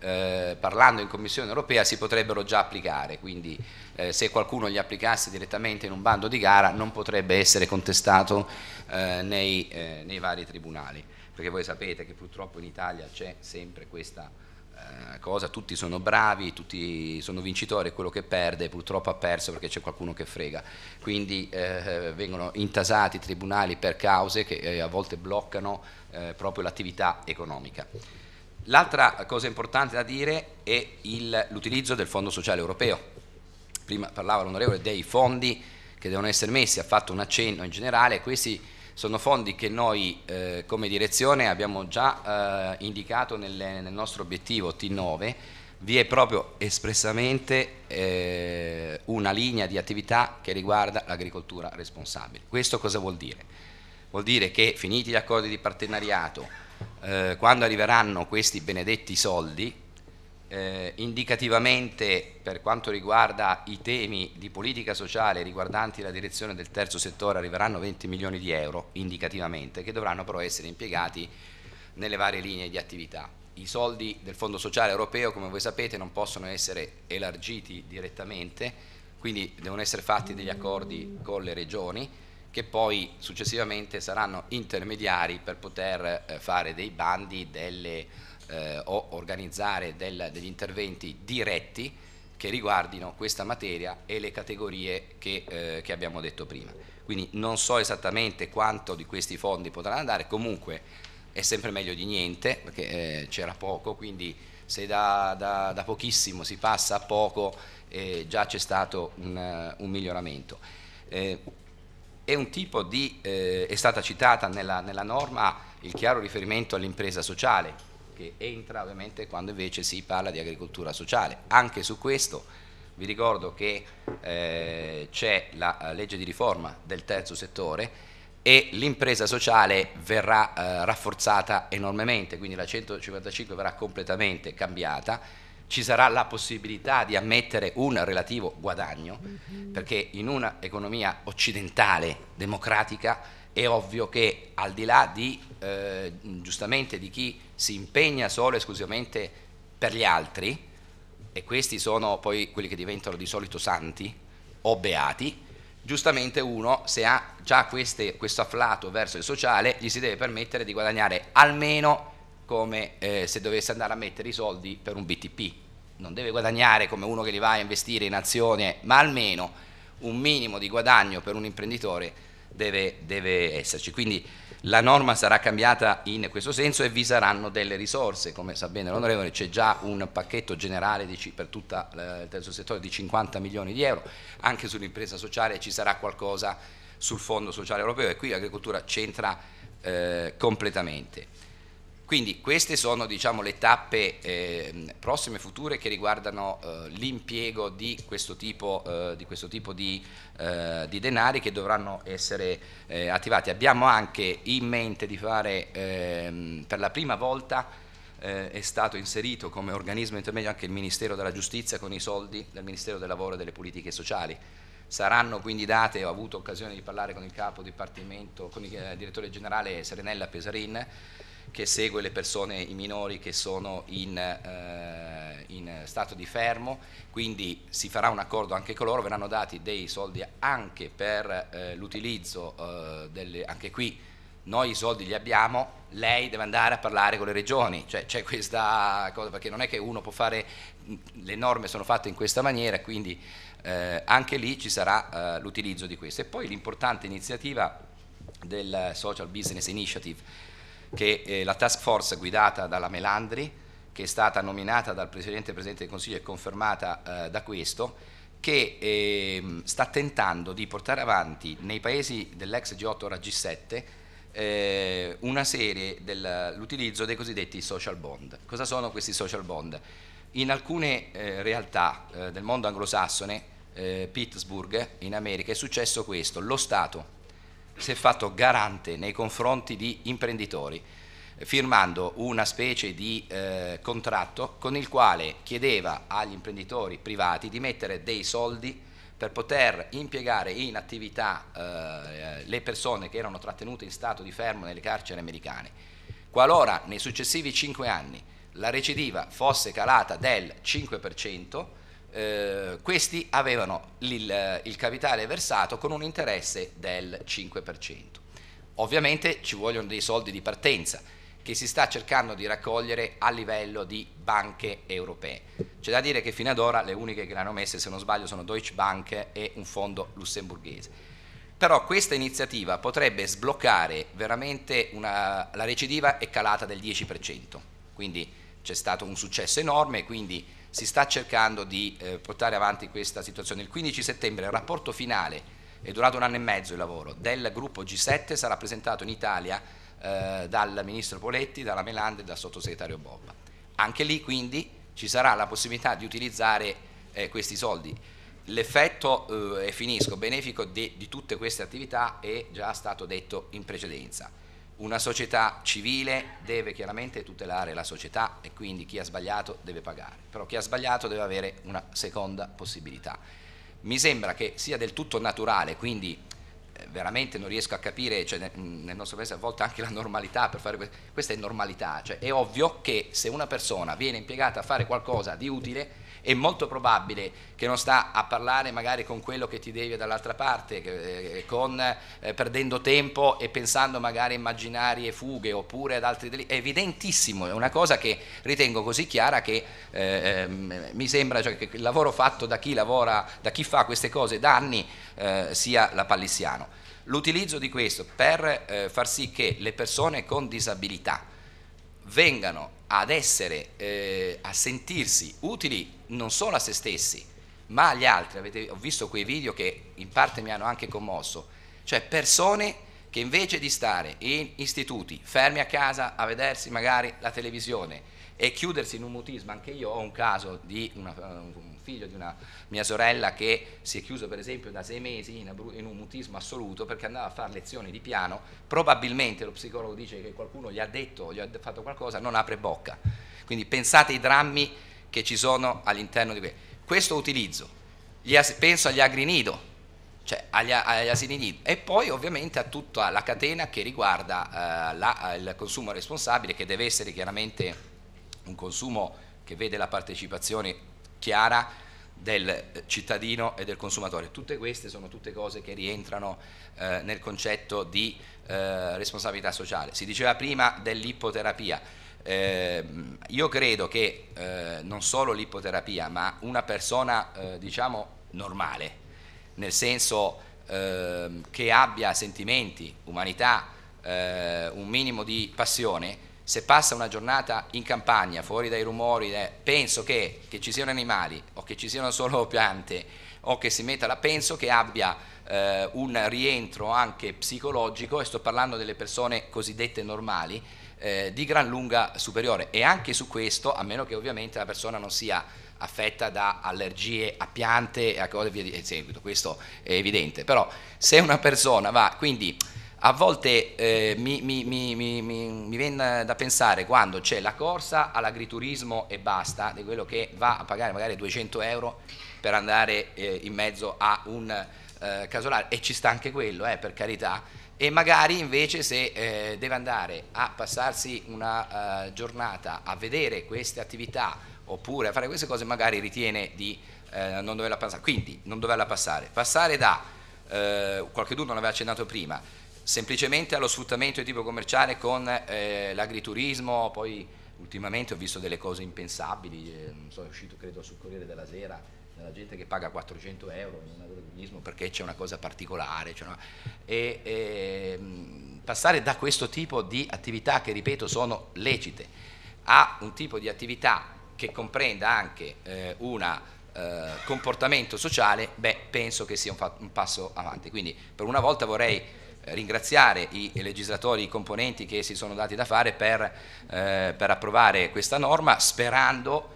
eh, parlando in Commissione europea si potrebbero già applicare, quindi eh, se qualcuno li applicasse direttamente in un bando di gara non potrebbe essere contestato eh, nei, eh, nei, vari tribunali, perché voi sapete che purtroppo in Italia c'è sempre questa eh, cosa, tutti sono bravi, tutti sono vincitori, quello che perde purtroppo ha perso perché c'è qualcuno che frega, quindi eh, vengono intasati i tribunali per cause che a volte bloccano proprio l'attività economica. L'altra cosa importante da dire è l'utilizzo del Fondo Sociale Europeo. Prima parlava l'onorevole dei fondi che devono essere messi, ha fatto un accenno in generale, questi sono fondi che noi eh, come direzione abbiamo già eh, indicato nel, nel, nostro obiettivo T9, vi è proprio espressamente eh, una linea di attività che riguarda l'agricoltura responsabile. Questo cosa vuol dire? Vuol dire che finiti gli accordi di partenariato, eh, quando arriveranno questi benedetti soldi, eh, indicativamente per quanto riguarda i temi di politica sociale riguardanti la direzione del terzo settore arriveranno 20 milioni di euro indicativamente che dovranno però essere impiegati nelle varie linee di attività. I soldi del Fondo Sociale Europeo, come voi sapete, non possono essere elargiti direttamente, quindi devono essere fatti degli accordi con le regioni che poi successivamente saranno intermediari per poter eh, fare dei bandi delle, eh, o organizzare del, degli interventi diretti che riguardino questa materia e le categorie che, eh, che, abbiamo detto prima. Quindi non so esattamente quanto di questi fondi potranno andare, comunque è sempre meglio di niente perché eh, c'era poco, quindi se da, da, da, pochissimo si passa a poco eh, già c'è stato un, eh, un miglioramento è un tipo di, eh, è stata citata nella, nella norma il chiaro riferimento all'impresa sociale, che entra ovviamente quando invece si parla di agricoltura sociale. Anche su questo vi ricordo che eh, c'è la eh, legge di riforma del terzo settore e l'impresa sociale verrà eh, rafforzata enormemente, quindi la 155 verrà completamente cambiata ci sarà la possibilità di ammettere un relativo guadagno, mhm. perché in un'economia occidentale, democratica, è ovvio che al di là di, eh, giustamente di chi si impegna solo e esclusivamente per gli altri, e questi sono poi quelli che diventano di solito santi o beati, giustamente uno se ha già queste, questo afflato verso il sociale gli si deve permettere di guadagnare almeno come eh, se dovesse andare a mettere i soldi per un BTP, non deve guadagnare come uno che li va a investire in azione, eh, ma almeno un minimo di guadagno per un imprenditore deve, deve esserci. Quindi la norma sarà cambiata in questo senso e vi saranno delle risorse, come sa bene l'onorevole, c'è già un pacchetto generale di, per tutto eh, il terzo settore di 50 milioni di euro, anche sull'impresa sociale ci sarà qualcosa sul Fondo Sociale Europeo e qui l'agricoltura c'entra eh, completamente. Quindi queste sono diciamo, le tappe eh, prossime future che riguardano eh, l'impiego di questo tipo, eh, di, questo tipo di, eh, di, denari che dovranno essere eh, attivati. Abbiamo anche in mente di fare ehm, per la prima volta eh, è stato inserito come organismo intermedio anche il Ministero della Giustizia con i soldi del Ministero del Lavoro e delle Politiche Sociali. Saranno quindi date, ho avuto occasione di parlare con il capo dipartimento, con il direttore generale Serenella Pesarin, che segue le persone, i minori che sono in, eh, in stato di fermo, quindi si farà un accordo anche con loro, verranno dati dei soldi anche per eh, l'utilizzo eh, delle, anche qui noi i soldi li abbiamo, lei deve andare a parlare con le regioni, cioè c'è questa cosa, perché non è che uno può fare, le norme sono fatte in questa maniera, quindi eh, anche lì ci sarà eh, l'utilizzo di questo. E poi l'importante iniziativa del Social Business Initiative, che eh, la task force guidata dalla Melandri, che è stata nominata dal Presidente, e Presidente del Consiglio e confermata eh, da questo, che eh, sta tentando di portare avanti nei paesi dell'ex G8 ora G7 eh, una serie dell'utilizzo dei cosiddetti social bond. Cosa sono questi social bond? In alcune eh, realtà eh, del mondo anglosassone, eh, Pittsburgh in America, è successo questo, lo Stato si è fatto garante nei confronti di imprenditori firmando una specie di eh, contratto con il quale chiedeva agli imprenditori privati di mettere dei soldi per poter impiegare in attività eh, eh le persone che erano trattenute in stato di fermo nelle carceri americane. Qualora nei successivi 5 anni la recidiva fosse calata del 5%, eh, questi avevano il, eh, il capitale versato con un interesse del 5%. Ovviamente ci vogliono dei soldi di partenza che si sta cercando di raccogliere a livello di banche europee. C'è da dire che fino ad ora le uniche che l'hanno messe, se non sbaglio, sono Deutsche Bank e un fondo lussemburghese. Però questa iniziativa potrebbe sbloccare veramente una, la recidiva è calata del 10%, quindi c'è stato un successo enorme, quindi si sta cercando di eh, portare avanti questa situazione. Il 15 settembre il rapporto finale, è durato un anno e mezzo il lavoro, del gruppo G7 sarà presentato in Italia eh, dal ministro Poletti, dalla Melande e dal sottosegretario Bobba. Anche lì quindi ci sarà la possibilità di utilizzare eh, questi soldi. L'effetto, e eh, finisco, benefico di, di tutte queste attività è già stato detto in precedenza. Una società civile deve chiaramente tutelare la società e quindi chi ha sbagliato deve pagare, però chi ha sbagliato deve avere una seconda possibilità. Mi sembra che sia del tutto naturale, quindi eh, veramente non riesco a capire, cioè, nel nostro paese a volte anche la normalità per fare questo, questa è normalità, cioè, è ovvio che se una persona viene impiegata a fare qualcosa di utile è molto probabile che non sta a parlare magari con quello che ti devi dall'altra parte, eh, con, eh, perdendo tempo e pensando magari a immaginarie fughe oppure ad altri delitti. È evidentissimo, è una cosa che ritengo così chiara che eh, ehm, mi sembra cioè, che il lavoro fatto da chi lavora, da chi fa queste cose da anni eh, sia la Pallissiano. L'utilizzo di questo per eh, far sì che le persone con disabilità vengano ad essere, eh, a sentirsi utili non solo a se stessi, ma agli altri. Avete, ho visto quei video che in parte mi hanno anche commosso, cioè persone che invece di stare in istituti, fermi a casa a vedersi magari la televisione e chiudersi in un mutismo, anche io ho un caso di una, un figlio di una mia sorella che si è chiuso per esempio da sei mesi in, in un mutismo assoluto perché andava a fare lezioni di piano, probabilmente lo psicologo dice che qualcuno gli ha detto, gli ha fatto qualcosa, non apre bocca. Quindi pensate ai drammi che ci sono all'interno di questo. Questo utilizzo, penso agli agrinido, cioè agli, agli, asini nido e poi ovviamente a tutta la catena che riguarda eh, la, il consumo responsabile che deve essere chiaramente un consumo che vede la partecipazione chiara del eh, cittadino e del consumatore. Tutte queste sono tutte cose che rientrano eh, nel concetto di eh, responsabilità sociale. Si diceva prima dell'ipoterapia. Eh, io credo che eh, non solo l'ipoterapia, ma una persona eh, diciamo normale, nel senso ehm, che abbia sentimenti, umanità, un minimo di passione, se passa una giornata in campagna, fuori dai rumori, eh, penso che, che, ci siano animali o che ci siano solo piante o che si metta la, penso che abbia eh, un rientro anche psicologico, e sto parlando delle persone cosiddette normali, eh, di gran lunga superiore. E anche su questo, a meno che ovviamente la persona non sia affetta da allergie a piante e a cose via di eh, seguito, questo è evidente. Però se una persona va, quindi a volte eh, mi, mi, mi, mi, viene da pensare quando c'è la corsa all'agriturismo e basta, di quello che va a pagare magari 200 euro per andare eh, in mezzo a un eh, casolare, e ci sta anche quello, eh, per carità, e magari invece se eh, deve andare a passarsi una eh, giornata a vedere queste attività oppure a fare queste cose, magari ritiene di non doverla passare. Quindi non doverla passare. Passare da, eh, qualche non aveva accennato prima, semplicemente allo sfruttamento di tipo commerciale con eh, l'agriturismo, poi ultimamente ho visto delle cose impensabili, eh, non so, è uscito credo sul Corriere della Sera, della gente che paga 400 euro in un agriturismo perché c'è una cosa particolare, cioè una... E, e, ehm, passare da questo tipo di attività che ripeto sono lecite a un tipo di attività che comprenda anche eh, un eh, comportamento sociale, beh, penso che sia un, un passo avanti. Quindi per una volta vorrei eh, ringraziare i legislatori, i componenti che si sono dati da fare per, eh, per approvare questa norma, sperando,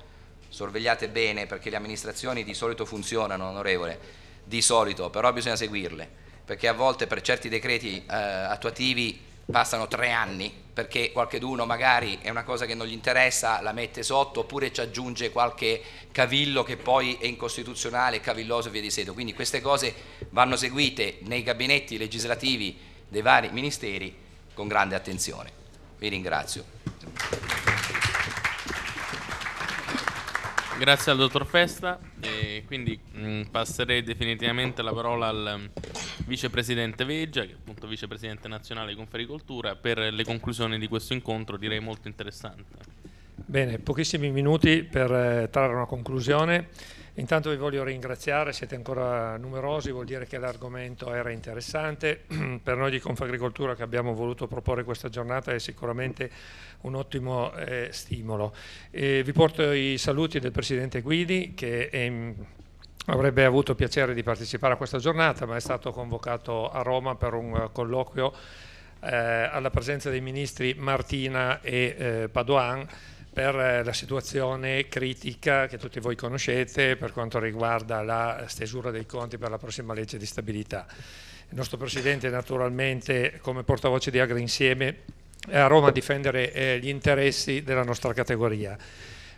sorvegliate bene perché le amministrazioni di solito funzionano, onorevole, di solito, però bisogna seguirle, perché a volte per certi decreti eh, attuativi passano tre anni perché qualcheduno magari è una cosa che non gli interessa, la mette sotto, oppure ci aggiunge qualche cavillo che poi è incostituzionale, cavilloso e via di seguito. Quindi queste cose vanno seguite nei gabinetti legislativi dei vari ministeri con grande attenzione. Vi ringrazio. Grazie al dottor Festa. E quindi mh, mm, passerei definitivamente la parola al mm, vicepresidente Veggia, che è appunto vicepresidente nazionale Confericoltura, per le conclusioni di questo incontro direi molto interessante. Bene, pochissimi minuti per eh, trarre una conclusione. Intanto vi voglio ringraziare, siete ancora numerosi, vuol dire che l'argomento era interessante. Per noi di Confagricoltura che abbiamo voluto proporre questa giornata è sicuramente un ottimo eh, stimolo. E vi porto i saluti del Presidente Guidi che è ehm, in avrebbe avuto piacere di partecipare a questa giornata, ma è stato convocato a Roma per un eh, colloquio eh, alla presenza dei ministri Martina e eh, Padoan per eh, la situazione critica che tutti voi conoscete per quanto riguarda la stesura dei conti per la prossima legge di stabilità. Il nostro Presidente naturalmente come portavoce di Agri Insieme è a Roma a difendere eh, gli interessi della nostra categoria.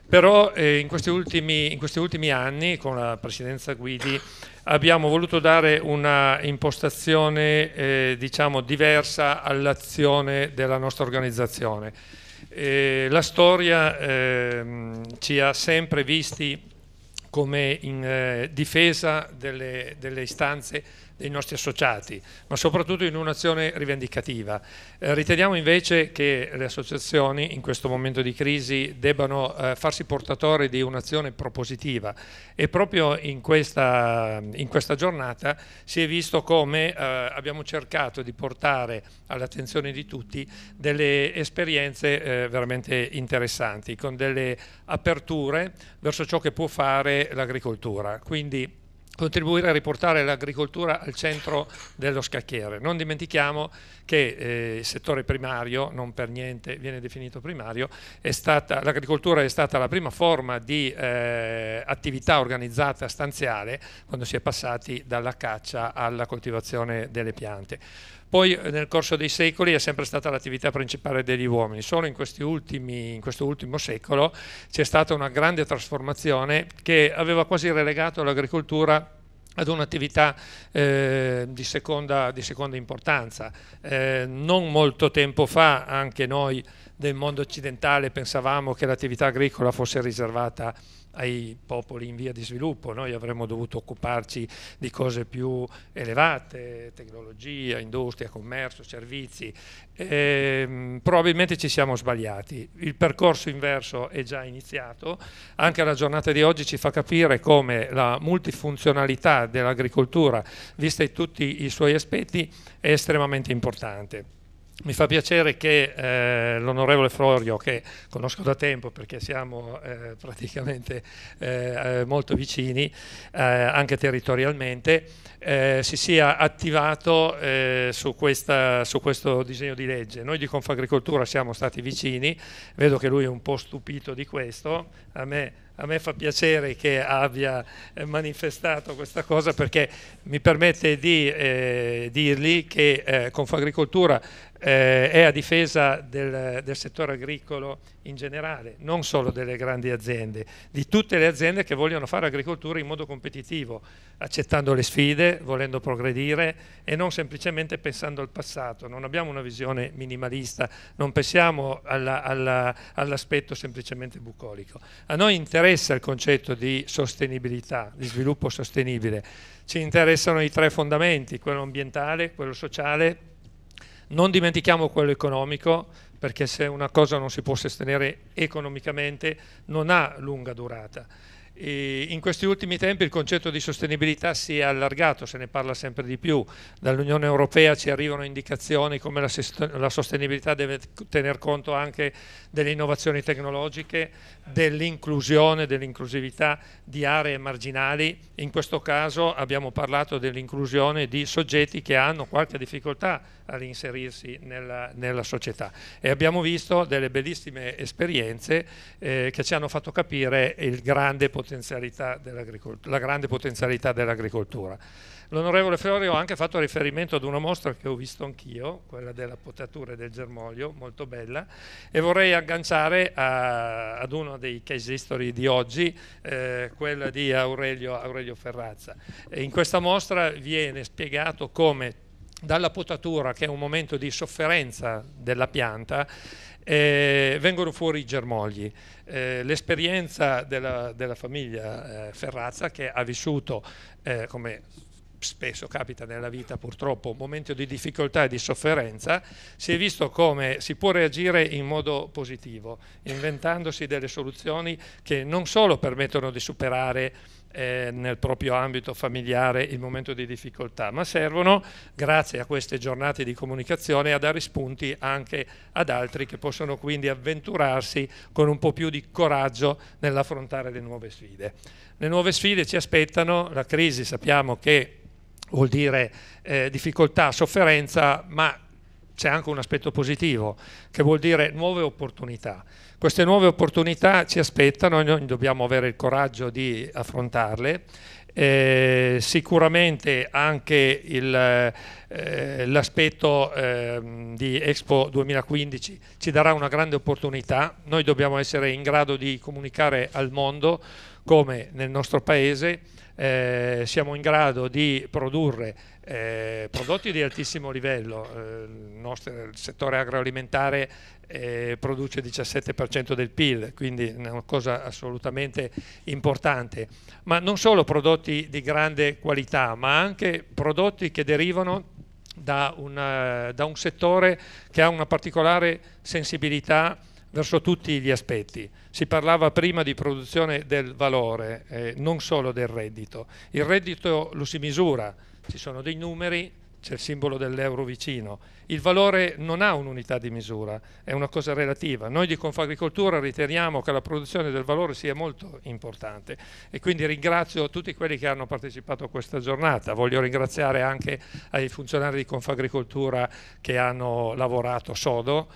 Però eh, in, questi ultimi, in, questi ultimi, anni con la Presidenza Guidi abbiamo voluto dare una impostazione eh, diciamo, diversa all'azione della nostra organizzazione eh, la storia ehm, ci ha sempre visti come in eh, difesa delle, delle istanze dei nostri associati, ma soprattutto in un'azione rivendicativa. Eh, riteniamo invece che le associazioni in questo momento di crisi debbano eh, farsi portatori di un'azione propositiva e proprio in questa, in questa, giornata si è visto come eh, abbiamo cercato di portare all'attenzione di tutti delle esperienze eh, veramente interessanti, con delle aperture verso ciò che può fare l'agricoltura. Quindi contribuire a riportare l'agricoltura al centro dello scacchiere. Non dimentichiamo che eh, il settore primario, non per niente viene definito primario, l'agricoltura è stata la prima forma di eh, attività organizzata stanziale quando si è passati dalla caccia alla coltivazione delle piante. Poi eh, nel corso dei secoli è sempre stata l'attività principale degli uomini, solo in, ultimi, in questo ultimo secolo c'è stata una grande trasformazione che aveva quasi relegato l'agricoltura ad un'attività eh, di, seconda, di, seconda, importanza. Eh, non molto tempo fa anche noi del mondo occidentale pensavamo che l'attività agricola fosse riservata a ai popoli in via di sviluppo, noi avremmo dovuto occuparci di cose più elevate, tecnologia, industria, commercio, servizi, e, ehm, probabilmente ci siamo sbagliati, il percorso inverso è già iniziato, anche la giornata di oggi ci fa capire come la multifunzionalità dell'agricoltura, vista in tutti i suoi aspetti, è estremamente importante mi fa piacere che eh, l'onorevole Florio, che conosco da tempo perché siamo eh, praticamente eh, eh molto vicini eh, anche territorialmente, eh, si sia attivato su, questa, su, questo disegno di legge. Noi di Confagricoltura siamo stati vicini, vedo che lui è un po' stupito di questo, a me, a me fa piacere che abbia manifestato questa cosa perché mi permette di dirgli che Confagricoltura eh, è a difesa del, del, settore agricolo in generale, non solo delle grandi aziende, di tutte le aziende che vogliono fare agricoltura in modo competitivo, accettando le sfide, volendo progredire e non semplicemente pensando al passato. Non abbiamo una visione minimalista, non pensiamo all'aspetto all semplicemente bucolico. A noi interessa il concetto di sostenibilità, di sviluppo sostenibile. Ci interessano i tre fondamenti, quello ambientale, quello sociale non dimentichiamo quello economico, perché se una cosa non si può sostenere economicamente non ha lunga durata in questi ultimi tempi il concetto di sostenibilità si è allargato, se ne parla sempre di più. Dall'Unione Europea ci arrivano indicazioni come la, la sostenibilità deve tener conto anche delle innovazioni tecnologiche, dell'inclusione, dell'inclusività di aree marginali. In questo caso abbiamo parlato dell'inclusione di soggetti che hanno qualche difficoltà a reinserirsi nella, nella società e abbiamo visto delle bellissime esperienze eh, che ci hanno fatto capire il grande potenziale potenzialità la grande potenzialità dell'agricoltura. L'onorevole Florio ha anche fatto riferimento ad una mostra che ho visto anch'io, quella della potatura e del germoglio, molto bella, e vorrei agganciare a, ad uno dei case history di oggi, eh, quella di Aurelio, Aurelio Ferrazza. E in questa mostra viene spiegato come dalla potatura, che è un momento di sofferenza della pianta, eh, vengono fuori i germogli. Eh, l'esperienza della, della famiglia eh, Ferrazza che ha vissuto, eh, come spesso capita nella vita purtroppo, un momento di difficoltà e di sofferenza, si è visto come si può reagire in modo positivo, inventandosi delle soluzioni che non solo permettono di superare eh, nel proprio ambito familiare il momento di difficoltà, ma servono, grazie a queste giornate di comunicazione, a dare spunti anche ad altri che possono quindi avventurarsi con un po' più di coraggio nell'affrontare le nuove sfide. Le nuove sfide ci aspettano, la crisi sappiamo che vuol dire eh, difficoltà, sofferenza, ma c'è anche un aspetto positivo che vuol dire nuove opportunità. Queste nuove opportunità ci aspettano, noi dobbiamo avere il coraggio di affrontarle. Eh, sicuramente anche eh, l'aspetto eh, di Expo 2015 ci darà una grande opportunità, noi dobbiamo essere in grado di comunicare al mondo come nel nostro paese eh, siamo in grado di produrre eh, prodotti di altissimo livello. Eh, il, nostro, il settore agroalimentare eh, produce il 17% del PIL, quindi è una cosa assolutamente importante. Ma non solo prodotti di grande qualità, ma anche prodotti che derivano da, una, eh, da un settore che ha una particolare sensibilità verso tutti gli aspetti. Si parlava prima di produzione del valore, eh, non solo del reddito. Il reddito lo si misura, ci sono dei numeri, c'è il simbolo dell'euro vicino. Il valore non ha un'unità di misura, è una cosa relativa. Noi di Confagricoltura riteniamo che la produzione del valore sia molto importante e quindi ringrazio tutti quelli che hanno partecipato a questa giornata. Voglio ringraziare anche ai funzionari di Confagricoltura che hanno lavorato sodo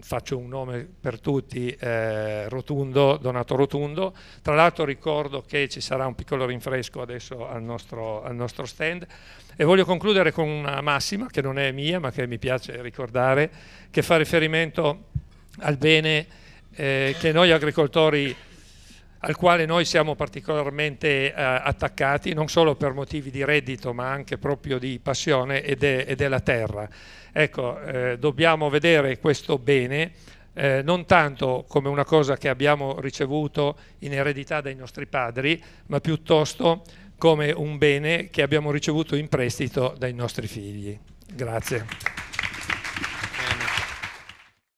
faccio un nome per tutti, eh, Rotundo, Donato Rotundo. Tra l'altro ricordo che ci sarà un piccolo rinfresco adesso al nostro, al nostro, stand e voglio concludere con una massima che non è mia ma che mi piace ricordare, che fa riferimento al bene eh, che noi agricoltori al quale noi siamo particolarmente eh, attaccati, non solo per motivi di reddito, ma anche proprio di passione ed è, ed è la terra. Ecco, eh, dobbiamo vedere questo bene eh, non tanto come una cosa che abbiamo ricevuto in eredità dai nostri padri, ma piuttosto come un bene che abbiamo ricevuto in prestito dai nostri figli. Grazie.